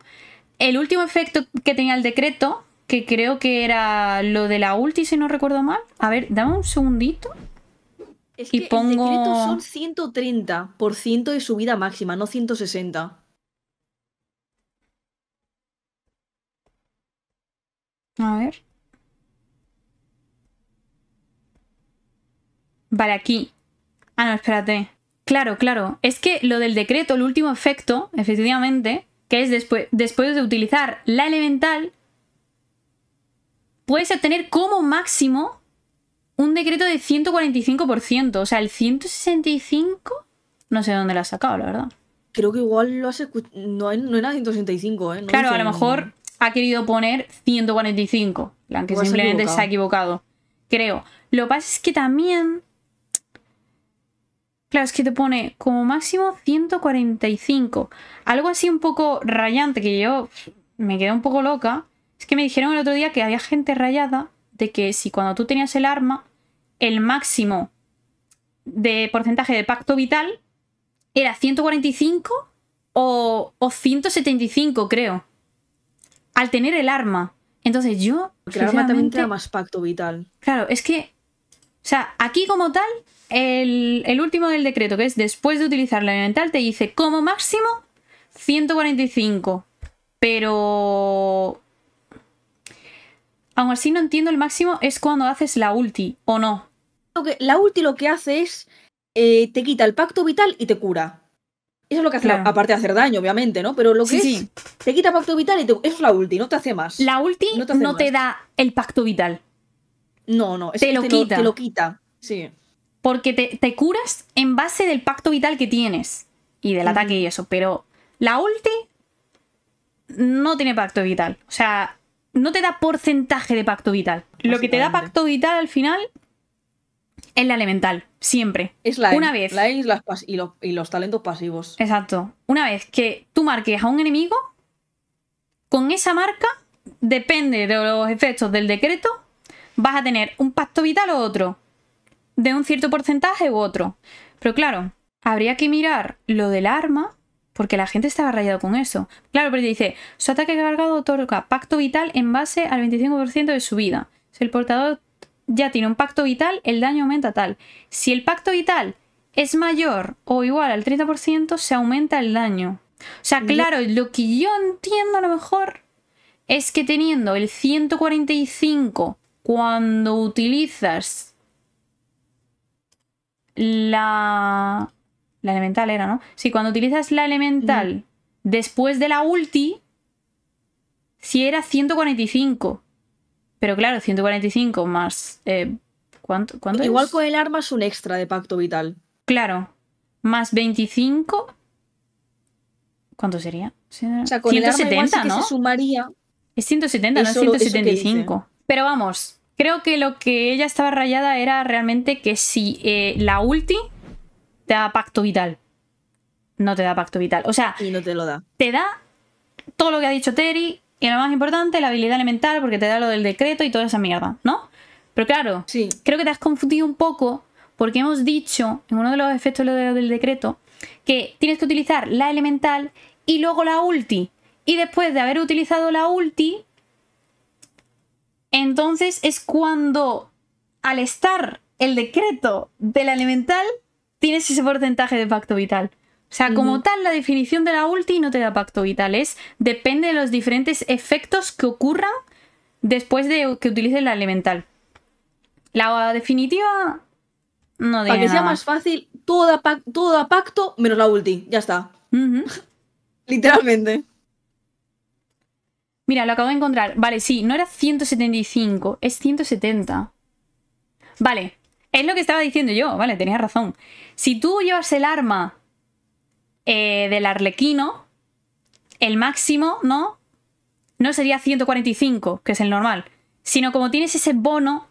el último efecto que tenía el decreto, que creo que era lo de la ulti, si no recuerdo mal. A ver, dame un segundito. Es que y pongo... el decreto son 130% de subida máxima, no 160. A ver. Vale, aquí. Ah, no, espérate. Claro, claro. Es que lo del decreto, el último efecto, efectivamente, que es después, después de utilizar la elemental, puedes obtener como máximo un decreto de 145%. O sea, el 165, no sé dónde la ha sacado, la verdad. Creo que igual lo has No, era 165, ¿eh? claro, a lo mejor ha querido poner 145. aunque simplemente se ha equivocado. Creo. Lo que pasa es que también Claro, es que te pone como máximo 145. Algo así un poco rayante que yo me quedé un poco loca. Es que me dijeron el otro día que había gente rayada de que si cuando tú tenías el arma, el máximo de porcentaje de pacto vital era 145 o, 175, creo. Al tener el arma. Entonces yo. más pacto vital. Claro, es que o sea, aquí como tal, el, último del decreto, que es después de utilizar la elemental, te dice como máximo 145. Pero... Aún así no entiendo el máximo es cuando haces la ulti, ¿o no? La ulti lo que hace es... Eh, te quita el pacto vital y te cura. Eso es lo que hace, aparte de hacer daño, obviamente, ¿no? Pero lo que sí, te quita pacto vital y te, eso es la ulti, no te hace más. La ulti no te da el pacto vital. No, no, te, lo, quita. quita. Porque te, curas en base del pacto vital que tienes y del ataque y eso, pero la ulti no tiene pacto vital. O sea, no te da porcentaje de pacto vital. Lo que te da pacto vital al final es la elemental, siempre. Es la Una vez. La islas los, y, los talentos pasivos. Exacto. Una vez que tú marques a un enemigo, con esa marca, depende de los efectos del decreto, vas a tener un pacto vital o otro, de un cierto porcentaje u otro. Pero claro, habría que mirar lo del arma, porque la gente estaba rayada con eso. Claro, pero dice, su ataque cargado otorga pacto vital en base al 25% de su vida. Si el portador ya tiene un pacto vital, el daño aumenta tal. Si el pacto vital es mayor o igual al 30%, se aumenta el daño. O sea, claro, lo que yo entiendo a lo mejor es que teniendo el 145 cuando utilizas la... La elemental era, ¿no? Sí, cuando utilizas la elemental después de la ulti, si era 145. Pero claro, 145 más... Eh, ¿Cuánto, Igual con el arma es un extra de pacto vital. Claro. Más 25... ¿Cuánto sería? O sea, 170, ¿no? sumaría... Es 170, no es 175. Pero vamos, creo que lo que ella estaba rayada era realmente que si eh, la ulti te da pacto vital. No te da pacto vital. O sea. Y no te lo da. Te da todo lo que ha dicho Terry. Y lo más importante, la habilidad elemental, porque te da lo del decreto y toda esa mierda, ¿no? Pero claro, sí. creo que te has confundido un poco porque hemos dicho, en uno de los efectos del decreto, que tienes que utilizar la elemental y luego la ulti. Y después de haber utilizado la ulti, entonces es cuando, al estar el decreto de la elemental, tienes ese porcentaje de pacto vital. O sea, como tal, la definición de la ulti no te da pacto vital, es depende de los diferentes efectos que ocurran después de que utilices la elemental. La definitiva no Para que sea más fácil, todo da, pacto menos la ulti, ya está. Literalmente. Mira, lo acabo de encontrar. Vale, sí, no era 175, es 170. Vale, es lo que estaba diciendo yo, vale, tenías razón. Si tú llevas el arma eh, del arlequino, el máximo, ¿no? No sería 145, que es el normal, sino como tienes ese bono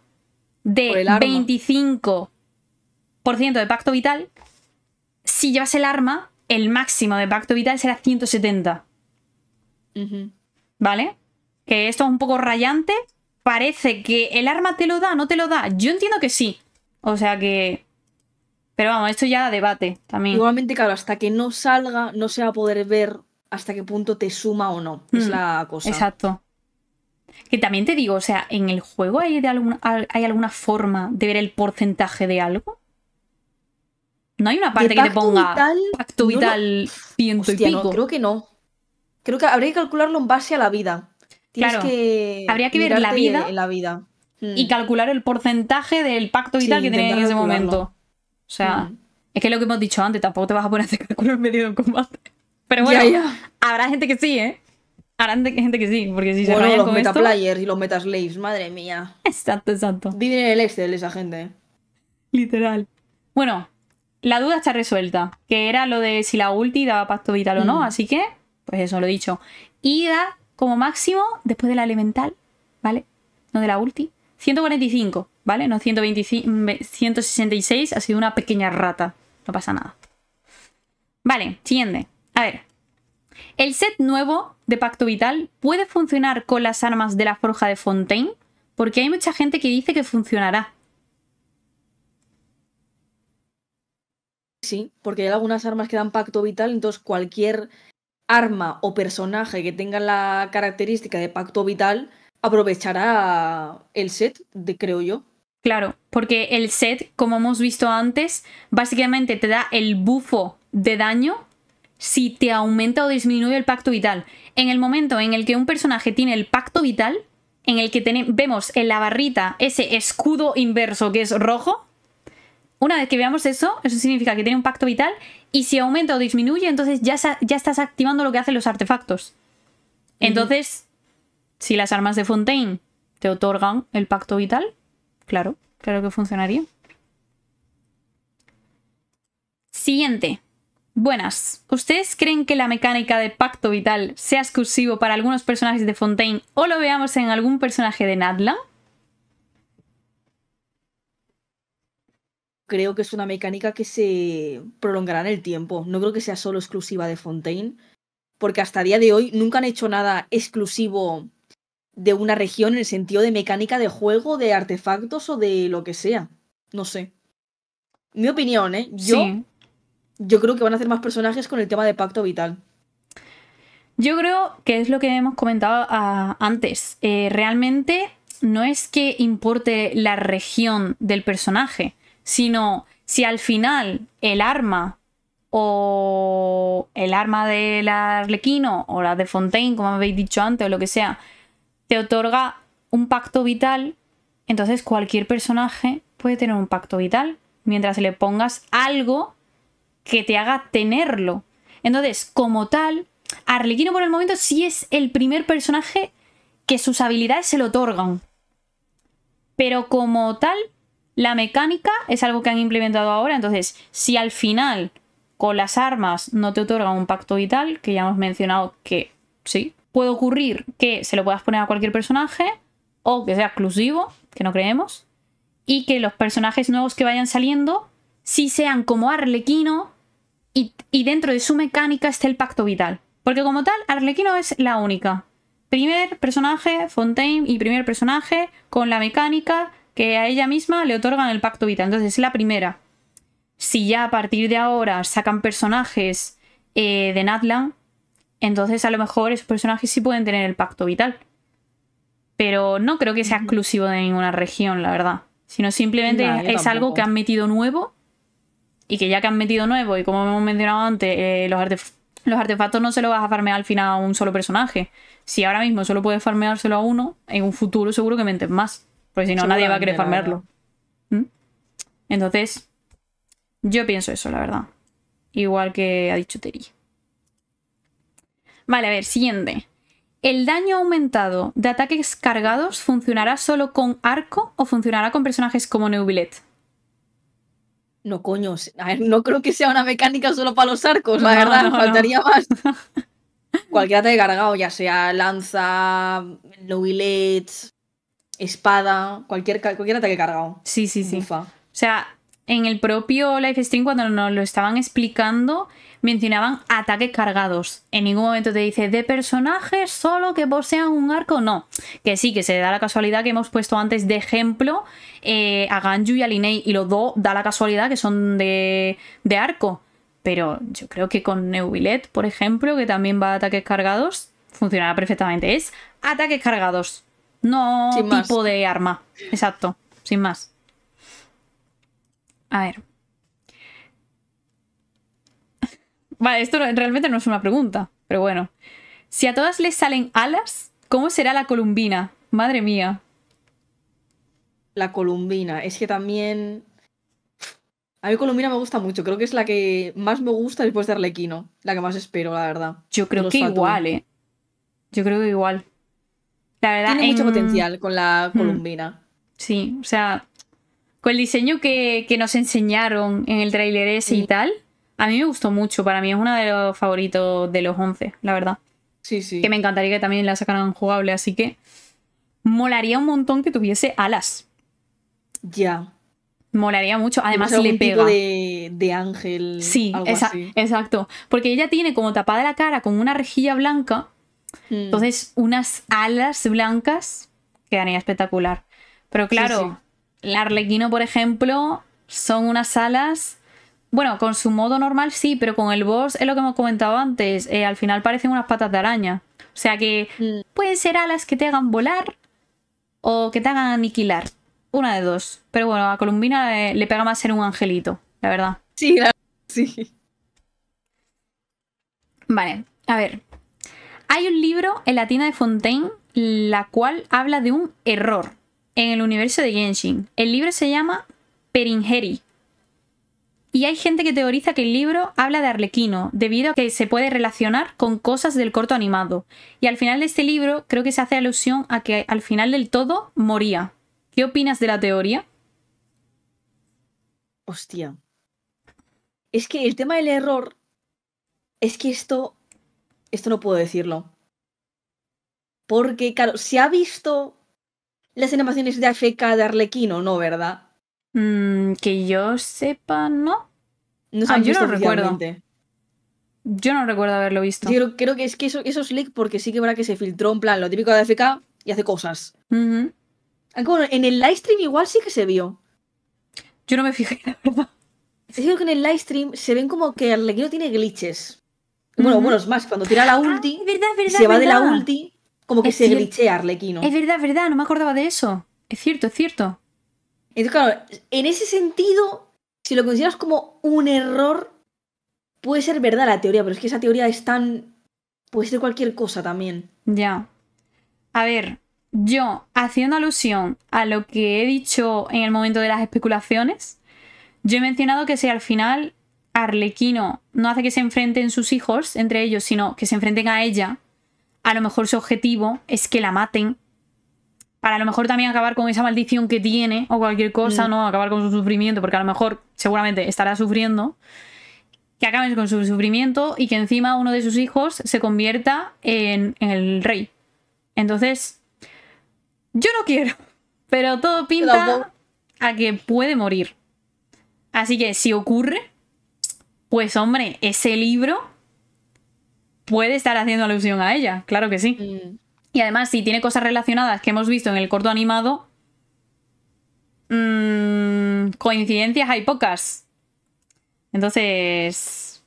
de 25% de pacto vital, si llevas el arma, el máximo de pacto vital será 170. ¿vale? Que esto es un poco rayante. Parece que el arma te lo da, no te lo da. Yo entiendo que sí. O sea que... Pero vamos, esto ya debate también. Igualmente, claro, hasta que no salga, no se va a poder ver hasta qué punto te suma o no. Es mm, la cosa. Exacto. Que también te digo, o sea, ¿en el juego hay, de alguna, hay alguna forma de ver el porcentaje de algo? No hay una parte que te ponga pacto vital y pico. creo que no. Creo que habría que calcularlo en base a la vida. Tienes que habría que ver la vida, la vida. y mm. calcular el porcentaje del pacto vital que tienes en ese momento. O sea, mm. es que lo que hemos dicho antes, tampoco te vas a poner a hacer cálculo en medio de un combate. Pero bueno, habrá gente que sí, ¿eh? Habrá gente que sí, porque si se bueno, los con players y los slaves madre mía. Exacto, exacto. Viven en el Excel esa gente. Literal. Bueno, la duda está resuelta, que era lo de si la ulti daba pacto vital o no, mm. así que pues eso lo he dicho. da como máximo después de la elemental, ¿vale? No de la ulti. 145, ¿vale? No 166, mm, ha sido una pequeña rata. No pasa nada. Vale, siguiente. A ver. El set nuevo de Pacto Vital puede funcionar con las armas de la Forja de Fontaine, porque hay mucha gente que dice que funcionará. Sí, porque hay algunas armas que dan Pacto Vital, entonces cualquier arma o personaje que tenga la característica de pacto vital aprovechará el set, de, creo yo. Claro, porque el set, como hemos visto antes, básicamente te da el bufo de daño si te aumenta o disminuye el pacto vital. En el momento en el que un personaje tiene el pacto vital, en el que vemos en la barrita ese escudo inverso que es rojo, una vez que veamos eso, eso significa que tiene un pacto vital y si aumenta o disminuye, entonces ya, estás activando lo que hacen los artefactos. Entonces, si las armas de Fontaine te otorgan el pacto vital, claro, claro que funcionaría. Siguiente. Buenas. ¿Ustedes creen que la mecánica de pacto vital sea exclusivo para algunos personajes de Fontaine o lo veamos en algún personaje de Natla? creo que es una mecánica que se prolongará en el tiempo. No creo que sea solo exclusiva de Fontaine, porque hasta día de hoy nunca han hecho nada exclusivo de una región en el sentido de mecánica de juego, de artefactos o de lo que sea. No sé. Mi opinión, ¿eh? Yo, yo creo que van a hacer más personajes con el tema de Pacto Vital. Yo creo que es lo que hemos comentado ah, antes. Eh, realmente no es que importe la región del personaje, sino si al final el arma o el arma del arlequino o la de Fontaine, como habéis dicho antes, o lo que sea, te otorga un pacto vital, entonces cualquier personaje puede tener un pacto vital mientras le pongas algo que te haga tenerlo. Entonces, como tal, Arlequino por el momento sí es el primer personaje que sus habilidades se le otorgan. Pero como tal, la mecánica es algo que han implementado ahora, entonces si al final con las armas no te otorgan un pacto vital, que ya hemos mencionado que sí, puede ocurrir que se lo puedas poner a cualquier personaje o que sea exclusivo, que no creemos, y que los personajes nuevos que vayan saliendo sí sean como Arlequino y, y dentro de su mecánica esté el pacto vital. Porque como tal, Arlequino es la única. Primer personaje, Fontaine, y primer personaje con la mecánica que a ella misma le otorgan el pacto vital. Entonces, es la primera. Si ya a partir de ahora sacan personajes eh, de Natlan, entonces a lo mejor esos personajes sí pueden tener el pacto vital. Pero no creo que sea exclusivo de ninguna región, la verdad. Sino simplemente es algo que han metido nuevo y que ya que han metido nuevo, y como hemos mencionado antes, eh, los, los, artefactos no se los vas a farmear al final a un solo personaje. Si ahora mismo solo puedes farmeárselo a uno, en un futuro seguro que metes más. Porque si no, nadie va a querer farmearlo. ¿Mm? Entonces, yo pienso eso, la verdad. Igual que ha dicho Terry. Vale, a ver, siguiente. ¿El daño aumentado de ataques cargados funcionará solo con arco o funcionará con personajes como Nubilet? No, coño, no creo que sea una mecánica solo para los arcos, la verdad, faltaría más. Cualquier ataque cargado, ya sea lanza, Neubilet, espada, cualquier, cualquier ataque cargado. Sí, sí, sí. O sea, en el propio live stream, cuando nos lo estaban explicando, mencionaban ataques cargados. En ningún momento te dice de personajes solo que posean un arco. No, que sí, que se da la casualidad que hemos puesto antes de ejemplo eh, a Ganju y a Linei. Y los dos da la casualidad que son de, de arco. Pero yo creo que con Neuvillette, por ejemplo, que también va a ataques cargados, funcionará perfectamente. Es ataques cargados. No tipo de arma. Exacto, sin más. A ver. Vale, esto realmente no es una pregunta, pero bueno. Si a todas les salen alas, ¿cómo será la columbina? Madre mía. La columbina, es que también... A mí Columbina me gusta mucho, creo que es la que más me gusta después de Arlequino, la que más espero, la verdad. Yo creo que igual, ¿eh? Yo creo que igual. La verdad, Tiene mucho potencial con la mm. Columbina. Sí, o sea, con el diseño que, nos enseñaron en el trailer ese y tal, a mí me gustó mucho. Para mí es uno de los favoritos de los 11, la verdad. Sí, sí. Que me encantaría que también la sacaran jugable, así que molaría un montón que tuviese alas. Ya. Molaría mucho. Además, le pega. de, ángel. Sí, algo exacto. Porque ella tiene como tapada la cara con una rejilla blanca Mm. Entonces, unas alas blancas quedaría espectacular. Pero claro, el arlequino, por ejemplo, son unas alas. Bueno, con su modo normal sí, pero con el boss es lo que hemos comentado antes. Eh, al final parecen unas patas de araña. O sea que mm. pueden ser alas que te hagan volar o que te hagan aniquilar. Una de dos. Pero bueno, a Columbina le, pega más ser un angelito, la verdad. Sí, sí. Vale, a ver. Hay un libro, en Latina de Fontaine, la cual habla de un error en el universo de Genshin. El libro se llama Peringeri. Y hay gente que teoriza que el libro habla de Arlequino, debido a que se puede relacionar con cosas del corto animado. Y al final de este libro creo que se hace alusión a que al final del todo moría. ¿Qué opinas de la teoría? Hostia. Es que el tema del error es que esto esto no puedo decirlo. Porque, claro, se ha visto las animaciones de AFK de Arlequino, ¿no, verdad? Mm, que yo sepa, no. no ah, yo no recuerdo. Yo no recuerdo haberlo visto. creo, que es que eso, es leak porque sí que verdad que se filtró en plan lo típico de AFK y hace cosas. Ah, en el live stream igual sí que se vio. Yo no me fijé, la verdad. que en el live stream se ven como que Arlequino tiene glitches. Bueno, bueno, es más, cuando tira la ah, ulti, se va de la ulti, como que se glitchea Arlequino. Es verdad, es verdad, no me acordaba de eso. Es cierto, es cierto. Entonces, claro, en ese sentido, si lo consideras como un error, puede ser verdad la teoría, pero es que esa teoría es tan. puede ser cualquier cosa también. Ya. A ver, yo, haciendo alusión a lo que he dicho en el momento de las especulaciones, yo he mencionado que si al final Arlequino no hace que se enfrenten sus hijos entre ellos, sino que se enfrenten a ella, a lo mejor su objetivo es que la maten. Para a lo mejor también acabar con esa maldición que tiene o cualquier cosa, mm. ¿no? Acabar con su sufrimiento, porque a lo mejor seguramente estará sufriendo. Que acaben con su sufrimiento y que encima uno de sus hijos se convierta en el rey. Entonces, yo no quiero, pero todo pinta a que puede morir. Así que si ocurre, pues hombre, ese libro puede estar haciendo alusión a ella, claro que sí. Mm. Y además, si tiene cosas relacionadas que hemos visto en el corto animado, mm, coincidencias hay pocas. Entonces,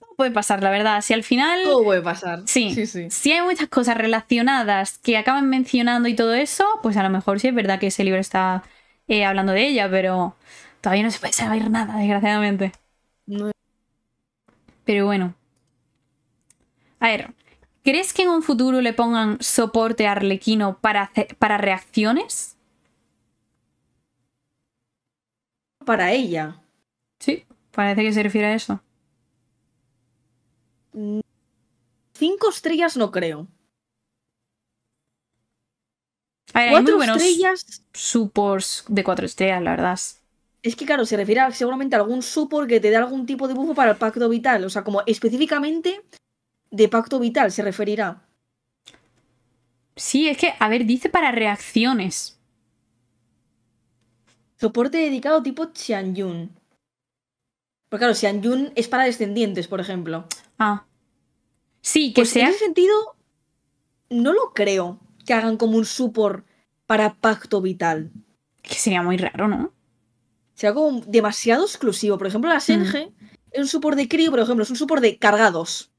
todo puede pasar, la verdad. Si al final... Todo puede pasar. Sí, sí, Si hay muchas cosas relacionadas que acaban mencionando y todo eso, pues a lo mejor sí es verdad que ese libro está eh, hablando de ella, pero todavía no se puede saber nada, desgraciadamente. No. Pero bueno. A ver, ¿crees que en un futuro le pongan soporte a Arlequino para, para reacciones? Para ella. Sí, parece que se refiere a eso. Cinco estrellas no creo. A ver, cuatro estrellas. supports de cuatro estrellas, la verdad. Es que claro, se refiere seguramente a algún support que te dé algún tipo de bufo para el pacto vital. O sea, como específicamente de pacto vital se referirá. Sí, es que, a ver, dice para reacciones. Soporte dedicado tipo Xianyun. Porque claro, Xianyun es para descendientes, por ejemplo. Ah. Sí, que pues sea. En ese sentido, no lo creo que hagan como un support para pacto vital. Que sería muy raro, ¿no? sea como demasiado exclusivo. Por ejemplo, la hmm. Senge es un support de crío, por ejemplo, es un support de cargados.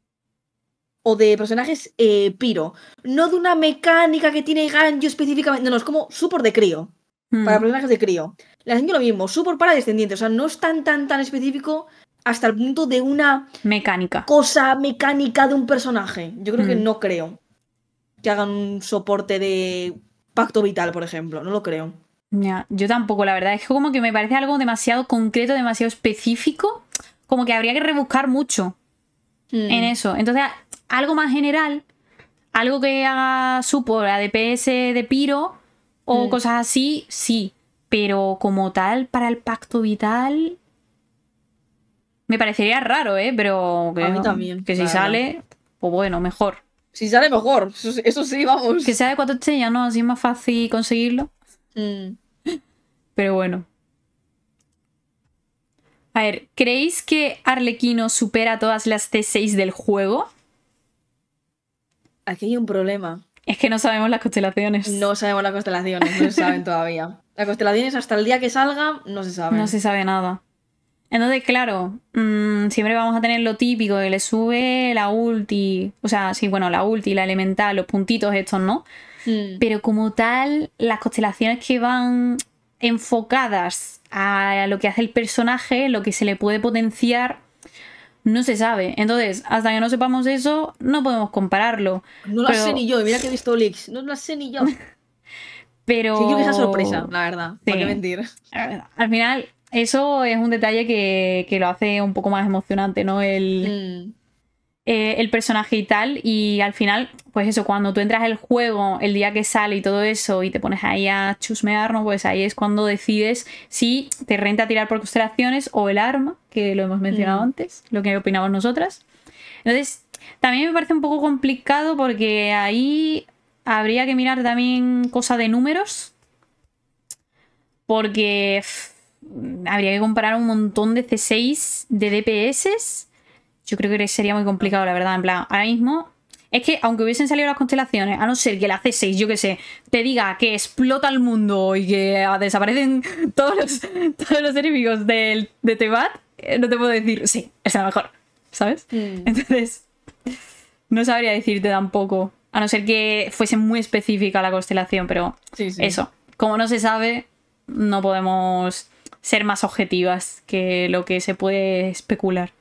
O de personajes eh, piro. No de una mecánica que tiene ganjo específicamente. No, es como support de crío. Hmm. Para personajes de crío. La Senge lo mismo, support para descendientes. O sea, no es tan, tan, tan específico hasta el punto de una mecánica. Cosa mecánica de un personaje. Yo creo que hmm. no creo que hagan un soporte de pacto vital, por ejemplo. No lo creo. Ya, yo tampoco, la verdad. Es que como que me parece algo demasiado concreto, demasiado específico. Como que habría que rebuscar mucho mm. en eso. Entonces, algo más general, algo que haga supo la DPS de Piro o mm. cosas así, sí. Pero como tal, para el pacto vital. Me parecería raro, ¿eh? Pero. Que, a mí también. Que si sale, pues bueno, mejor. Si sale mejor, eso, eso sí, vamos. Que sea de cuatro estrellas, ¿no? Así es más fácil conseguirlo. Mm. Pero bueno. A ver, ¿creéis que Arlequino supera todas las T6 del juego? Aquí hay un problema. Es que no sabemos las constelaciones. No sabemos las constelaciones, no se saben todavía. Las constelaciones hasta el día que salga no se sabe. No se sabe nada. Entonces, claro, mm, siempre vamos a tener lo típico El le sube la ulti. O sea, sí, bueno, la ulti, la elemental, los puntitos estos, ¿no? Mm. Pero como tal, las constelaciones que van enfocadas a lo que hace el personaje, lo que se le puede potenciar, no se sabe. Entonces, hasta que no sepamos eso, no podemos compararlo. No lo sé ni yo, mira que he visto leaks. No lo sé ni yo. Pero. Sí, yo que esa sorpresa, la verdad. Sí. mentir? Al final, eso es un detalle que, lo hace un poco más emocionante, ¿no? El. Mm. Eh, el personaje y tal. Y al final, pues eso, cuando tú entras al juego, el día que sale y todo eso, y te pones ahí a chusmearnos, pues ahí es cuando decides si te renta tirar por constelaciones o el arma, que lo hemos mencionado mm. antes, lo que opinamos nosotras. Entonces, también me parece un poco complicado porque ahí habría que mirar también cosa de números. Porque habría que comparar un montón de C6 de DPS yo creo que sería muy complicado, la verdad, en plan, ahora mismo... Es que aunque hubiesen salido las constelaciones, a no ser que la C6, yo qué sé, te diga que explota el mundo y que ah, desaparecen todos los, los enemigos de Tebat, eh, no te puedo decir, sí, es lo mejor, ¿sabes? Mm. Entonces, no sabría decirte tampoco, a no ser que fuese muy específica la constelación, pero eso, como no se sabe, no podemos ser más objetivas que lo que se puede especular.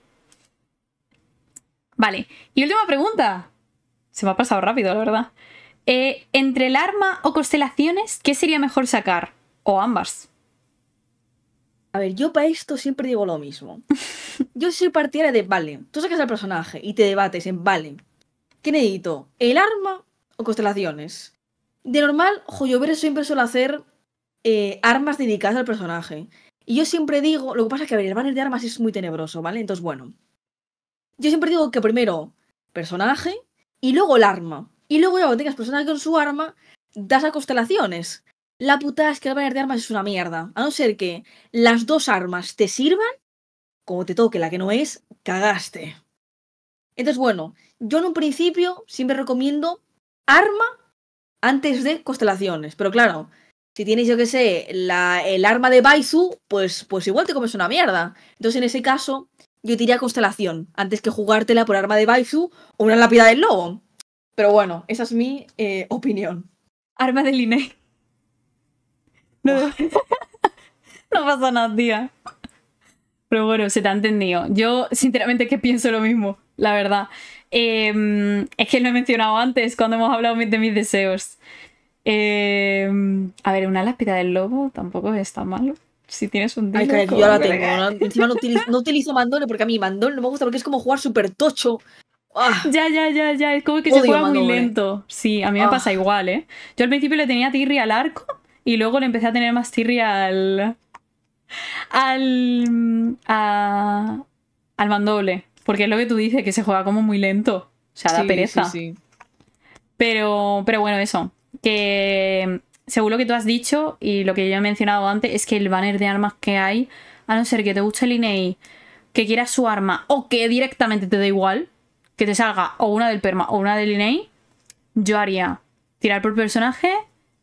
Vale, y última pregunta. Se me ha pasado rápido, la verdad. Eh, entre el arma o constelaciones, ¿qué sería mejor sacar? ¿O ambas? A ver, yo para esto siempre digo lo mismo. Yo soy partidaria de, vale, tú sacas al personaje y te debates en, vale, ¿qué necesito? ¿El arma o constelaciones? De normal, Joyoveres siempre suele hacer eh, armas dedicadas al personaje. Y yo siempre digo, lo que pasa es que, a ver, el banner de armas es muy tenebroso, ¿vale? Entonces, bueno, yo siempre digo que primero personaje y luego el arma. Y luego ya cuando tengas personaje con su arma, das a constelaciones. La putada es que el bañar de armas es una mierda. A no ser que las dos armas te sirvan, como te toque la que no es, cagaste. Entonces, bueno, yo en un principio siempre recomiendo arma antes de constelaciones. Pero claro, si tienes, yo que sé, el arma de Baizu, pues, pues igual te comes una mierda. Entonces, en ese caso, yo diría constelación, antes que jugártela por arma de Baizu o una lápida del lobo. Pero bueno, esa es mi eh, opinión. Arma de INE. No, pasa nada, tía. Pero bueno, se te ha entendido. Yo, sinceramente, que pienso lo mismo, la verdad. Em, es que lo he mencionado antes cuando hemos hablado de mis deseos. Em, a ver, una lápida del lobo tampoco es tan malo si tienes un dildo. yo la tengo. Encima no utilizo, no porque a mí mandole no me gusta porque es como jugar súper tocho. Ah. ya, ya, ya, ya. Es como que se juega muy lento. Sí, a mí me pasa ah. igual, ¿eh? Yo al principio le tenía tirri al arco y luego le empecé a tener más tirri al. al. Mm, al mandoble. Porque es lo que tú dices, que se juega como muy lento. O sea, da pereza. Sí, sí. Pero, pero bueno, eso. Que según lo que tú has dicho y lo que yo he mencionado antes es que el banner de armas que hay, a no ser que te guste el INEI, que quieras su arma o que directamente te da igual, que te salga o una del perma o una del INEI, yo haría tirar por personaje,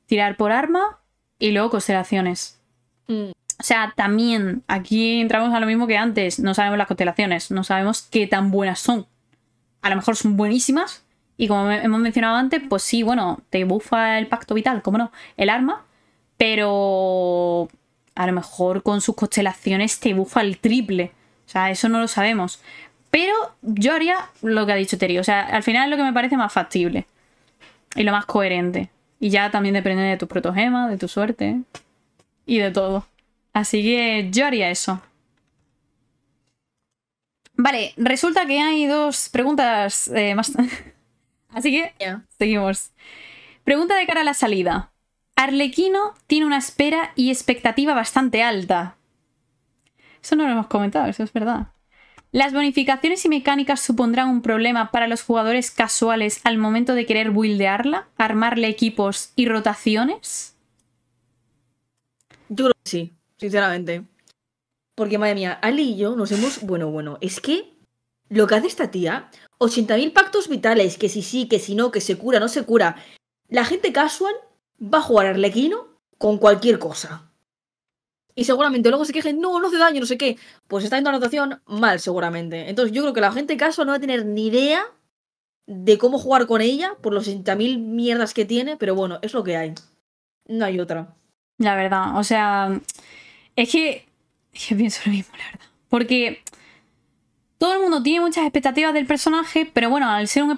tirar por arma y luego constelaciones. Mm. O sea, también aquí entramos a lo mismo que antes. No sabemos las constelaciones, no sabemos qué tan buenas son. A lo mejor son buenísimas, y como hemos mencionado antes, pues sí, bueno, te bufa el pacto vital, cómo no, el arma, pero a lo mejor con sus constelaciones te bufa el triple. O sea, eso no lo sabemos. Pero yo haría lo que ha dicho Terry. O sea, al final es lo que me parece más factible. Y lo más coherente. Y ya también depende de tus protogemas, de tu suerte. Y de todo. Así que yo haría eso. Vale, resulta que hay dos preguntas eh, más... Así que seguimos. Pregunta de cara a la salida. Arlequino tiene una espera y expectativa bastante alta. Eso no lo hemos comentado, eso es verdad. Las bonificaciones y mecánicas supondrán un problema para los jugadores casuales al momento de querer buildearla, armarle equipos y rotaciones. Yo creo que sí, sinceramente. Porque madre mía, Ali y yo nos hemos. Bueno, bueno, es que lo que hace esta tía, 80.000 pactos vitales, que si sí, que si no, que se cura, no se cura. La gente casual va a jugar arlequino con cualquier cosa. Y seguramente luego se quejen, no, no hace daño, no sé qué. Pues está en anotación mal, seguramente. Entonces yo creo que la gente casual no va a tener ni idea de cómo jugar con ella por los 80.000 mierdas que tiene, pero bueno, es lo que hay. No hay otra. La verdad, o sea, es que, es que pienso lo mismo, la verdad. Porque todo el mundo tiene muchas expectativas del personaje, pero bueno, al ser un,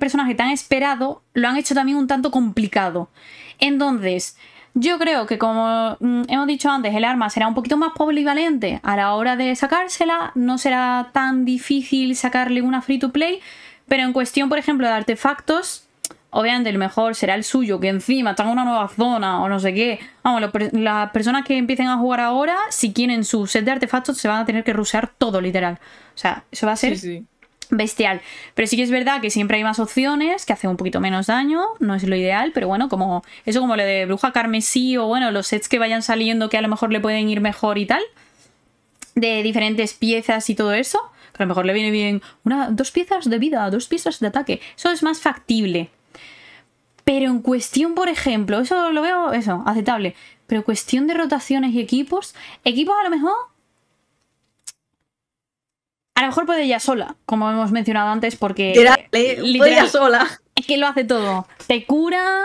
personaje tan esperado, lo han hecho también un tanto complicado. Entonces, yo creo que como mm, hemos dicho antes, el arma será un poquito más polivalente a la hora de sacársela, no será tan difícil sacarle una free to play, pero en cuestión, por ejemplo, de artefactos, obviamente el mejor será el suyo, que encima está una nueva zona o no sé qué. Vamos, las personas que empiecen a jugar ahora, si quieren su set de artefactos, se van a tener que rusear todo, literal. O sea, eso va a ser bestial. Pero sí que es verdad que siempre hay más opciones, que hacen un poquito menos daño, no es lo ideal, pero bueno, como eso como lo de bruja carmesí o bueno, los sets que vayan saliendo que a lo mejor le pueden ir mejor y tal, de diferentes piezas y todo eso. Que a lo mejor le viene bien una, dos piezas de vida, dos piezas de ataque. Eso es más factible pero en cuestión, por ejemplo, eso lo veo, eso, aceptable. Pero cuestión de rotaciones y equipos, equipos a lo mejor... A lo mejor puede ella sola, como hemos mencionado antes, porque... puede ella sola. Es que lo hace todo. Te cura,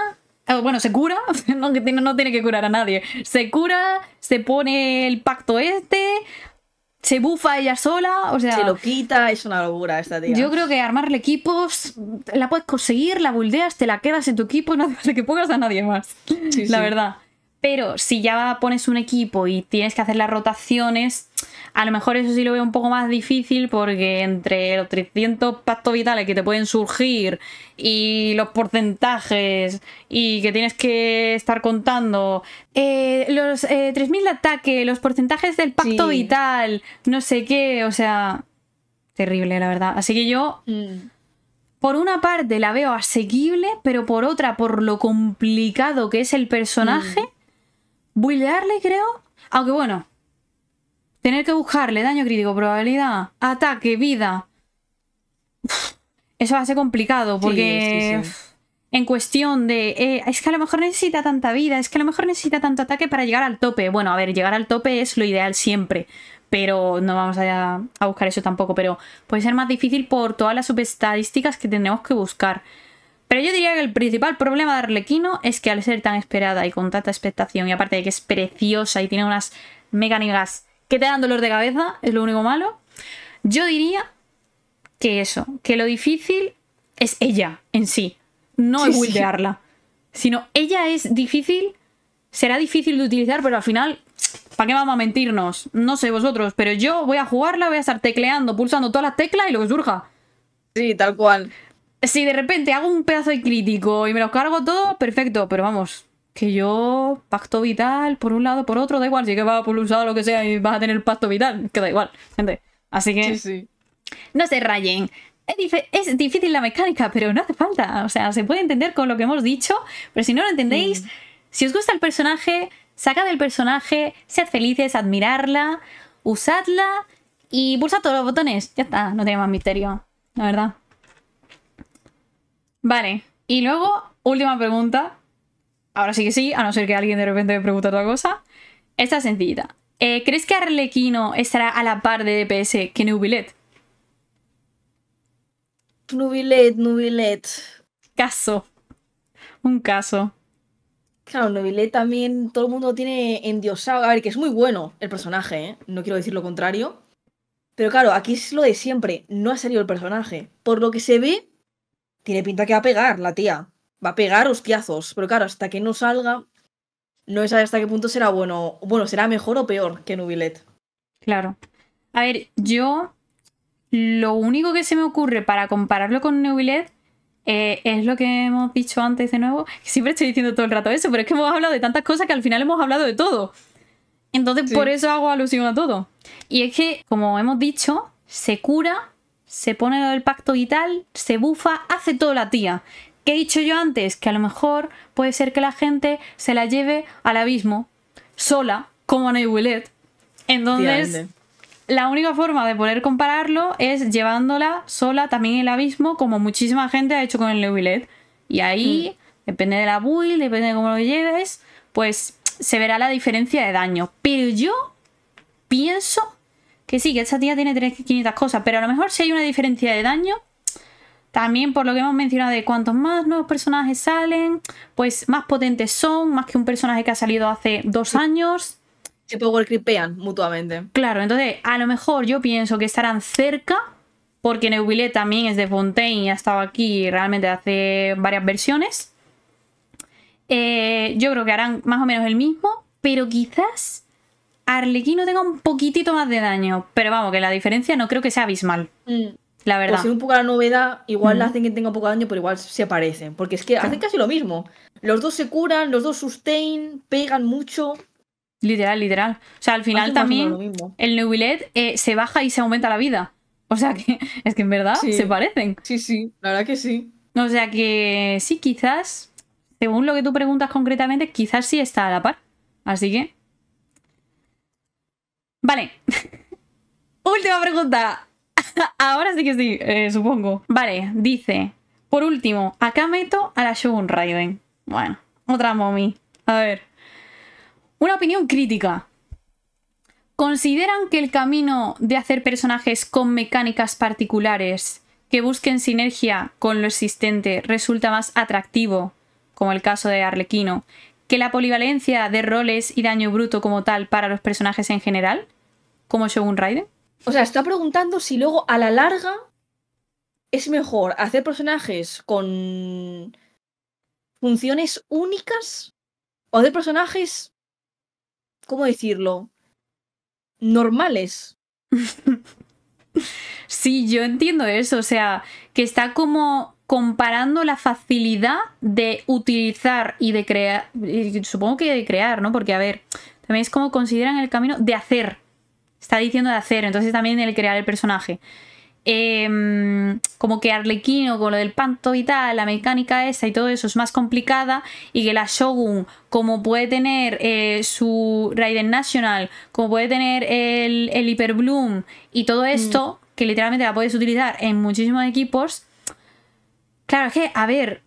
eh, bueno, se cura, no, tiene que curar a nadie. Se cura, se pone el pacto este, se bufa ella sola, o sea... Se lo quita, es una locura esta tía. Yo creo que armarle equipos, la puedes conseguir, la buldeas, te la quedas en tu equipo, no hace que pongas a nadie más, la verdad. Pero si ya pones un equipo y tienes que hacer las rotaciones, a lo mejor eso sí lo veo un poco más difícil porque entre los 300 pactos vitales que te pueden surgir y los porcentajes y que tienes que estar contando, eh, los 3.000 eh, de ataque, los porcentajes del pacto vital, no sé qué, o sea, terrible la verdad. Así que yo... Mm. por una parte la veo asequible, pero por otra, por lo complicado que es el personaje, mm. voy a creo, aunque bueno, Tener que buscarle daño crítico, probabilidad, ataque, vida. eso va a ser complicado porque en cuestión de... Eh, es que a lo mejor necesita tanta vida, es que a lo mejor necesita tanto ataque para llegar al tope. Bueno, a ver, llegar al tope es lo ideal siempre, pero no vamos a, buscar eso tampoco. Pero puede ser más difícil por todas las subestadísticas que tenemos que buscar. Pero yo diría que el principal problema de Arlequino es que al ser tan esperada y con tanta expectación, y aparte de que es preciosa y tiene unas mecánicas que te dan dolor de cabeza, es lo único malo. Yo diría que eso, que lo difícil es ella en sí, no es sino ella es difícil, será difícil de utilizar, pero al final, ¿para qué vamos a mentirnos? No sé vosotros, pero yo voy a jugarla, voy a estar tecleando, pulsando todas las teclas y lo que surja. Sí, tal cual. Si de repente hago un pedazo de crítico y me los cargo todo, perfecto, pero vamos, que yo pacto vital por un lado, por otro, da igual, si que vas a pulsar lo que sea y vas a tener el pacto vital, que da igual, gente. Así que... No se rayen. Es, difícil la mecánica, pero no hace falta. O sea, se puede entender con lo que hemos dicho, pero si no lo entendéis, si os gusta el personaje, sacad el personaje, sead felices, admirarla, usadla y pulsad todos los botones. Ya está, no tiene más misterio, la verdad. Vale, y luego, última pregunta, Ahora sí que sí, a no ser que alguien de repente me pregunte otra cosa. Esta es sencillita. Eh, ¿Crees que Arlequino estará a la par de DPS que Nubilet? Nubilet, Nubilet. Caso. Un caso. Claro, Nubilet también todo el mundo tiene endiosado. A ver, que es muy bueno el personaje, ¿eh? no quiero decir lo contrario. Pero claro, aquí es lo de siempre. No ha salido el personaje. Por lo que se ve, tiene pinta que va a pegar la tía va a pegar hostiazos, pero claro, hasta que no salga, no es hasta qué punto será bueno, bueno, será mejor o peor que Nubilet. Claro. A ver, yo lo único que se me ocurre para compararlo con Nubilet eh, es lo que hemos dicho antes de nuevo. Siempre estoy diciendo todo el rato eso, pero es que hemos hablado de tantas cosas que al final hemos hablado de todo. Entonces por eso hago alusión a todo. Y es que, como hemos dicho, se cura, se pone el del pacto vital, se bufa, hace todo la tía. ¿Qué he dicho yo antes? Que a lo mejor puede ser que la gente se la lleve al abismo sola, como a Willet. Entonces, la única forma de poder compararlo es llevándola sola también el abismo, como muchísima gente ha hecho con el Willet. Y ahí, mm. depende de la build, depende de cómo lo lleves, pues se verá la diferencia de daño. Pero yo pienso que sí, que esa tía tiene tres, 500 cosas, pero a lo mejor si hay una diferencia de daño, también por lo que hemos mencionado de cuantos más nuevos personajes salen, pues más potentes son, más que un personaje que ha salido hace dos años. Se el creepean mutuamente. Claro, entonces a lo mejor yo pienso que estarán cerca, porque Neuvillette también es de Fontaine y ha estado aquí realmente hace varias versiones. Eh, yo creo que harán más o menos el mismo, pero quizás Arlequino tenga un poquitito más de daño. Pero vamos, que la diferencia no creo que sea abismal. Mm. La verdad. Por ser un poco la novedad, igual la hacen que tenga poco daño, pero igual se parecen. Porque es que hacen casi lo mismo. Los dos se curan, los dos sustain, pegan mucho. Literal, literal. O sea, al final también el Neubilet eh, se baja y se aumenta la vida. O sea que es que en verdad se parecen. Sí, sí, la verdad que sí. O sea que sí, quizás, según lo que tú preguntas concretamente, quizás sí está a la par. Así que. Vale. Última pregunta. Ahora sí que sí, eh, supongo. Vale, dice. Por último, acá meto a la Shogun Raiden. Bueno, otra momi. A ver. Una opinión crítica. ¿Consideran que el camino de hacer personajes con mecánicas particulares que busquen sinergia con lo existente resulta más atractivo, como el caso de Arlequino, que la polivalencia de roles y daño bruto como tal para los personajes en general, como Shogun Raiden? O sea, está preguntando si luego a la larga es mejor hacer personajes con funciones únicas o hacer personajes, ¿cómo decirlo? Normales. Sí, yo entiendo eso, o sea, que está como comparando la facilidad de utilizar y de crear, supongo que de crear, ¿no? Porque, a ver, también es como consideran el camino de hacer está diciendo de hacer, entonces también el crear el personaje. Em, como que Arlequino con lo del panto y tal, la mecánica esa y todo eso es más complicada y que la Shogun como puede tener eh, su Raiden National, como puede tener el, el Hyper Bloom y todo mm. esto, que literalmente la puedes utilizar en muchísimos equipos, claro, es que, a ver,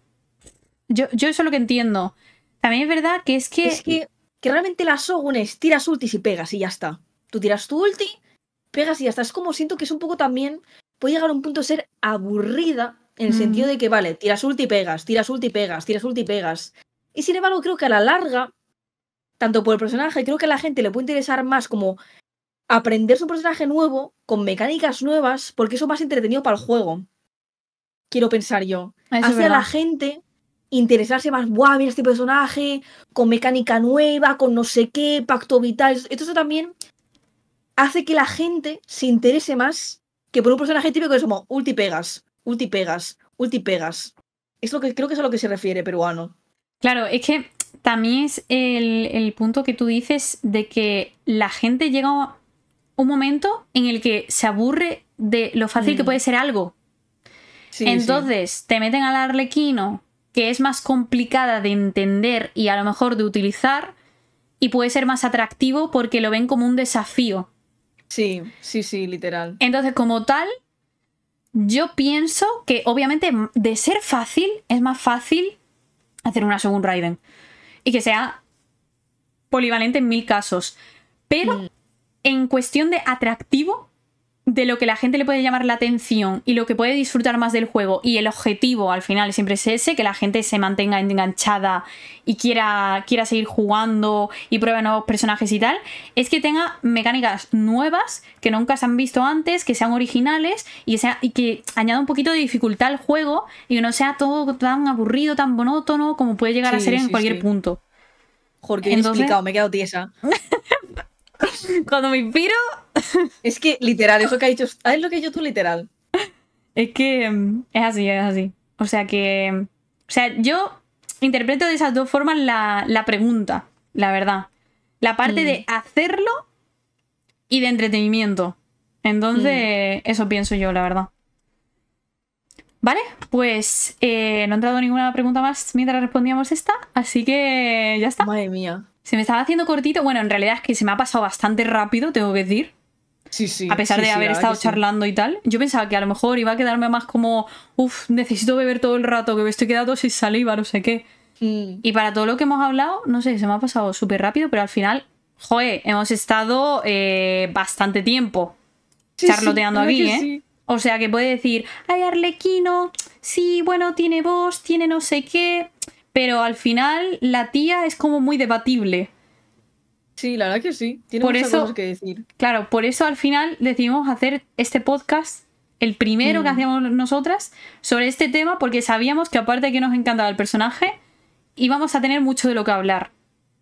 yo, eso es lo que entiendo. También es verdad que es que... Es que, que realmente la Shogun es tiras ultis y pegas y ya está. Tú tiras tu ulti, pegas y ya estás como siento que es un poco también, puede llegar a un punto de ser aburrida en el mm. sentido de que, vale, tiras ulti y pegas, tiras ulti y pegas, tiras ulti y pegas. Y sin embargo, creo que a la larga, tanto por el personaje, creo que a la gente le puede interesar más como aprender su personaje nuevo, con mecánicas nuevas, porque eso es más entretenido para el juego. Quiero pensar yo. Hacia a la gente interesarse más, guau, mira este personaje, con mecánica nueva, con no sé qué, pacto vital. Esto, esto también hace que la gente se interese más que por un personaje típico que es como ultipegas, ultipegas, ultipegas. Es lo que creo que es a lo que se refiere peruano. Claro, es que también es el, punto que tú dices de que la gente llega a un momento en el que se aburre de lo fácil que mm. puede ser algo. Entonces, te meten al arlequino, que es más complicada de entender y a lo mejor de utilizar, y puede ser más atractivo porque lo ven como un desafío. Sí, sí, sí, literal. Entonces, como tal, yo pienso que obviamente de ser fácil, es más fácil hacer una según Raiden. Y que sea polivalente en mil casos. Pero mm. en cuestión de atractivo, de lo que la gente le puede llamar la atención y lo que puede disfrutar más del juego y el objetivo al final siempre es ese, que la gente se mantenga enganchada y quiera, quiera seguir jugando y pruebe nuevos personajes y tal, es que tenga mecánicas nuevas que nunca se han visto antes, que sean originales y que, añada un poquito de dificultad al juego y que no sea todo tan aburrido, tan monótono como puede llegar a ser en cualquier punto. Jorge, he explicado, me he quedado tiesa. Cuando me inspiro. Es que literal, eso que ha dicho. Es lo que yo tú literal. Es que mm, es así, es así. O sea que. Mm, o sea, yo interpreto de esas dos formas la, pregunta, la verdad. La parte mm. de hacerlo y de entretenimiento. Entonces, eso pienso yo, la verdad. Vale, pues eh, no ha entrado ninguna pregunta más mientras respondíamos esta, así que ya está. Madre mía. Se me estaba haciendo cortito. Bueno, en realidad es que se me ha pasado bastante rápido, tengo que decir. Sí, sí. A pesar de haber estado charlando y tal. Yo pensaba que a lo mejor iba a quedarme más como, uff, necesito beber todo el rato, que me estoy quedando sin saliva, no sé qué. Mm. Y para todo lo que hemos hablado, no sé, se me ha pasado súper rápido, pero al final, joe, hemos estado eh, bastante tiempo charloteando aquí, ¿eh? O sea que puede decir, ay, Arlequino, sí, bueno, tiene voz, tiene no sé qué, pero al final la tía es como muy debatible. Sí, la verdad que sí. Tiene por que decir. Claro, por eso al final decidimos hacer este podcast, el primero que mm. hacíamos nosotras, sobre este tema, porque sabíamos que aparte de que nos encantaba el personaje, íbamos a tener mucho de lo que hablar.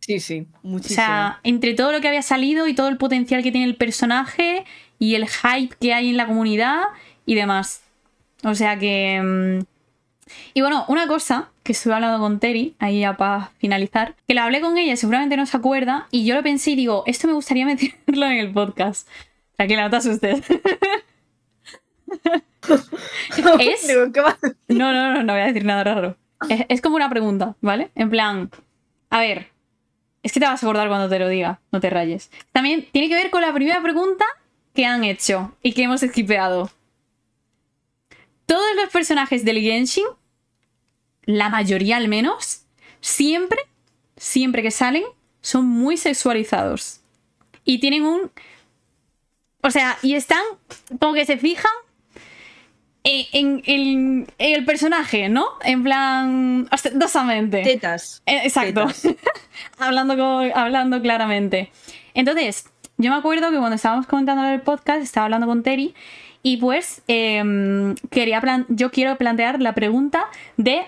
Sí, sí, muchísimo. O sea, entre todo lo que había salido y todo el potencial que tiene el personaje y el hype que hay en la comunidad y demás. O sea que. Mm, y bueno, una cosa que estuve hablando con Terry, ahí ya para finalizar, que la hablé con ella, seguramente no se acuerda, y yo lo pensé y digo, esto me gustaría meterlo en el podcast. Aquí la notas usted. es... No, no, no, no voy a decir nada raro. Es, como una pregunta, ¿vale? En plan, a ver, es que te vas a acordar cuando te lo diga, no te rayes. También tiene que ver con la primera pregunta que han hecho y que hemos esquipeado. Todos los personajes del Genshin la mayoría al menos, siempre, siempre que salen, son muy sexualizados. Y tienen un... O sea, y están como que se fijan en, el personaje, ¿no? En plan... Ostentosamente. Tetas. Eh, exacto. hablando, hablando claramente. Entonces, yo me acuerdo que cuando estábamos comentando el podcast, estaba hablando con Terry y pues em, quería plan yo quiero plantear la pregunta de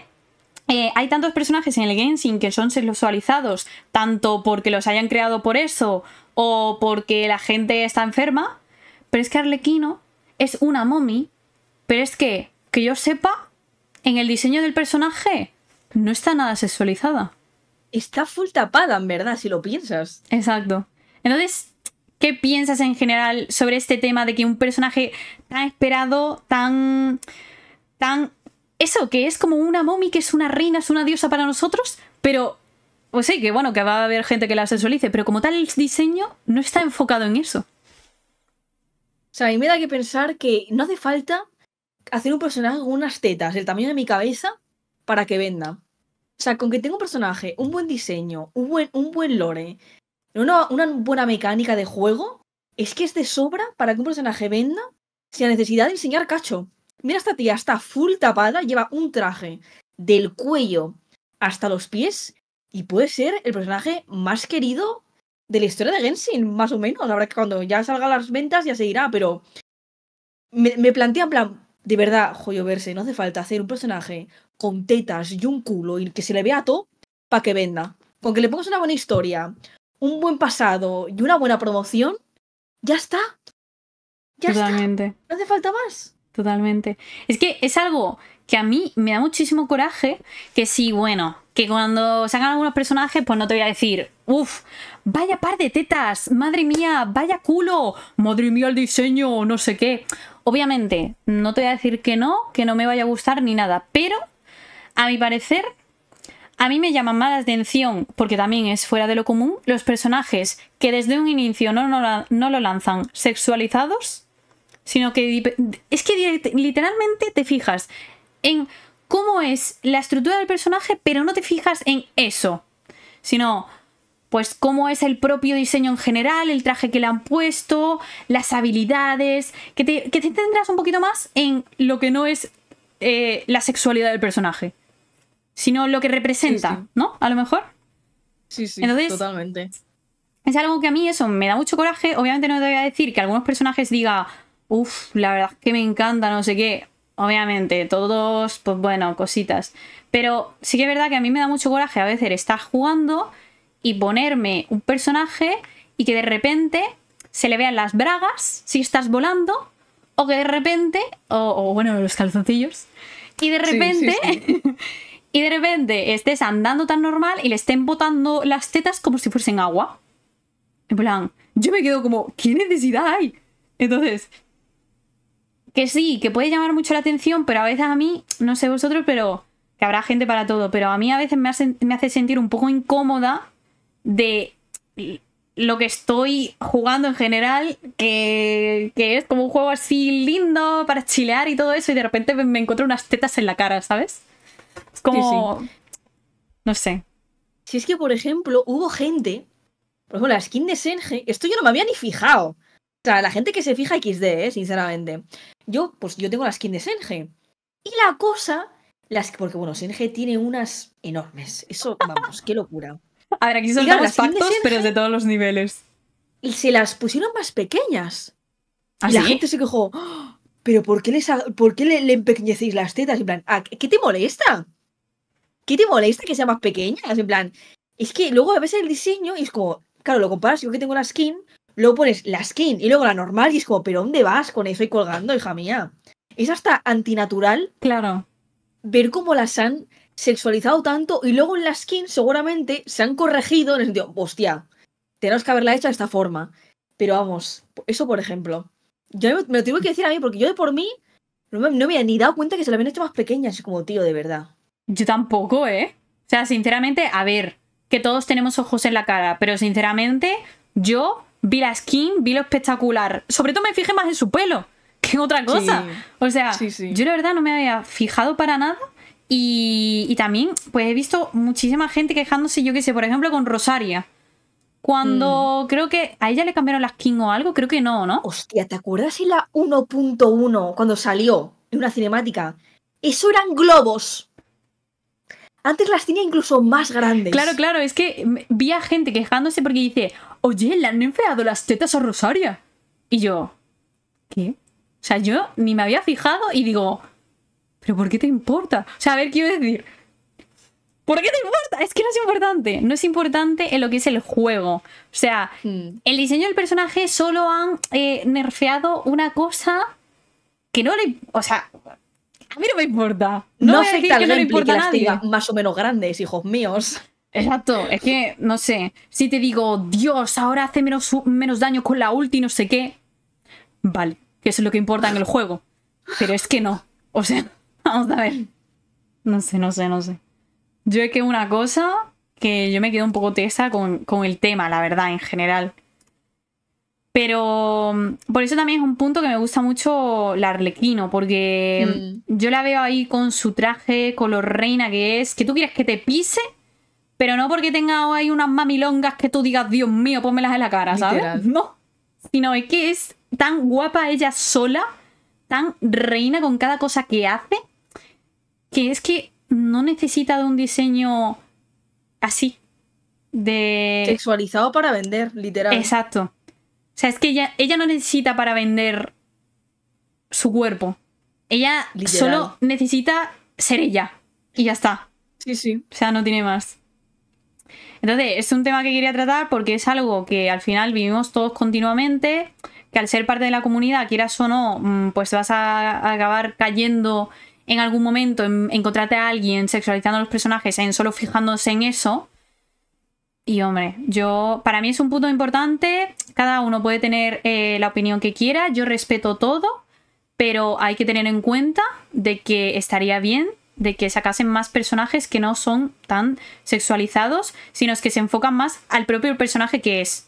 eh, hay tantos personajes en el Genshin que son sexualizados, tanto porque los hayan creado por eso o porque la gente está enferma, pero es que Arlequino es una mommy, pero es que, que yo sepa, en el diseño del personaje no está nada sexualizada. Está full tapada, en verdad, si lo piensas. Exacto. Entonces, ¿qué piensas en general sobre este tema de que un personaje tan esperado, tan tan eso, que es como una momi, que es una reina, es una diosa para nosotros, pero pues sí, que bueno, que va a haber gente que la sexualice, pero como tal el diseño no está enfocado en eso. O sea, a mí me da que pensar que no hace falta hacer un personaje con unas tetas del tamaño de mi cabeza para que venda. O sea, con que tenga un personaje, un buen diseño, un buen, un buen lore, una, una buena mecánica de juego, es que es de sobra para que un personaje venda sin la necesidad de enseñar cacho. Mira, esta tía está full tapada, lleva un traje del cuello hasta los pies y puede ser el personaje más querido de la historia de Genshin, más o menos. Habrá que cuando ya salga las ventas ya seguirá, pero me, plantea en plan, de verdad, joyo verse, no hace falta hacer un personaje con tetas y un culo y que se le vea todo para que venda. Con que le pongas una buena historia, un buen pasado y una buena promoción, ya está. Ya está. No hace falta más totalmente. Es que es algo que a mí me da muchísimo coraje, que sí, bueno, que cuando salgan algunos personajes, pues no te voy a decir, uff, vaya par de tetas, madre mía, vaya culo, madre mía el diseño, no sé qué. Obviamente, no te voy a decir que no, que no me vaya a gustar ni nada, pero a mi parecer, a mí me llaman más la atención, porque también es fuera de lo común, los personajes que desde un inicio no lo lanzan sexualizados sino que es que literalmente te fijas en cómo es la estructura del personaje, pero no te fijas en eso, sino pues cómo es el propio diseño en general, el traje que le han puesto, las habilidades, que te, que un poquito más en lo que no es eh, la sexualidad del personaje, sino lo que representa, ¿no? A lo mejor. Sí, sí, Entonces, totalmente. Es algo que a mí eso me da mucho coraje. Obviamente no te voy a decir que algunos personajes diga, uff, la verdad que me encanta, no sé qué. Obviamente, todos, pues bueno, cositas. Pero sí que es verdad que a mí me da mucho coraje a veces estar jugando y ponerme un personaje y que de repente se le vean las bragas si estás volando, o que de repente, o, bueno, los calzoncillos, y de repente, y de repente estés andando tan normal y le estén botando las tetas como si fuesen agua. En plan, yo me quedo como, ¿qué necesidad hay? Entonces, que sí, que puede llamar mucho la atención, pero a veces a mí, no sé vosotros, pero que habrá gente para todo, pero a mí a veces me hace, sentir un poco incómoda de lo que estoy jugando en general, que, es como un juego así lindo para chilear y todo eso, y de repente me, encuentro unas tetas en la cara, ¿sabes? Es como... No sé. Si es que, por ejemplo, hubo gente, por ejemplo, la skin de Senge, esto yo no me había ni fijado. O sea, la gente que se fija XD, ¿eh? sinceramente. Yo, pues yo tengo la skin de Senge. Y la cosa, las, porque bueno, Senge tiene unas enormes. Eso, vamos, qué locura. A ver, aquí son los las pactos, pero de todos los niveles. Y se las pusieron más pequeñas. ¿Ah, y la gente se quejó. ¡Ah! ¿Pero por qué, les por qué le, le, empequeñecéis las tetas? En plan, ¿qué te molesta? ¿Qué te molesta que sea más pequeñas? En plan, es que luego ves el diseño y es como, claro, lo comparas, yo que tengo la skin, luego pones la skin y luego la normal y es como, pero ¿dónde vas con eso y colgando, hija mía? Es hasta antinatural. Claro. Ver cómo las han sexualizado tanto y luego en la skin seguramente se han corregido en el sentido, hostia, tenemos que haberla hecho de esta forma. Pero vamos, eso por ejemplo. Yo me lo tengo que decir a mí porque yo de por mí no me, no me había ni dado cuenta que se la habían hecho más pequeña, es como tío, de verdad. Yo tampoco, ¿eh? O sea, sinceramente, a ver, que todos tenemos ojos en la cara, pero sinceramente, yo vi la skin, vi lo espectacular. Sobre todo me fijé más en su pelo que en otra cosa. o sea, yo la verdad no me había fijado para nada. Y, y, también, pues he visto muchísima gente quejándose, yo qué sé, por ejemplo, con Rosaria. Cuando mm. creo que a ella le cambiaron la skin o algo, creo que no, ¿no? Hostia, ¿te acuerdas en la 1.1 cuando salió en una cinemática? Eso eran globos. Antes las tenía incluso más grandes. Claro, claro, es que vi a gente quejándose porque dice, oye, le han enfriado las tetas a Rosaria. Y yo, ¿qué? O sea, yo ni me había fijado y digo, ¿pero por qué te importa? O sea, a ver, quiero decir, ¿Por qué te importa? Es que no es importante. No es importante en lo que es el juego. O sea, hmm. el diseño del personaje solo han eh, nerfeado una cosa que no le. O sea, a mí no me importa. No, no afecta que no importa que más o menos grandes, hijos míos. Exacto, es que, no sé, si te digo, Dios, ahora hace menos, menos daño con la ulti, no sé qué, vale, que eso es lo que importa en el juego. Pero es que no, o sea, vamos a ver. No sé, no sé, no sé. Yo es que una cosa que yo me quedo un poco tesa con, el tema, la verdad, en general. Pero mm, por eso también es un punto que me gusta mucho la Arlequino, porque mm, mm. yo la veo ahí con su traje, color reina que es, que tú quieres que te pise pero no porque tenga ahí unas mamilongas que tú digas, Dios mío, pónmelas en la cara, ¿sabes? No. Sino es que es tan guapa ella sola, tan reina con cada cosa que hace, que es que no necesita de un diseño así. De. Sexualizado para vender, literal. Exacto. O sea, es que ella, no necesita para vender su cuerpo. Ella solo necesita ser ella. Y ya está. Sí, sí. O sea, no tiene más. Entonces, es un tema que quería tratar porque es algo que al final vivimos todos continuamente, que al ser parte de la comunidad, quieras o no, mm, pues vas a acabar cayendo en algún momento en encontrarte a alguien sexualizando a los personajes, en solo fijándose en eso. Y hombre, yo para mí es un punto importante. Cada uno puede tener eh, la opinión que quiera. Yo respeto todo, pero hay que tener en cuenta de que estaría bien de que sacasen más personajes que no son tan sexualizados, sino que se enfocan más al propio personaje que es.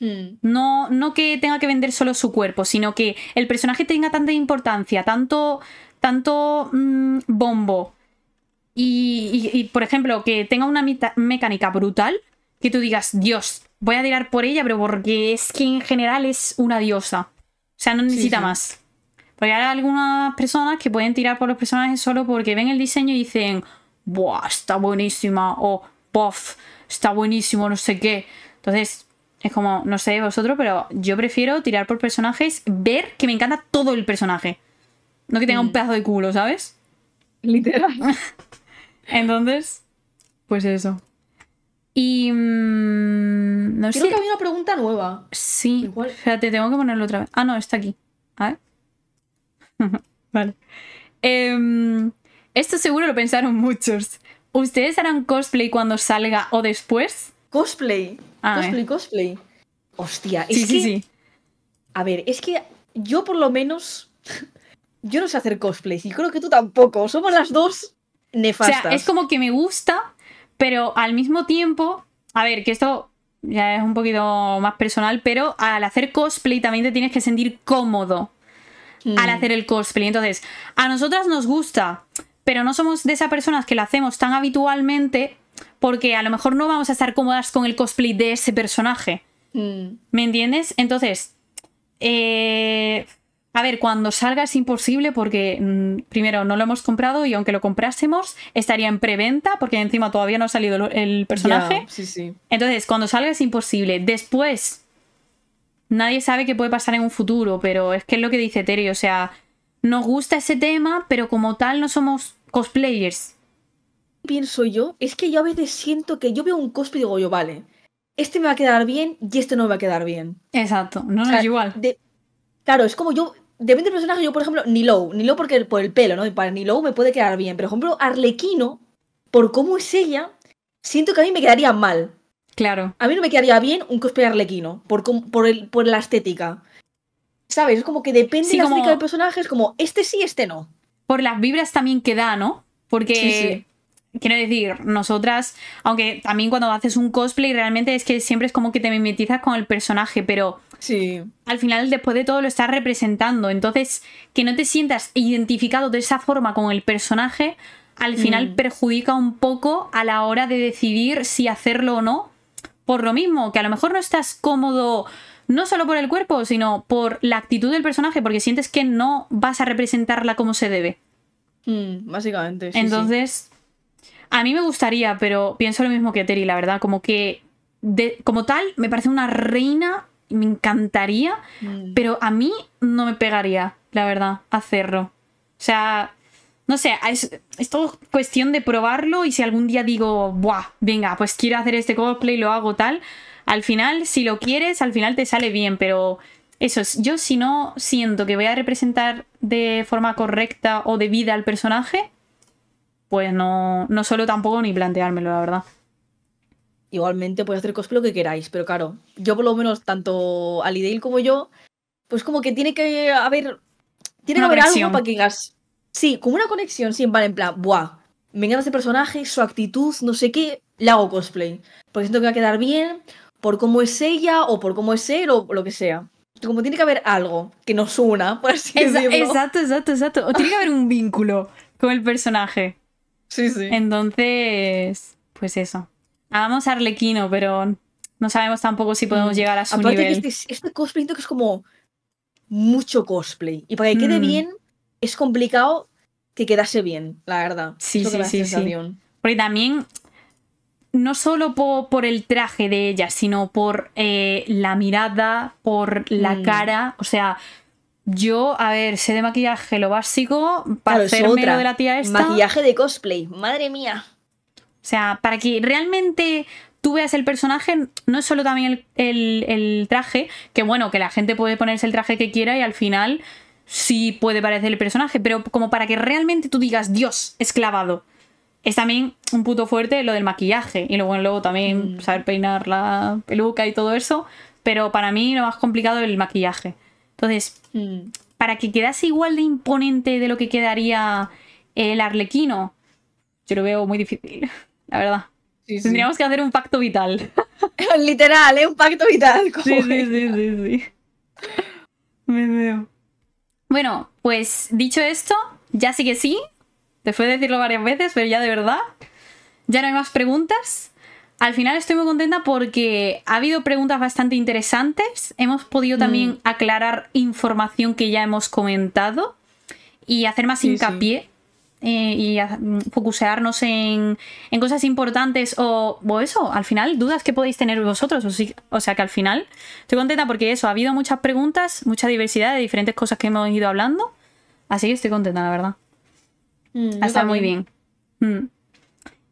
Hmm. No, no que tenga que vender solo su cuerpo, sino que el personaje tenga tanta importancia, tanto, tanto mm, bombo. Y, y, por ejemplo, que tenga una mecánica brutal, que tú digas, Dios, voy a tirar por ella, pero porque es que en general es una diosa. O sea, no necesita más. Porque hay algunas personas que pueden tirar por los personajes solo porque ven el diseño y dicen, ¡buah! Está buenísima. O, ¡buff! Está buenísimo, no sé qué. Entonces, es como, no sé vosotros, pero yo prefiero tirar por personajes, ver que me encanta todo el personaje. No que tenga un mm. pedazo de culo, ¿sabes? Literal. Entonces, pues eso. Y. Mm, no Creo que había una pregunta nueva. Sí. Igual. Espérate, tengo que ponerlo otra vez. Ah, no, está aquí. A ver. vale. Em, esto seguro lo pensaron muchos. ¿Ustedes harán cosplay cuando salga o después? Cosplay. Ah, cosplay, eh. cosplay. Hostia, es que... A ver, es que yo por lo menos. Yo no sé hacer cosplay y creo que tú tampoco. Somos las dos nefastas. O sea, es como que me gusta, pero al mismo tiempo. A ver, que esto ya es un poquito más personal, pero al hacer cosplay también te tienes que sentir cómodo al mm. hacer el cosplay. Entonces, a nosotras nos gusta, pero no somos de esas personas que lo hacemos tan habitualmente porque a lo mejor no vamos a estar cómodas con el cosplay de ese personaje. Mm. ¿Me entiendes? Entonces, eh, a ver, cuando salga es imposible porque mm, primero no lo hemos comprado y aunque lo comprásemos estaría en preventa porque encima todavía no ha salido el, personaje. sí, sí. Entonces, cuando salga es imposible. Después, nadie sabe qué puede pasar en un futuro, pero es que es lo que dice Terry, o sea, nos gusta ese tema, pero como tal no somos cosplayers. Pienso yo, es que yo a veces siento que yo veo un cosplay y digo yo, vale, este me va a quedar bien y este no me va a quedar bien. Exacto, no, es igual. Claro, es como yo, depende del personaje, yo por ejemplo, ni Low, ni Low porque por el pelo, ¿no? Y para Nilou me puede quedar bien, pero por ejemplo, Arlequino, por cómo es ella, siento que a mí me quedaría mal. Claro. A mí no me quedaría bien un cosplay arlequino por, por, el, por la estética. ¿Sabes? Es como que depende de la estética del personaje, es como este sí, este no. Por las vibras también que da, ¿no? Porque quiero decir, nosotras, aunque también cuando haces un cosplay realmente es que siempre es como que te mimetizas con el personaje, pero al final después de todo lo estás representando, entonces que no te sientas identificado de esa forma con el personaje, al final mm. perjudica un poco a la hora de decidir si hacerlo o no por lo mismo, que a lo mejor no estás cómodo no solo por el cuerpo, sino por la actitud del personaje, porque sientes que no vas a representarla como se debe. Mm, básicamente. Sí, Entonces, a mí me gustaría, pero pienso lo mismo que Terry, la verdad, como que como tal me parece una reina, me encantaría, mm. pero a mí no me pegaría, la verdad, hacerlo. O sea, no sé, ah, es, todo cuestión de probarlo y si algún día digo, buah, venga, pues quiero hacer este cosplay, lo hago tal, al final, si lo quieres, al final te sale bien, pero eso es, yo si no siento que voy a representar de forma correcta o debida al personaje, pues no, no suelo tampoco ni planteármelo, la verdad. Igualmente podéis hacer cosplay lo que queráis, pero claro, yo por lo menos, tanto Alidale como yo, pues como que tiene que haber... Tiene que haber algo para que Sí, como una conexión, sí, vale, en plan, ¡buah! Me encanta ese personaje, su actitud, no sé qué, le hago cosplay. Porque siento que va a quedar bien por cómo es ella o por cómo es él o lo que sea. Como tiene que haber algo que nos una, por así decirlo. Exacto, exacto, exacto. O tiene que haber un vínculo con el personaje. Sí, sí. Entonces, pues eso. a Arlequino, pero no sabemos tampoco si podemos mm. llegar a su Aparte este, este cosplay que es como mucho cosplay. Y para que quede mm. bien, es complicado que quedase bien, la verdad. Sí, sí, sí, Porque también, no solo por, el traje de ella, sino por eh, la mirada, por la mm. cara, o sea... Yo, a ver, sé de maquillaje lo básico para ser hacerme de la tía esta. Maquillaje de cosplay, madre mía. O sea, para que realmente tú veas el personaje, no es solo también el, el, traje, que bueno, que la gente puede ponerse el traje que quiera y al final sí puede parecer el personaje, pero como para que realmente tú digas, Dios, esclavado. Es también un punto fuerte lo del maquillaje y luego, luego también mm. saber peinar la peluca y todo eso, pero para mí lo más complicado es el maquillaje. Entonces, mm. para que quedase igual de imponente de lo que quedaría el arlequino, yo lo veo muy difícil, la verdad. Tendríamos que hacer un pacto vital. Literal, es ¿eh? Un pacto vital. Sí, sí, sí, sí, sí. Me veo. Bueno, pues dicho esto, ya sí que sí. Después de decirlo varias veces, pero ya de verdad. Ya no hay más preguntas. Al final estoy muy contenta porque ha habido preguntas bastante interesantes. Hemos podido mm. también aclarar información que ya hemos comentado y hacer más hincapié eh, y a, mm, focusearnos en, cosas importantes o, eso, al final, dudas que podéis tener vosotros. O, sea que al final estoy contenta porque eso, ha habido muchas preguntas, mucha diversidad de diferentes cosas que hemos ido hablando. Así que estoy contenta, la verdad. Mm, está muy bien. Mm.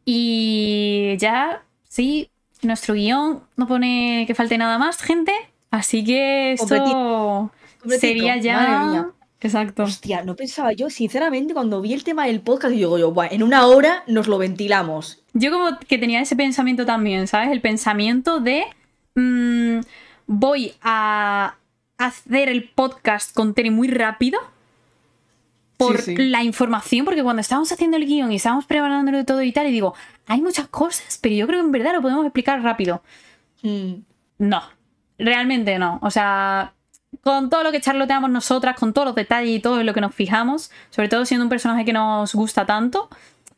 Y ya, sí, nuestro guión no pone que falte nada más, gente. Así que esto sería ya Exacto. Hostia, no pensaba yo, sinceramente, cuando vi el tema del podcast, yo digo yo, en una hora nos lo ventilamos. Yo como que tenía ese pensamiento también, ¿sabes? El pensamiento de mm, voy a hacer el podcast con Tere muy rápido por la información, porque cuando estábamos haciendo el guión y estábamos preparándolo todo y tal, y digo, hay muchas cosas, pero yo creo que en verdad lo podemos explicar rápido. Mm. No, realmente no. O sea, con todo lo que charloteamos nosotras, con todos los detalles y todo lo que nos fijamos, sobre todo siendo un personaje que nos gusta tanto.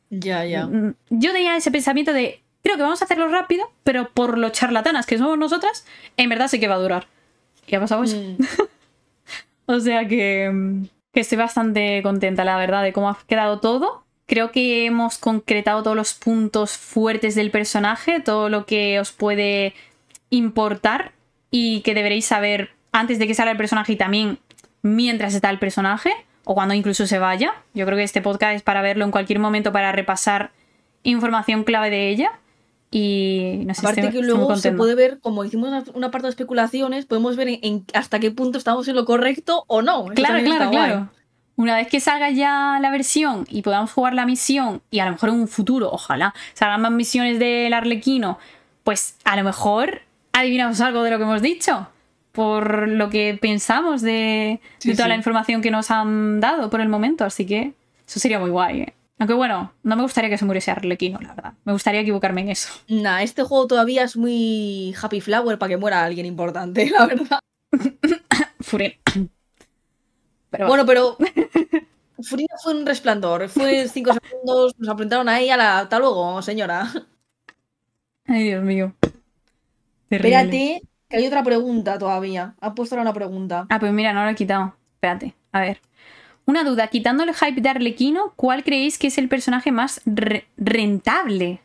Ya, ya. Mm, yo tenía ese pensamiento de, creo que vamos a hacerlo rápido, pero por lo charlatanas que somos nosotras, en verdad sé que va a durar. ¿Qué ha pasado mm. o sea que, mm, que estoy bastante contenta, la verdad, de cómo ha quedado todo. Creo que hemos concretado todos los puntos fuertes del personaje, todo lo que os puede importar y que deberéis saber antes de que salga el personaje y también mientras está el personaje o cuando incluso se vaya. Yo creo que este podcast es para verlo en cualquier momento para repasar información clave de ella. Y no sé, Aparte que luego se puede ver, como hicimos una, parte de especulaciones, podemos ver en, hasta qué punto estamos en lo correcto o no. Claro, claro, claro. Una vez que salga ya la versión y podamos jugar la misión, y a lo mejor en un futuro, ojalá, salgan más misiones del Arlequino, pues a lo mejor adivinamos algo de lo que hemos dicho por lo que pensamos de, toda la información que nos han dado por el momento, así que eso sería muy guay. ¿eh? Aunque bueno, no me gustaría que se muriese Arlequino, la verdad. Me gustaría equivocarme en eso. Nah, este juego todavía es muy happy flower para que muera alguien importante, la verdad. Furina. Bueno, pero Furina fue un resplandor. Fue cinco segundos, nos apuntaron a la... hasta luego, señora. Ay, Dios mío. Terrible. Espérate que hay otra pregunta todavía. Ha puesto ahora una pregunta. Ah, pues mira, no lo he quitado. Espérate, a ver. Una duda, quitando el hype de Arlequino, ¿cuál creéis que es el personaje más rentable?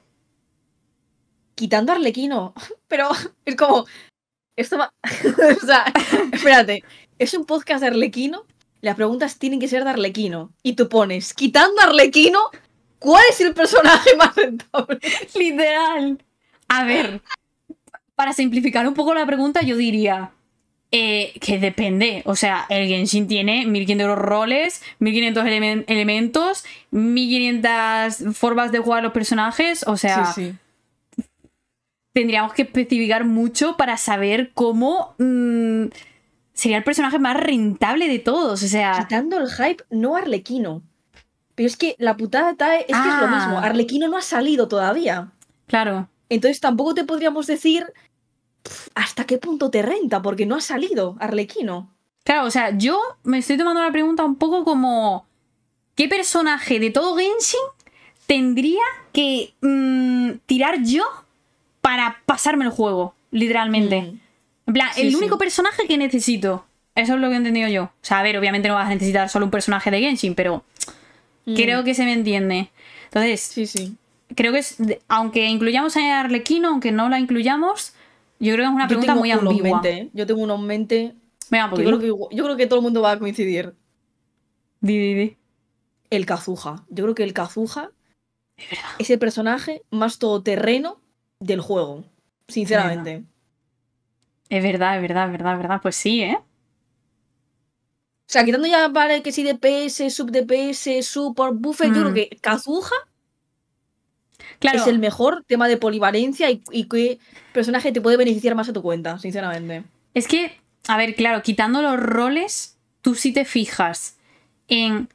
Quitando Arlequino. Pero es como. Esto o sea, espérate. Es un podcast de Arlequino. Las preguntas tienen que ser de Arlequino. Y tú pones, quitando Arlequino, ¿cuál es el personaje más rentable? Literal. A ver, para simplificar un poco la pregunta, yo diría eh, que depende. O sea, el Genshin tiene 1500 roles, 1500 elementos, 1500 formas de jugar los personajes. O sea, tendríamos que especificar mucho para saber cómo. Mm, sería el personaje más rentable de todos, o sea... Quitando el hype, no Arlequino. Pero es que la putada es que es lo ah. mismo. Arlequino no ha salido todavía. Claro. Entonces tampoco te podríamos decir ¿hasta qué punto te renta? Porque no ha salido Arlequino. Claro, o sea, yo me estoy tomando la pregunta un poco como, ¿qué personaje de todo Genshin tendría que mm, tirar yo para pasarme el juego? Literalmente. Mm. En plan, el único personaje que necesito. Eso es lo que he entendido yo. O sea, a ver, obviamente no vas a necesitar solo un personaje de Genshin, pero mm. creo que se me entiende. Entonces, sí, sí. creo que es, aunque incluyamos a Arlequino, aunque no la incluyamos, yo creo que es una pregunta muy ambigua. yo tengo uno en mente. Pues yo, creo que, todo el mundo va a coincidir. Di, di, di. El Kazuha. Yo creo que el Kazuha es, el personaje más todoterreno del juego. Sinceramente. Es verdad, es verdad, es verdad, es verdad. Pues sí, ¿eh? O sea, quitando ya vale que sí DPS, sub DPS, super buffet yo creo mm. que Kazuha claro. es el mejor tema de polivalencia y, qué personaje te puede beneficiar más a tu cuenta, sinceramente. Es que, a ver, claro, quitando los roles, tú sí te fijas en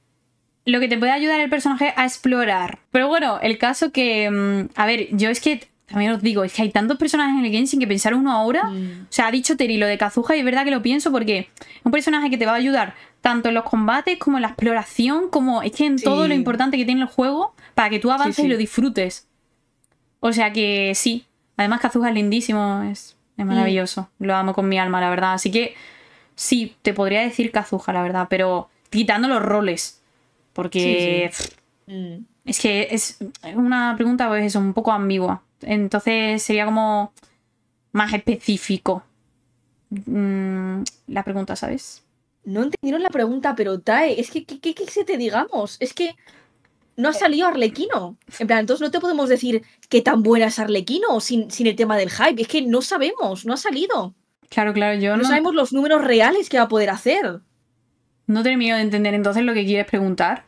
lo que te puede ayudar el personaje a explorar. Pero bueno, el caso que. Mm, a ver, yo es que. También os digo, es que hay tantos personajes en el game sin que pensar uno ahora. Mm. O sea, ha dicho Teri lo de Kazuha y es verdad que lo pienso porque es un personaje que te va a ayudar tanto en los combates como en la exploración, como es que en todo lo importante que tiene el juego para que tú avances y lo disfrutes. O sea que sí. Además, Kazuha es lindísimo, es, mm. maravilloso. Lo amo con mi alma, la verdad. Así que sí, te podría decir Cazuja la verdad, pero quitando los roles. Porque mm. es que es una pregunta, pues, Es un poco ambigua. Entonces sería como más específico mm, la pregunta, ¿sabes? No entendieron la pregunta, pero Tae, es que, ¿qué, qué se te digamos? Es que no ha salido Arlequino. En plan, entonces no te podemos decir qué tan buena es Arlequino sin, sin el tema del hype. Es que no sabemos, no ha salido. Claro, claro, yo no. No sabemos los números reales que va a poder hacer. No termino de entender entonces lo que quieres preguntar.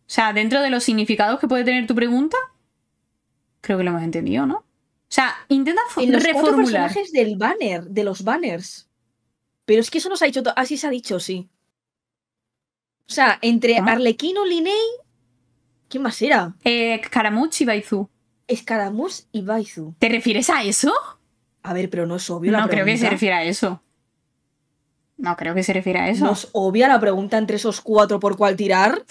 O sea, dentro de los significados que puede tener tu pregunta, creo que lo hemos entendido, ¿no? O sea, intenta en los reformular. personajes del banner, de los banners. Pero es que eso nos ha dicho, así se ha dicho, sí. O sea, entre Arlequín Arlequino, Linei. ¿Quién más era? Eh, y Baizu. Scaramouche y Baizu. ¿Te refieres a eso? A ver, pero no es obvio no creo que se refiera a eso. No creo que se refiera a eso. ¿No es obvia la pregunta entre esos cuatro por cuál tirar?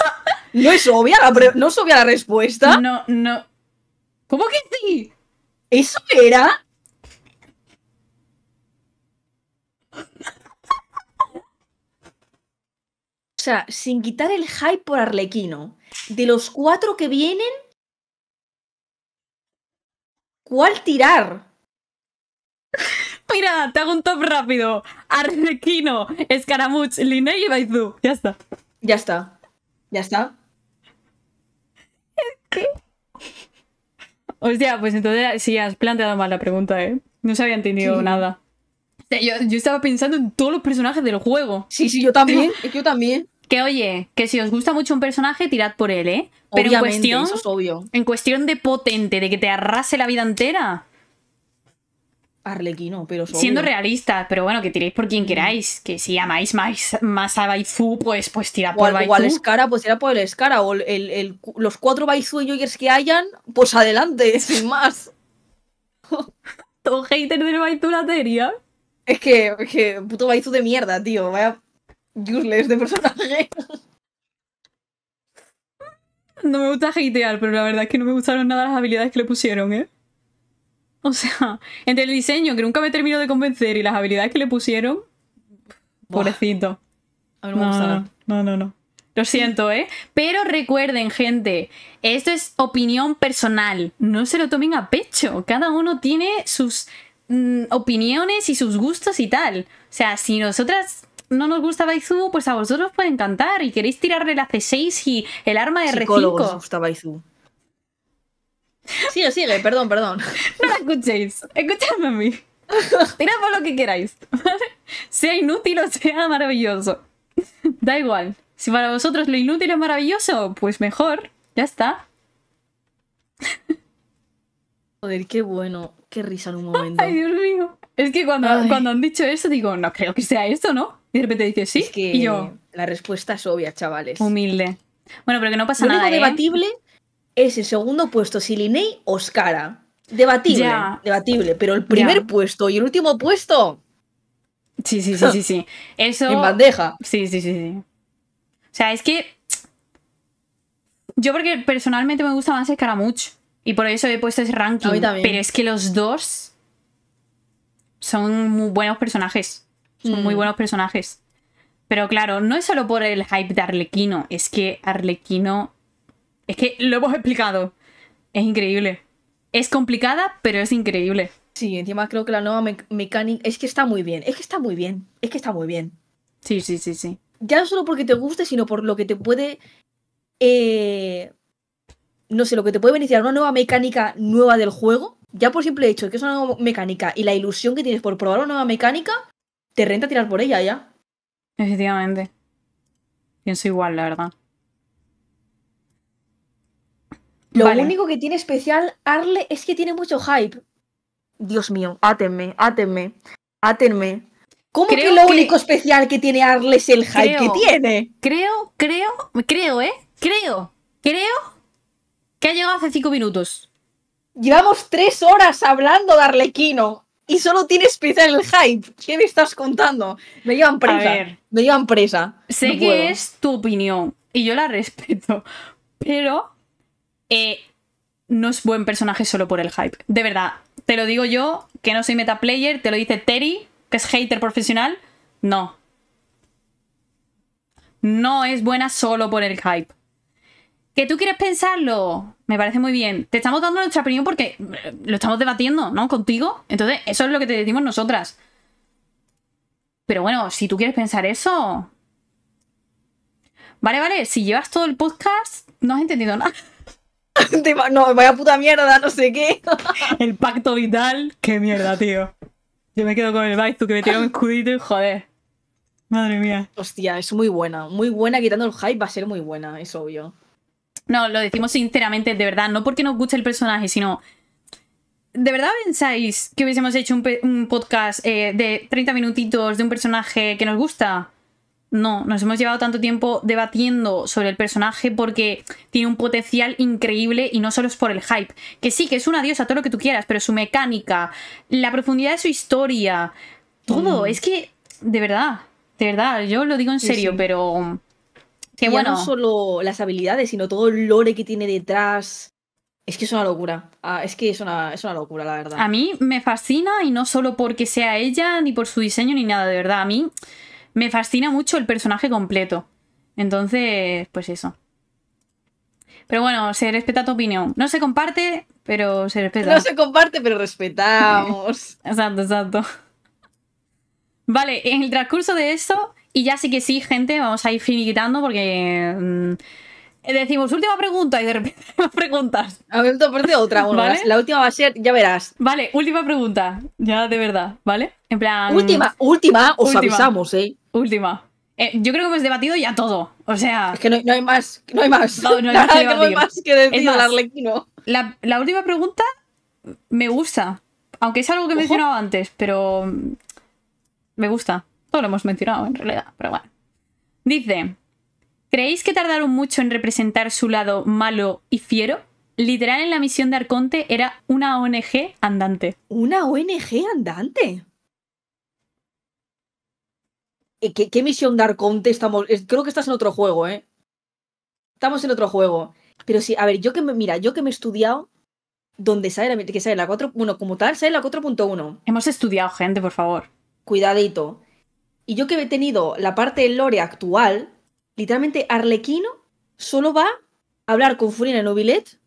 ¿No es obvia la, ¿No es obvia la respuesta? No, no. ¿Cómo que sí? ¿Eso era? sea, sin quitar el hype por Arlequino, de los cuatro que vienen, ¿cuál tirar? Mira, te hago un top rápido. Arlequino, Escaramuch, Linnea y Baizu. Ya está. Ya está. Ya está. ¿Qué? Hostia, pues entonces sí has planteado mal la pregunta, ¿eh? No se había entendido nada. Yo, estaba pensando en todos los personajes del juego. Sí, sí, yo también. yo también. Que oye, que si os gusta mucho un personaje, tirad por él, ¿eh? Pero en cuestión. Eso es obvio. En cuestión de potente, de que te arrase la vida entera. Arlequino, pero Siendo realistas, pero bueno, que tiréis por quien mm. queráis. Que si amáis más, más a Baizu, pues, pues tira por el O Escara, pues tira por el Escara. O los cuatro Baizu Joyers que hayan, pues adelante, sin más. ¿Todo hater del la teoría? Es que, es que puto Baizu de mierda, tío. Vaya useless de personaje. No me gusta hatear, pero la verdad es que no me gustaron nada las habilidades que le pusieron, ¿eh? O sea, entre el diseño, que nunca me termino de convencer, y las habilidades que le pusieron. Pobrecito. A ver, no, no, no, no, no. Lo siento, ¿eh? Pero recuerden, gente, esto es opinión personal. No se lo tomen a pecho. Cada uno tiene sus mm, opiniones y sus gustos y tal. O sea, si nosotras no nos gusta Baizu, pues a vosotros os puede encantar y queréis tirarle la C6 y el arma de R5. Os gusta Baizu. Sigue, sigue, perdón, perdón. No la escuchéis, escuchadme a mí. Tirad por lo que queráis, Sea inútil o sea maravilloso. Da igual. Si para vosotros lo inútil es maravilloso, pues mejor. Ya está. Joder, qué bueno. Qué risa en un momento. Ay, Dios mío. Es que cuando, cuando han dicho eso, digo, no creo que sea eso, ¿no? Y de repente dice, sí. que yo. La respuesta es obvia, chavales. Humilde. Bueno, pero que no pasa nada. ¿eh? debatible es el segundo puesto, si o Oscara. Debatible, debatible, pero el primer puesto y el último puesto. Sí, sí, sí, sí, sí. Eso. En bandeja. Sí, sí, sí, sí. O sea, es que. Yo porque personalmente me gusta más mucho. Y por eso he puesto ese ranking. Pero es que los dos son muy buenos personajes. Son muy mm. buenos personajes. Pero claro, no es solo por el hype de Arlequino, es que Arlequino. Es que lo hemos explicado. Es increíble. Es complicada, pero es increíble. Sí, encima creo que la nueva mecánica. Es que está muy bien. Es que está muy bien. Es que está muy bien. Sí, sí, sí, sí. Ya no solo porque te guste, sino por lo que te puede. Eh, no sé, lo que te puede beneficiar una nueva mecánica nueva del juego. Ya por simple hecho que es una nueva mecánica y la ilusión que tienes por probar una nueva mecánica, te renta tirar por ella ya. Efectivamente. Pienso igual, la verdad. Lo único que tiene especial Arle es que tiene mucho hype. Dios mío, átenme, átenme, átenme. ¿Cómo que lo único especial que tiene Arle es el hype que tiene? Creo, creo, creo, ¿eh? Creo, creo que ha llegado hace cinco minutos. Llevamos tres horas hablando de Arlequino y solo tienes especial el hype. ¿Qué me estás contando? Me llevan presa. me llevan presa. Sé que es tu opinión y yo la respeto, pero eh, no es buen personaje solo por el hype. De verdad, te lo digo yo, que no soy meta player, te lo dice Terry, que es hater profesional. No. No es buena solo por el hype que tú quieres pensarlo, me parece muy bien. Te estamos dando nuestra opinión porque eh, lo estamos debatiendo, ¿no? Contigo. Entonces, eso es lo que te decimos nosotras. Pero bueno, si tú quieres pensar eso... Vale, vale, si llevas todo el podcast, no has entendido nada. No, vaya puta mierda, no sé qué. El pacto vital, qué mierda, tío. Yo me quedo con el tú que me tiras un escudito y joder. Madre mía. Hostia, es muy buena. Muy buena, quitando el hype, va a ser muy buena, es obvio. No, lo decimos sinceramente, de verdad, no porque nos guste el personaje, sino... ¿De verdad pensáis que hubiésemos hecho un, podcast eh, de 30 minutitos de un personaje que nos gusta? No, nos hemos llevado tanto tiempo debatiendo sobre el personaje porque tiene un potencial increíble y no solo es por el hype. Que sí, que es un adiós a todo lo que tú quieras, pero su mecánica, la profundidad de su historia, todo. Mm. Es que, de verdad, de verdad, yo lo digo en serio, pero que bueno. No solo las habilidades, sino todo el lore que tiene detrás. Es que es una locura. Ah, es que es una, es una locura, la verdad. A mí me fascina y no solo porque sea ella, ni por su diseño, ni nada, de verdad. A mí me fascina mucho el personaje completo. Entonces, pues eso. Pero bueno, se respeta tu opinión. No se comparte, pero se respeta. No se comparte, pero respetamos. exacto, exacto. Vale, en el transcurso de eso, y ya sí que sí, gente, vamos a ir finiquitando porque... Mm, decimos, última pregunta y de repente más preguntas. A ver, te otra, la, última va a ser, ya verás. Vale, última pregunta, ya de verdad, ¿vale? En plan... Última, última, os última, avisamos, ¿eh? Última. Eh, yo creo que hemos debatido ya todo, o sea... Es que no, hay más, no hay más. No, hay, más, que La, la última pregunta me gusta, aunque es algo que he mencionado antes, pero me gusta. Todo lo hemos mencionado en realidad, pero bueno. Dice, ¿creéis que tardaron mucho en representar su lado malo y fiero? Literal en la misión de Arconte era una ONG andante. ¿Una ONG andante? ¿Qué, misión de Arconte estamos? Creo que estás en otro juego, ¿eh? Estamos en otro juego. Pero sí, a ver, yo que me, mira, yo que me he estudiado donde sale la, que sale la 4, como tal, sale la 4.1. Hemos estudiado, gente, por favor. Cuidadito. Y yo que he tenido la parte del lore actual, literalmente Arlequino solo va a hablar con Furina Nobilet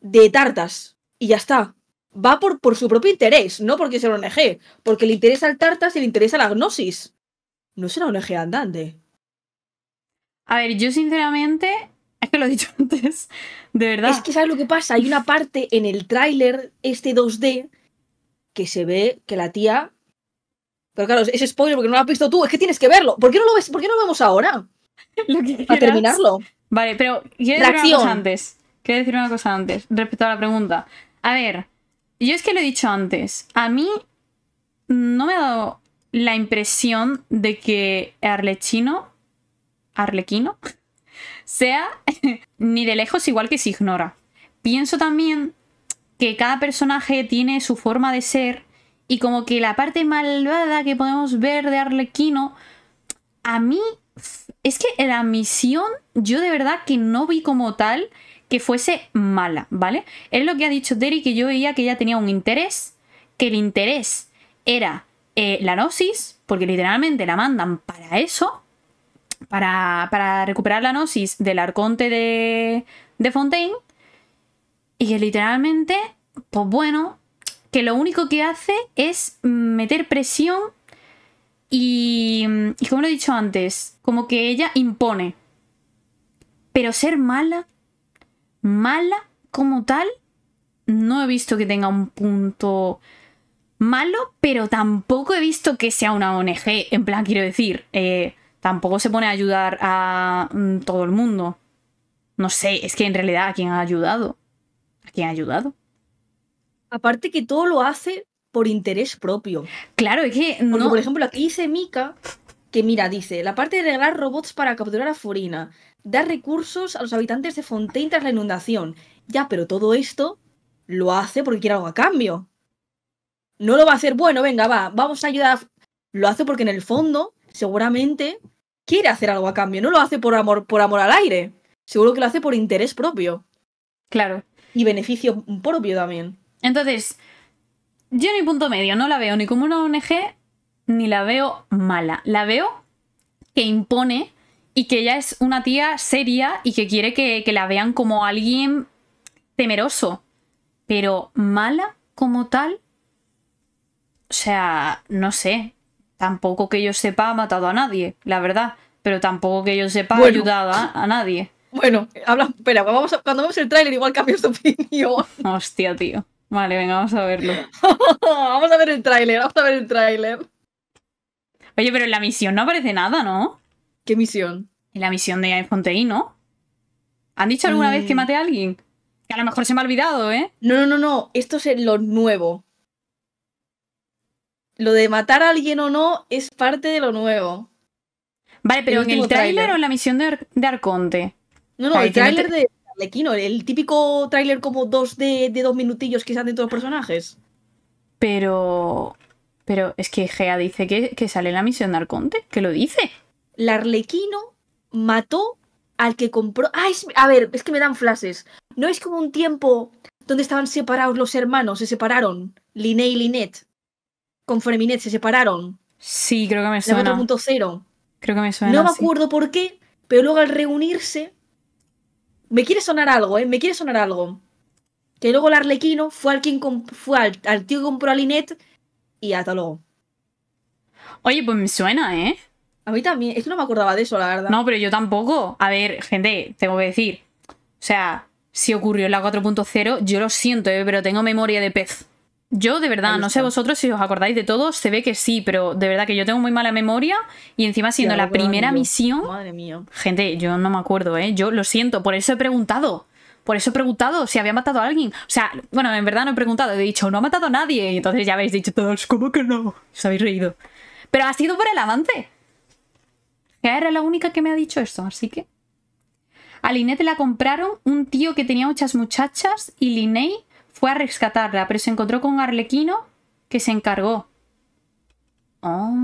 de tartas. Y ya está. Va por, por su propio interés, no porque sea un ONG. Porque le interesa el tartas y le interesa la gnosis. No es una ONG andante. A ver, yo sinceramente es que lo he dicho antes, de verdad. Es que sabes lo que pasa, hay una parte en el tráiler este 2D que se ve que la tía pero claro, es spoiler porque no lo has visto tú, es que tienes que verlo. ¿Por qué no lo ves? ¿Por no vemos ahora? Para terminarlo. Vale, pero quiero antes. Quiero decir una cosa antes, respecto a la pregunta. A ver, yo es que lo he dicho antes. A mí no me ha dado la impresión de que Arlechino, Arlequino, sea ni de lejos igual que se ignora. Pienso también que cada personaje tiene su forma de ser y como que la parte malvada que podemos ver de Arlequino, a mí es que la misión yo de verdad que no vi como tal que fuese mala, ¿vale? Es lo que ha dicho Terry, que yo veía que ella tenía un interés, que el interés era eh, la gnosis, porque literalmente la mandan para eso, para, para recuperar la gnosis del arconte de, de Fontaine, y que literalmente, pues bueno, que lo único que hace es meter presión y, como lo he dicho antes, como que ella impone. Pero ser mala, mala como tal, no he visto que tenga un punto malo, pero tampoco he visto que sea una ONG. En plan, quiero decir, eh, tampoco se pone a ayudar a mm, todo el mundo. No sé, es que en realidad a quién ha ayudado. ¿A quién ha ayudado? Aparte que todo lo hace por interés propio. Claro, es que no... por ejemplo, aquí dice Mika que mira, dice, la parte de regalar robots para capturar a Forina, dar recursos a los habitantes de Fontaine tras la inundación. Ya, pero todo esto lo hace porque quiere algo a cambio. No lo va a hacer, bueno, venga, va, vamos a ayudar. Lo hace porque en el fondo, seguramente, quiere hacer algo a cambio. No lo hace por amor, por amor al aire. Seguro que lo hace por interés propio. Claro. Y beneficio propio también. Entonces, yo ni punto medio, no la veo ni como una ONG, ni la veo mala. La veo que impone y que ella es una tía seria y que quiere que, la vean como alguien temeroso. Pero mala como tal. O sea, no sé. Tampoco que yo sepa ha matado a nadie, la verdad. Pero tampoco que yo sepa ha ayudado a, nadie. Bueno, habla, espera, vamos cuando vemos el tráiler igual cambias de opinión. Hostia, tío. Vale, venga, vamos a verlo. vamos a ver el tráiler, vamos a ver el tráiler. Oye, pero en la misión no aparece nada, ¿no? ¿Qué misión? En la misión de Fontaine, ¿no? ¿Han dicho alguna vez que mm. mate a alguien? Que a lo mejor se me ha olvidado, ¿eh? No, no, no, no. Esto es lo nuevo. Lo de matar a alguien o no es parte de lo nuevo. Vale, pero en el tráiler o en la misión de, de Arconte. No, no, el tráiler de, Arlequino, el típico tráiler como dos de, dos minutillos que salen dentro todos los personajes. Pero. Pero es que Gea dice que, sale la misión de Arconte, que lo dice. El Arlequino mató al que compró. Ah, a ver, es que me dan flashes. No es como un tiempo donde estaban separados los hermanos, se separaron. Liné y Linet. Con Freminet se separaron. Sí, creo que me suena. 4.0. Creo que me suena. No me acuerdo por qué, pero luego al reunirse me quiere sonar algo, ¿eh? Me quiere sonar algo. Que luego el arlequino fue al, quien fue al, tío que compró a Linet y hasta luego. Oye, pues me suena, ¿eh? A mí también. Esto no me acordaba de eso, la verdad. No, pero yo tampoco. A ver, gente, tengo que decir. O sea, si ocurrió en la 4.0, yo lo siento, ¿eh? pero tengo memoria de pez. Yo de verdad, no sé vosotros si os acordáis de todo, se ve que sí, pero de verdad que yo tengo muy mala memoria y encima siendo la primera misión... Madre mía. Gente, yo no me acuerdo, ¿eh? Yo lo siento, por eso he preguntado. Por eso he preguntado si había matado a alguien. O sea, bueno, en verdad no he preguntado, he dicho, no ha matado a nadie. Y entonces ya habéis dicho todos, ¿cómo que no? Os habéis reído. Pero ha sido por el avance. Ya era la única que me ha dicho esto, así que... A Linet la compraron un tío que tenía muchas muchachas y Linet fue a rescatarla, pero se encontró con arlequino que se encargó. Oh.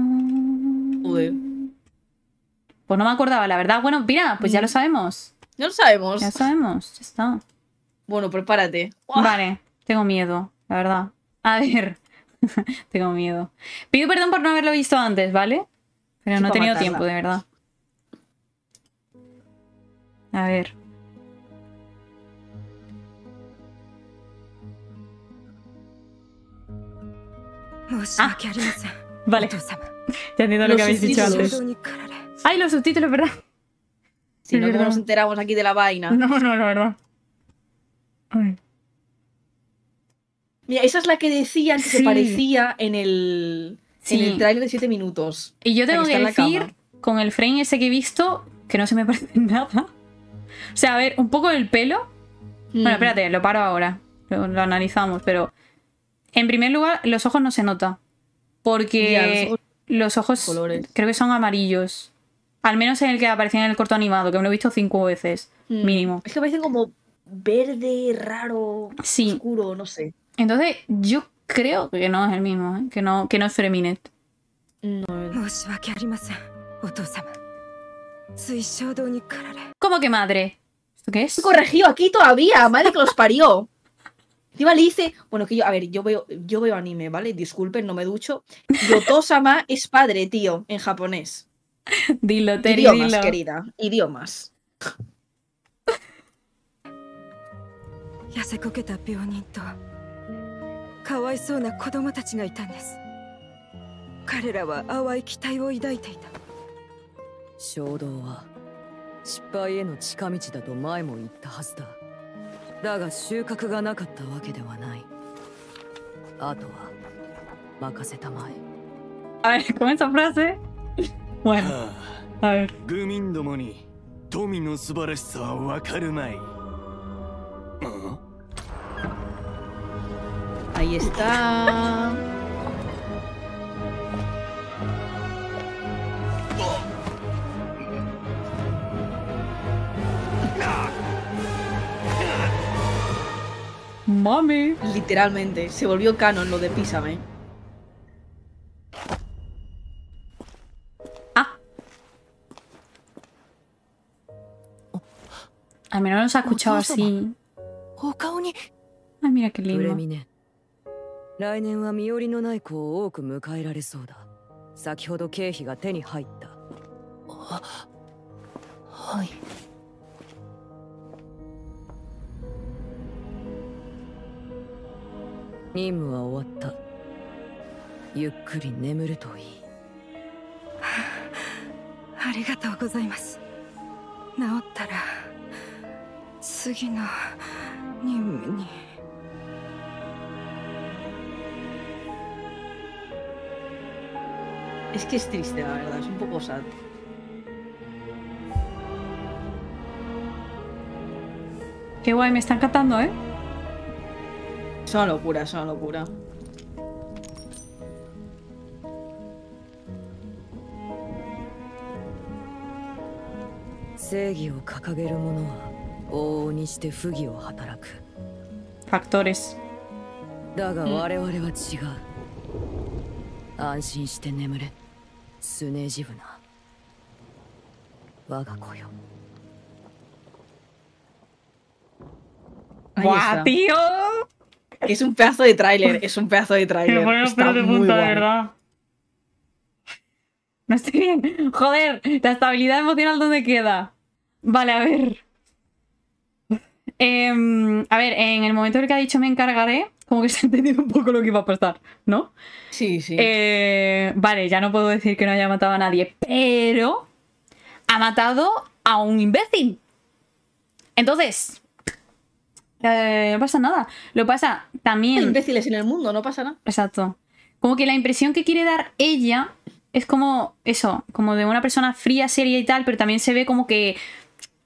Pues no me acordaba, la verdad. Bueno, mira, pues ya lo mm. sabemos. Ya lo sabemos. Ya sabemos, ya está. Bueno, prepárate. Vale, tengo miedo, la verdad. A ver, tengo miedo. Pido perdón por no haberlo visto antes, ¿vale? Pero no he tenido tiempo, de verdad. A ver. Ah, vale. Ya entiendo lo que habéis dicho antes. Ay, los subtítulos, ¿verdad? Si no, nos enteramos aquí de la vaina. No, no, la verdad. Mira, esa es la que decían que se parecía en el, en el trailer de 7 minutos. Y yo tengo que, decir, con el frame ese que he visto, que no se me parece nada. O sea, a ver, un poco el pelo. Bueno, mm. espérate, lo paro ahora. lo analizamos, pero en primer lugar, los ojos no se nota. Porque los ojos, creo que son amarillos. Al menos en el que aparecía en el corto animado, que me lo he visto cinco veces, mm. mínimo. Es que parecen como verde, raro, oscuro, no sé. Entonces, yo creo que no es el mismo, ¿eh? que, no, que no es Freminet. No. ¿Cómo que madre? ¿Esto qué es? Corregido aquí todavía, madre que los parió. Encima le dice, bueno, que yo, a ver, yo veo, yo veo anime, ¿vale? Disculpen, no me ducho. Yotosama es padre, tío, en japonés. Dilo, te Idiomas, dilo. querida. Idiomas. Ya se coqueta pionito. Kawai suena kodomatachi gaitanes. Karerawa, awai kitaiwo y daiteita. Shodo wa. Shippai eno chikamichi da domaemo itta hazda. だが収穫がなかったわけではないあとは任せたまえ A v ごめん ó m o esa f r a s 愚民どもに富の素晴らしさはわかるまい。Ahí está. Mami. Literalmente, se volvió canon lo de Písame. Ah. Oh. Al menos nos ha escuchado oh, así. Oh, Ay, mira qué lindo. 任務は終わったゆっくり眠るといいありがとうございます治ったら次の任務にえ、es que es triste la verdad es un poco sad Qué guay, me están catando, ¿eh? Es una locura, es una locura. Factores. だが我々は違う。安心して眠れ。スネジブな。我が子よ。Guapio. es un pedazo de tráiler, es un pedazo de tráiler. Bueno, pero de ¿verdad? No estoy bien. Joder, la estabilidad emocional, ¿dónde queda? Vale, a ver. Em, a ver, en el momento en el que ha dicho me encargaré, como que se ha entendido un poco lo que iba a pasar, ¿no? Sí, sí. Eh, vale, ya no puedo decir que no haya matado a nadie, pero ha matado a un imbécil. Entonces, eh, no pasa nada. Lo pasa también. Hay imbéciles en el mundo, no pasa nada. Exacto. Como que la impresión que quiere dar ella es como eso, como de una persona fría, seria y tal, pero también se ve como que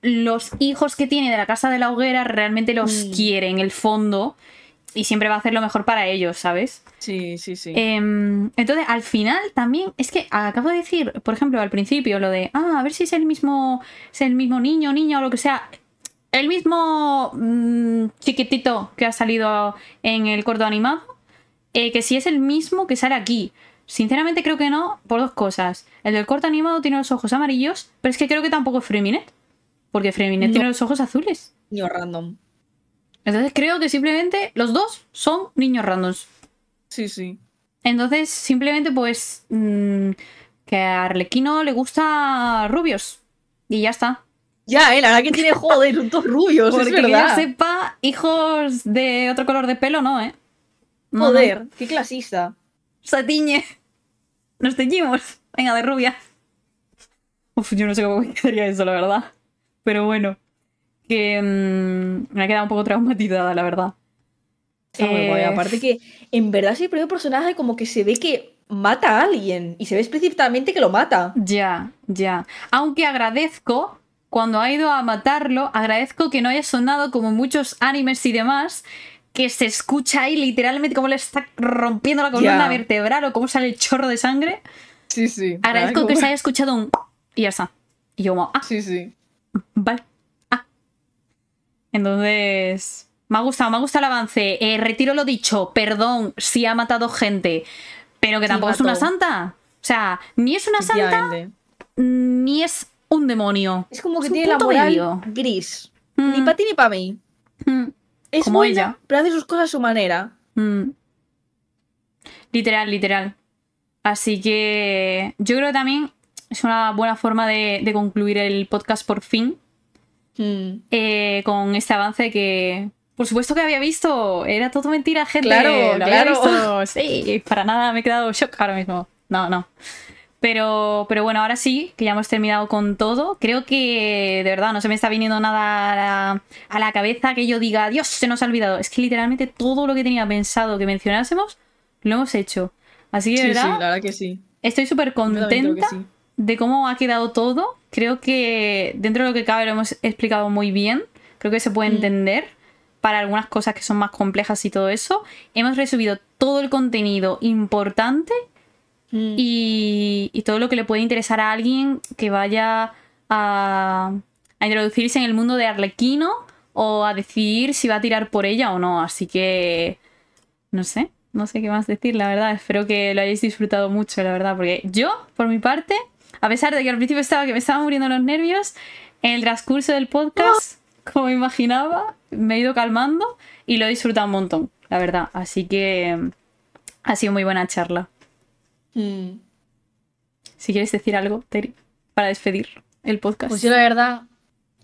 los hijos que tiene de la casa de la hoguera realmente los mm. quiere en el fondo y siempre va a hacer lo mejor para ellos, ¿sabes? Sí, sí, sí. Em, entonces, al final también, es que acabo de decir, por ejemplo, al principio, lo de, ah, a ver si es el mismo, es el mismo niño, niña o lo que sea el mismo mm, chiquitito que ha salido en el corto animado, eh, que si es el mismo que sale aquí. Sinceramente creo que no, por dos cosas. El del corto animado tiene los ojos amarillos, pero es que creo que tampoco es Freminet. Porque Freminet tiene los ojos azules. Niño random. Entonces creo que simplemente los dos son niños randoms. Sí, sí. Entonces, simplemente, pues. Mm, que a Arlequino le gusta rubios. Y ya está. Ya, eh, la verdad que tiene joder, son dos rubios, es verdad. que yo sepa, hijos de otro color de pelo, no, ¿eh? joder, qué clasista. Satiñe. Nos teñimos. Venga, de rubia. Uf, yo no sé cómo quedaría eso, la verdad. Pero bueno, que mm, me ha quedado un poco traumatizada, la verdad. Está muy eh, Aparte que, en verdad, ese primer personaje como que se ve que mata a alguien. Y se ve específicamente que lo mata. Ya, ya. Aunque agradezco cuando ha ido a matarlo, agradezco que no haya sonado como muchos animes y demás, que se escucha ahí literalmente cómo le está rompiendo la columna vertebral o cómo sale el chorro de sangre. Sí, sí. Agradezco que se haya escuchado un... Y ya está. Y yo como... Ah, sí, sí. Vale. Ah. Entonces... Me ha gustado, me ha gustado el avance. Eh, retiro lo dicho, perdón si ha matado gente, pero que tampoco es una santa. O sea, ni es una santa, ni es un demonio. Es como que tiene la moral gris. Mm. Ni para ti ni para mí. Mm. Es como ella. Pero hace sus cosas a su manera. Mm. Literal, literal. Así que yo creo que también es una buena forma de, concluir el podcast por fin. Eh, con este avance que, por supuesto que había visto, era todo mentira, gente. Claro, claro. para nada me he quedado shock ahora mismo. No, no. Pero, pero bueno, ahora sí, que ya hemos terminado con todo. Creo que de verdad no se me está viniendo nada a la, cabeza que yo diga, Dios, se nos ha olvidado. Es que literalmente todo lo que tenía pensado que mencionásemos, lo hemos hecho. Así que, ¿verdad? Sí, la verdad que sí. Estoy súper contenta de cómo ha quedado todo. Creo que dentro de lo que cabe lo hemos explicado muy bien. Creo que se puede mm. entender para algunas cosas que son más complejas y todo eso. Hemos resubido todo el contenido importante Mm. y, todo lo que le puede interesar a alguien que vaya a, introducirse en el mundo de Arlequino o a decidir si va a tirar por ella o no. Así que, no sé, no sé qué más decir, la verdad. Espero que lo hayáis disfrutado mucho, la verdad, porque yo, por mi parte, a pesar de que al principio estaba que me estaban muriendo los nervios, en el transcurso del podcast, como imaginaba, me he ido calmando y lo he disfrutado un montón, la verdad. Así que ha sido muy buena charla. Mm. Si quieres decir algo, Terry, para despedir el podcast. Pues yo la verdad,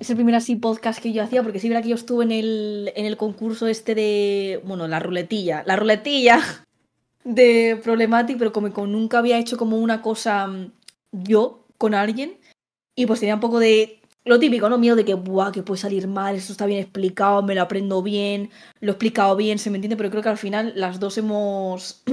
es el primer así podcast que yo hacía, porque sí, verá que yo estuve en el, concurso este de, bueno, la ruletilla, la ruletilla de Problematic, pero como, nunca había hecho como una cosa mm, yo con alguien, y pues tenía un poco de lo típico, ¿no? Miedo de que, buah, que puede salir mal, esto está bien explicado, me lo aprendo bien, lo he explicado bien, se me entiende, pero creo que al final las dos hemos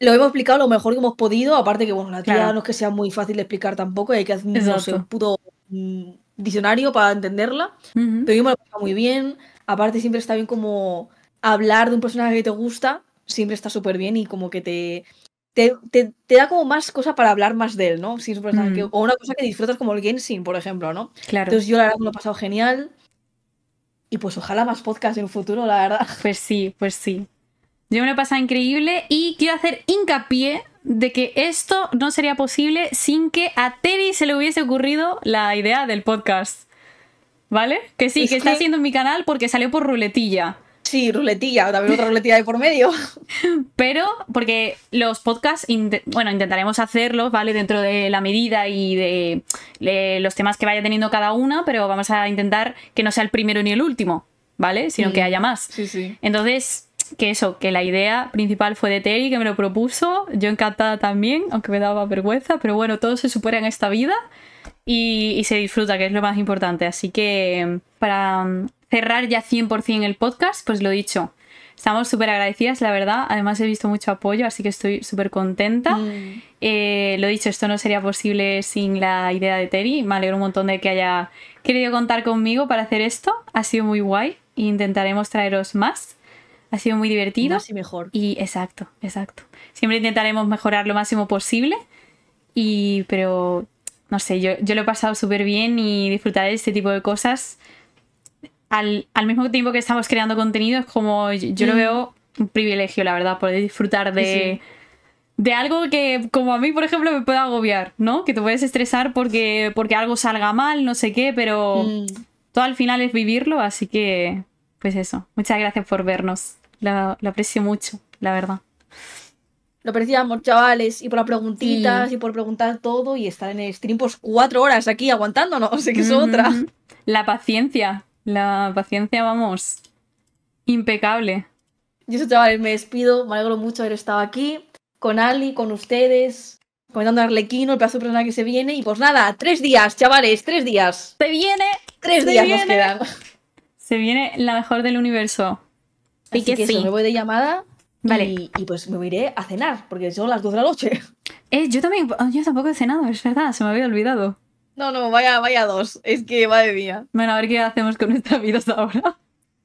lo hemos explicado lo mejor que hemos podido, aparte que, bueno, la tía no es que sea muy fácil de explicar tampoco, hay que hacer un puto mm, diccionario para entenderla, pero yo me lo he muy bien, aparte siempre está bien como hablar de un personaje que te gusta, siempre está súper bien y como que te, te, da como más cosas para hablar más de él, ¿no? Si es mm. o una cosa que disfrutas como el Genshin, por ejemplo, ¿no? Claro. Entonces yo la verdad me lo he pasado genial. Y pues ojalá más podcast en un futuro, la verdad. Pues sí, pues sí. Yo me lo he pasado increíble y quiero hacer hincapié de que esto no sería posible sin que a Terry se le hubiese ocurrido la idea del podcast. ¿Vale? Que sí, que, está siendo en mi canal porque salió por ruletilla. Sí, ruletilla, también otra ruletilla de por medio. Pero, porque los podcasts, bueno, intentaremos hacerlos, ¿vale? Dentro de la medida y de, los temas que vaya teniendo cada una, pero vamos a intentar que no sea el primero ni el último, ¿vale? Sino que mm, haya más. Sí, sí. Entonces, que eso, que la idea principal fue de Terry, que me lo propuso, yo encantada también, aunque me daba vergüenza, pero bueno, todo se supera en esta vida y, y se disfruta, que es lo más importante. Así que para mm, cerrar ya 100% el podcast, pues lo dicho, estamos súper agradecidas, la verdad. Además, he visto mucho apoyo, así que estoy súper contenta. Mm. Eh, lo dicho, esto no sería posible sin la idea de Terry. Me alegro un montón de que haya querido contar conmigo para hacer esto. Ha sido muy guay. E intentaremos traeros más. Ha sido muy divertido. y mejor. Y exacto, exacto. Siempre intentaremos mejorar lo máximo posible. Y, pero, no sé, yo, yo lo he pasado súper bien y disfrutar de este tipo de cosas. Al, mismo tiempo que estamos creando contenido, es como yo, lo mm. veo un privilegio, la verdad, poder disfrutar de, de algo que, como a mí, por ejemplo, me puede agobiar, ¿no? Que te puedes estresar porque, porque algo salga mal, no sé qué, pero mm. todo al final es vivirlo, así que, pues eso. Muchas gracias por vernos lo aprecio mucho, la verdad. Lo apreciamos, chavales, y por las preguntitas, y por preguntar todo, y estar en el stream pues cuatro horas aquí aguantándonos, que es otra. La paciencia, la paciencia, vamos, impecable. Y eso, chavales, me despido, me alegro mucho haber estado aquí, con Ali, con ustedes, comentando a Arlequino, el plazo personal que se viene, y pues nada, tres días, chavales, tres días. Se viene, tres días Se viene la mejor del universo. Así que, sí. eso, me voy de llamada vale. y, pues me iré a cenar, porque son las 2 de la noche. Eh, yo también, oh, yo tampoco he cenado, es verdad, se me había olvidado. No, no, vaya, vaya dos. Es que va de Bueno, a ver qué hacemos con esta vida ahora.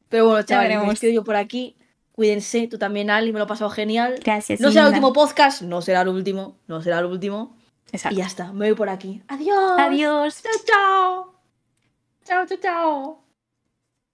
Pero bueno, chavales, me quedo yo por aquí. Cuídense, tú también, Ali, me lo he pasado genial. Gracias. No será el último podcast, no será el último, no será el último. Exacto. Y ya está, me voy por aquí. Adiós. Adiós. Chao, chao. Chao, chao, chao.